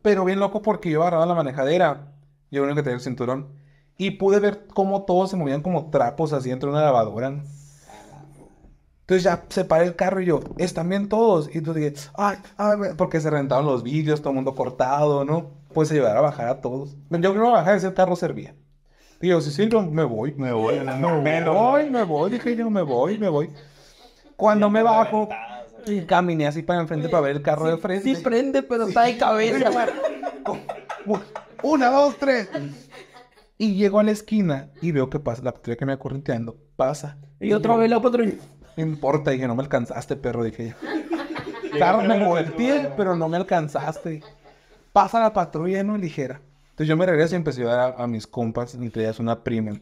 Pero bien loco porque yo agarraba la manejadera. Yo era único que tenía el cinturón. Y pude ver cómo todos se movían como trapos así dentro de una lavadora. Entonces ya Se separé el carro y yo, están bien todos. Y entonces dije, ay, porque se rentaron los vídeos, todo el mundo cortado, ¿no? puedes ayudar a bajar a todos. Yo creo bajar ese carro servía. Digo, si sí, me voy. Me voy, me voy, me voy. Dije yo, me voy, me voy. Cuando me bajo, y caminé así para enfrente para ver el carro de frente. Sí prende, pero está de cabeza. Una, dos, tres. Y llego a la esquina y veo que pasa la patrulla que me va Pasa. Y, otra vez la patrulla. No importa, dije, no me alcanzaste, perro, dije yo. Claro, me pie pero no me alcanzaste pasa la patrulla no ligera. Entonces yo me regreso y empecé a dar a, mis compas y te das una prima.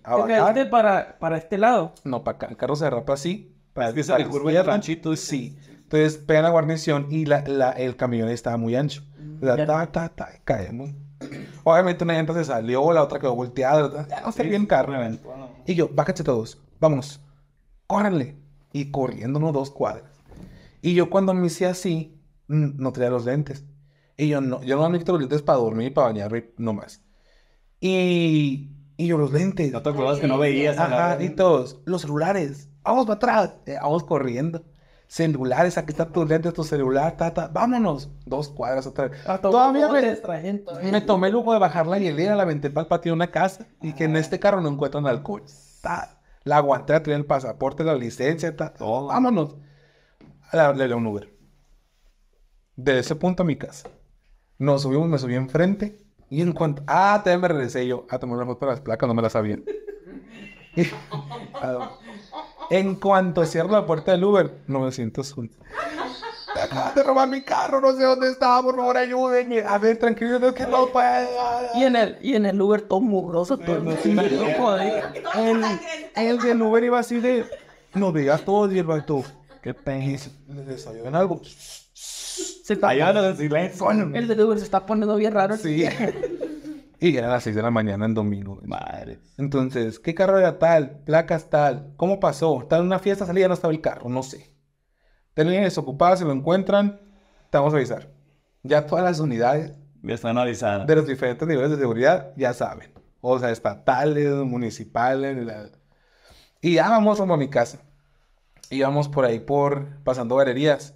¿Te para, para este lado? No, para acá. El carro se derrapa así. Para que sale el ranchito, sí. Entonces pegan la guarnición y la, el camión estaba muy ancho. O sea, ta, ta, ta, caemos. Obviamente una llanta se salió, la otra quedó volteada. Ah, no sé bien carro. Y yo, bácate todos, vamos, córranle. Y corriendo unos dos cuadras. Y yo cuando me hice así, no traía los lentes. Y yo no, yo no visto los lentes para dormir, para bañarme, nomás. Y, y yo los lentes. No te acuerdas que no veías. Ajá, y todos. Los celulares. Vamos para atrás. Eh, vamos corriendo. Celulares, aquí está tu lente, tu celular, Vámonos. Dos cuadras otra vez. todavía me, tomé el lujo de bajar la hielera, la aventé para el una casa y que en ah. este carro no encuentran alcohol. Ta. La aguanté a el pasaporte, la licencia, ta. Todo. Vámonos. a darle un Uber. De ese punto a mi casa. Nos subimos, me subí enfrente. Y en cuanto. Ah, también me regresé yo ah tomar una foto de las placas, no me las sabía. en cuanto cierro la puerta del Uber, no me siento suelto. Te acabas de robar mi carro, no sé dónde estaba, por favor ayúdenme. A ver, tranquilo, no, que no puedo. Y en el, y en el Uber todo mugroso, todo el mundo... el, el del Uber iba así de, no digas todo, y el qué pez, les ven algo. Se está El se está poniendo bien raro. Sí. y era a las 6 de la mañana en domingo. Madre. Entonces, ¿qué carro era tal? ¿Placas tal? ¿Cómo pasó? Estaba en una fiesta, salía, no estaba el carro, no sé. Tenían desocupada, se lo encuentran, te vamos a avisar. Ya todas las unidades. Ya están De los diferentes niveles de seguridad, ya saben. O sea, estatales, municipales. Y ya vamos rumbo a mi casa. Íbamos por ahí, por pasando galerías.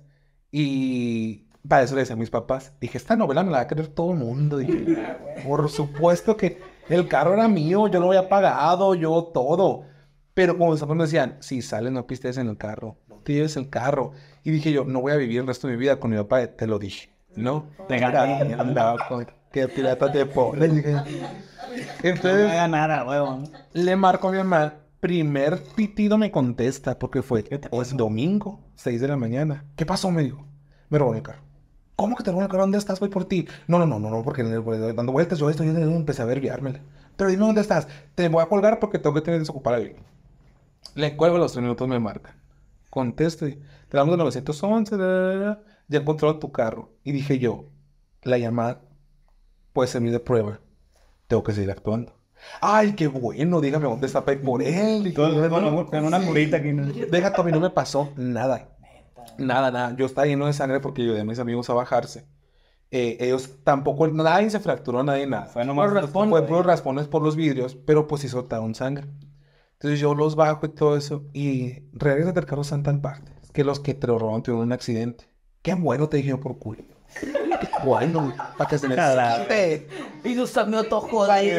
Y para eso le decía a mis papás, dije, esta novela me la va a querer todo el mundo. por supuesto que el carro era mío, yo lo había pagado, yo todo. Pero como mis papás me decían, si sales no pistes en el carro, no te lleves el carro. Y dije yo, no voy a vivir el resto de mi vida con mi papá, te lo dije. ¿No? Te gané. Andaba con pirata de pobre. Entonces, no huevón. Le marco a mi mamá primer pitido me contesta porque fue es domingo, 6 de la mañana. ¿Qué pasó? Me dijo. Me robó carro. ¿Cómo que te robó el carro? ¿Dónde estás? Voy por ti. No, no, no, no, porque dando vueltas yo esto, yo empecé a averviármela Pero dime dónde estás. Te voy a colgar porque tengo que tener desocupada bien. Le cuelgo los tres minutos, me marca. Contesto. te damos el 911. ya encontró tu carro. Y dije yo, la llamada puede mi de prueba. Tengo que seguir actuando. Ay, qué bueno, dígame dónde está por él. Y una curita aquí. Deja, a mí no me pasó nada. Nada, nada. Yo estaba lleno de sangre porque yo a mis amigos a bajarse. Eh, ellos tampoco, nadie se fracturó, nadie nada. Fue nomás raspón, fue por raspones por los vidrios, pero pues sí soltaron sangre. Entonces yo los bajo y todo eso y a del carro Santa tan que los que te robaron tuvieron un accidente. Qué bueno te dije yo por culo. Bueno, para que se me salte. Y sus amigos todos ahí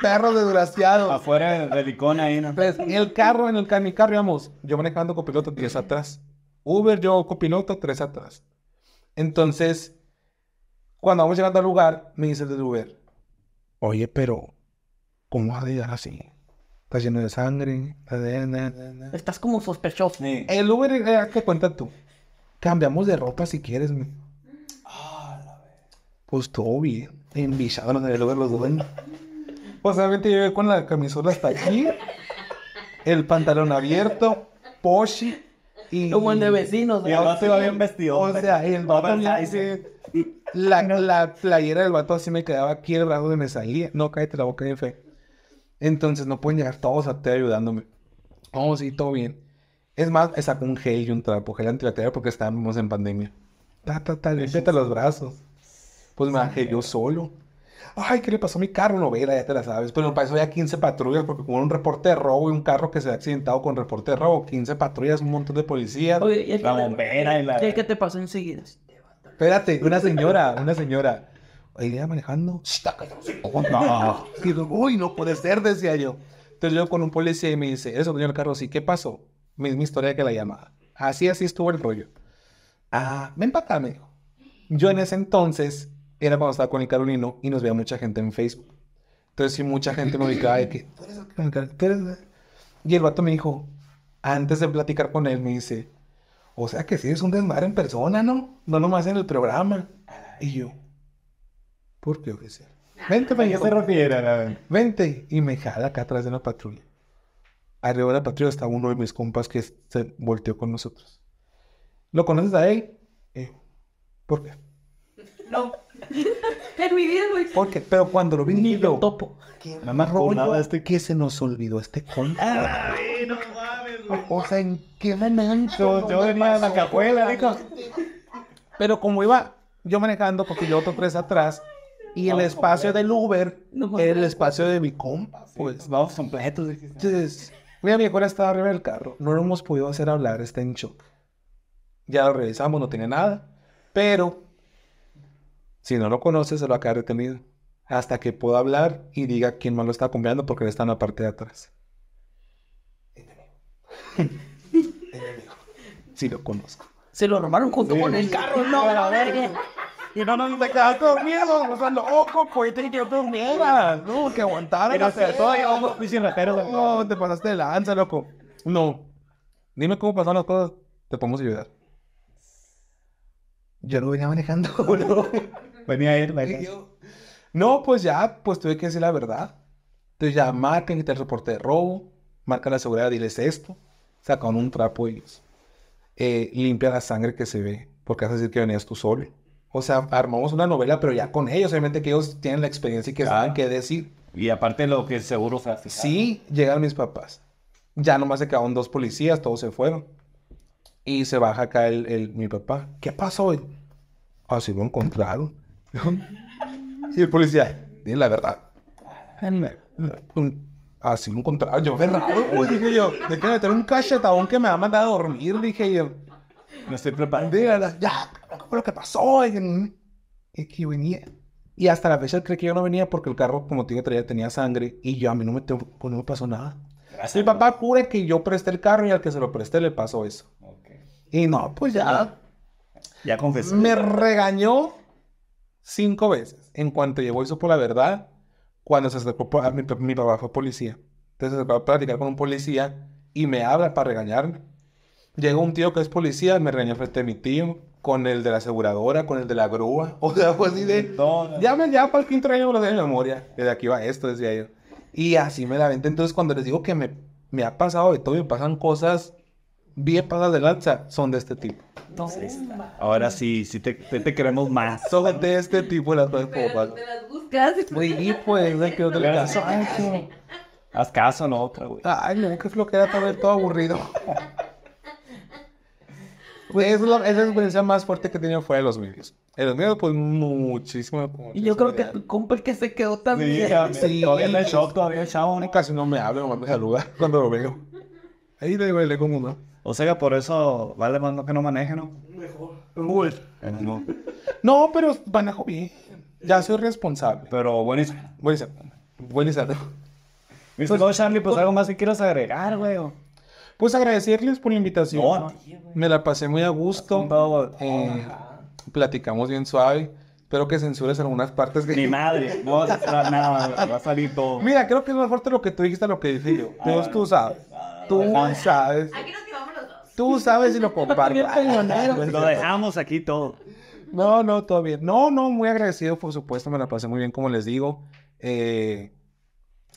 Perro desgraciado. Afuera del icona ahí, ¿no? en el carro, en el en mi carro vamos yo manejando copiloto 10 atrás. Uber, yo copiloto Tres atrás. Entonces, cuando vamos llegando al lugar, me dice el Uber, oye, pero, ¿cómo vas a ir así? Estás lleno de sangre. Estás como sospechoso. El Uber, ¿qué eh, cuenta tú? Cambiamos de ropa si quieres, mi. Pues Toby, Envillado en el lugar los dueños. sea, pues, vente yo con la camisola hasta aquí, el pantalón abierto, poshi y. Como el de vecinos, Y ahora se va bien vestido. O sea, el vato la, playera del vato así me quedaba aquí el brazo de me salía. No, cállate la boca, fe. Entonces no pueden llegar todos a te ayudándome. Oh, sí, todo bien. Es más, sacó un gel y un trapo, gel antibacterial porque estábamos en pandemia. Ta, ta, ta, los brazos. Pues me bajé yo solo. Ay, ¿qué le pasó a mi carro? ...no, Novela, ya te la sabes. Pero para eso había 15 patrullas, porque con un reporte de robo y un carro que se ha accidentado con reporte de robo, 15 patrullas, un montón de policías, la bombera y la... qué te pasó enseguida? Espérate, una señora, una señora. Ahí iba manejando. Oh, no Uy, no puede ser, decía yo. Entonces yo con un policía y me dice, ...eso, señor carro? Sí, ¿qué pasó? Misma historia que la llamada. Así, así estuvo el rollo. Ah, me empatame. Yo en ese entonces era cuando estaba con el Carolino y nos veía mucha gente en Facebook. Entonces, sí, mucha gente me ubicaba de que, Y el vato me dijo, antes de platicar con él, me dice, o sea que sí es un desmar en persona, ¿no? No nomás en el programa. Y yo, ¿por qué oficial? Vente para allá se refiere. Vente. Y me jala acá atrás de la patrulla. Arriba de la patrulla está uno de mis compas que se volteó con nosotros. ¿Lo conoces a él? Eh, ¿Por qué? No. en mi güey. Porque, pero cuando lo vi, ni lo topo. más robó nada este que se nos olvidó este con. O sea, ¿en qué momento? Yo venía de la capuela, dijo. Pero como iba yo manejando, porque yo otro tres atrás, y el espacio del Uber era el espacio de mi compa, pues vamos completos. Entonces, mira, mi abuela estaba arriba del carro, no lo hemos podido hacer hablar, está en shock. Ya lo revisamos, no tiene nada, pero si no lo conoce, se lo va a quedar detenido. Hasta que pueda hablar y diga quién más lo está acompañando porque le está en la parte de atrás. Si lo conozco. Se lo robaron junto con el carro, no, no, Y no nos quedaba todo miedo, o sea, loco, pues te miedo, no, que aguantaron. Pero No, te pasaste de lanza, loco. No. Dime cómo pasaron las cosas, te podemos ayudar. Yo lo venía manejando, boludo. Venía a ir, No, pues ya, pues tuve que decir la verdad. Entonces ya marcan, el reporte de robo, marcan la seguridad, diles esto, sacan un trapo y eh, limpian la sangre que se ve, porque vas a decir que venías tú solo. O sea, armamos una novela, pero ya con ellos, obviamente que ellos tienen la experiencia y que saben qué decir. Y aparte lo que seguro hace. Sí, llegan mis papás. Ya nomás se quedaron dos policías, todos se fueron. Y se baja acá el, el mi papá. ¿Qué pasó? Así ah, lo encontraron. Y el policía, dile la verdad. Así ah, un contrario Yo, dije yo. De que meter un cachetadón que me ha mandado a dormir, dije yo. No estoy preparado. Ya, ¿qué lo que pasó? Mm". es que venía. Y hasta la fecha él cree que yo no venía porque el carro, como te traía tenía sangre. Y yo, a mí no me, pues, no pasó nada. Gracias, mi papá cura que yo presté el carro y al que se lo presté le pasó eso. Y no, pues ya. Ya confesé. Me regañó cinco veces en cuanto llegó y por la Verdad, cuando se acercó, mi, mi, papá fue policía. Entonces se acercó a platicar con un policía y me habla para regañarme. Llegó un tío que es policía, me regañó frente a mi tío, con el de la aseguradora, con el de la grúa. O sea, fue así de. Ya me ya para el quinto año lo de memoria. Desde aquí va esto, decía yo. Y así me la vente. Entonces, cuando les digo que me, me ha pasado de todo y me pasan cosas bien pasadas de lanza, son de este tipo. Entonces, ahora sí, sí te, te, queremos más. Son de este tipo las cosas ¿De las buscas. Pues, sí, pues, que otro caso. Haz caso, no otra, güey. Ay, no, qué flojera que ver todo aburrido. Esa es, la, experiencia más fuerte que he tenido fuera de los medios. En los medios, pues, muchísimo. Y yo creo que tu compa el que se quedó también. Sí, todavía en el todavía chavo. Casi no me habla, no me saluda cuando lo veo. Ahí le digo, le como no. O sea que por eso vale más no que no maneje, ¿no? Mejor. En no, pero manejo bien. Ya soy responsable. Pero buenísimo. Buenísimo. Buenísimo. Listo, pues, Charlie, pues, pues algo más que quieras agregar, güey. Pues agradecerles por la invitación. No, Me la pasé muy a gusto. Todo, eh, platicamos bien suave. Espero que censures algunas partes que... Ni madre, no, nada, va a salir todo. Mira, creo que es más fuerte lo que tú dijiste a lo que dije yo. Ah, tú, ah, tú sabes. Tú sabes. no Tú sabes si lo comparto. Pues, lo dejamos aquí todo. No, no, todo bien. No, no, muy agradecido, por supuesto. Me la pasé muy bien, como les digo. Eh,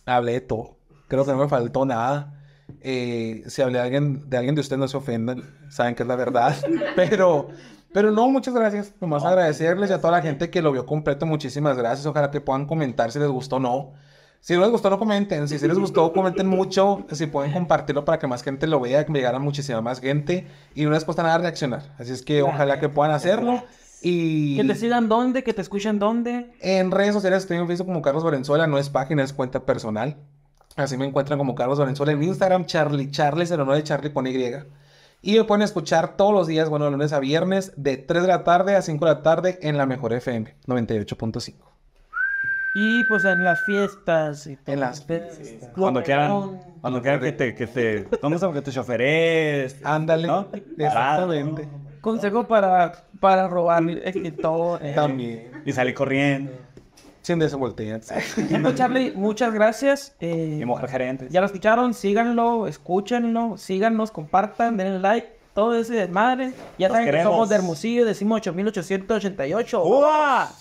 hablé de todo. Creo que no me faltó nada. Eh, si hablé de alguien, de alguien de ustedes, no se ofendan. Saben que es la verdad. Pero, pero no, muchas gracias. Nomás agradecerles a toda la gente que lo vio completo. Muchísimas gracias. Ojalá que puedan comentar si les gustó o no. Si no les gustó, no comenten. Si sí les gustó, comenten mucho. Si pueden compartirlo para que más gente lo vea, que me llegara muchísima más gente. Y no les cuesta nada reaccionar. Así es que ojalá que puedan hacerlo. Y... Que te dónde, que te escuchen dónde. En redes sociales estoy en Facebook como Carlos Valenzuela, no es página, es cuenta personal. Así me encuentran como Carlos Valenzuela en Instagram, Charlie, charlie de Charlie con Y. Y me pueden escuchar todos los días, bueno, de lunes a viernes, de 3 de la tarde a 5 de la tarde en la mejor FM 98.5. Y pues en las fiestas y todo. En las fiestas. Cuando quieran, cuando quieran que te, que te, vamos que te choferes. Ándale. Exactamente. consejo para, para robar y todo. Eh. También. Y salir corriendo. Sin desenvoltearse. Bueno, pues, Charlie, muchas gracias. Eh, y mujer gerente. Ya lo escucharon, síganlo, escúchenlo, síganos, compartan, denle like todo ese desmadre. Ya Nos saben que somos de Hermosillo, decimos 8888. ¡Uah!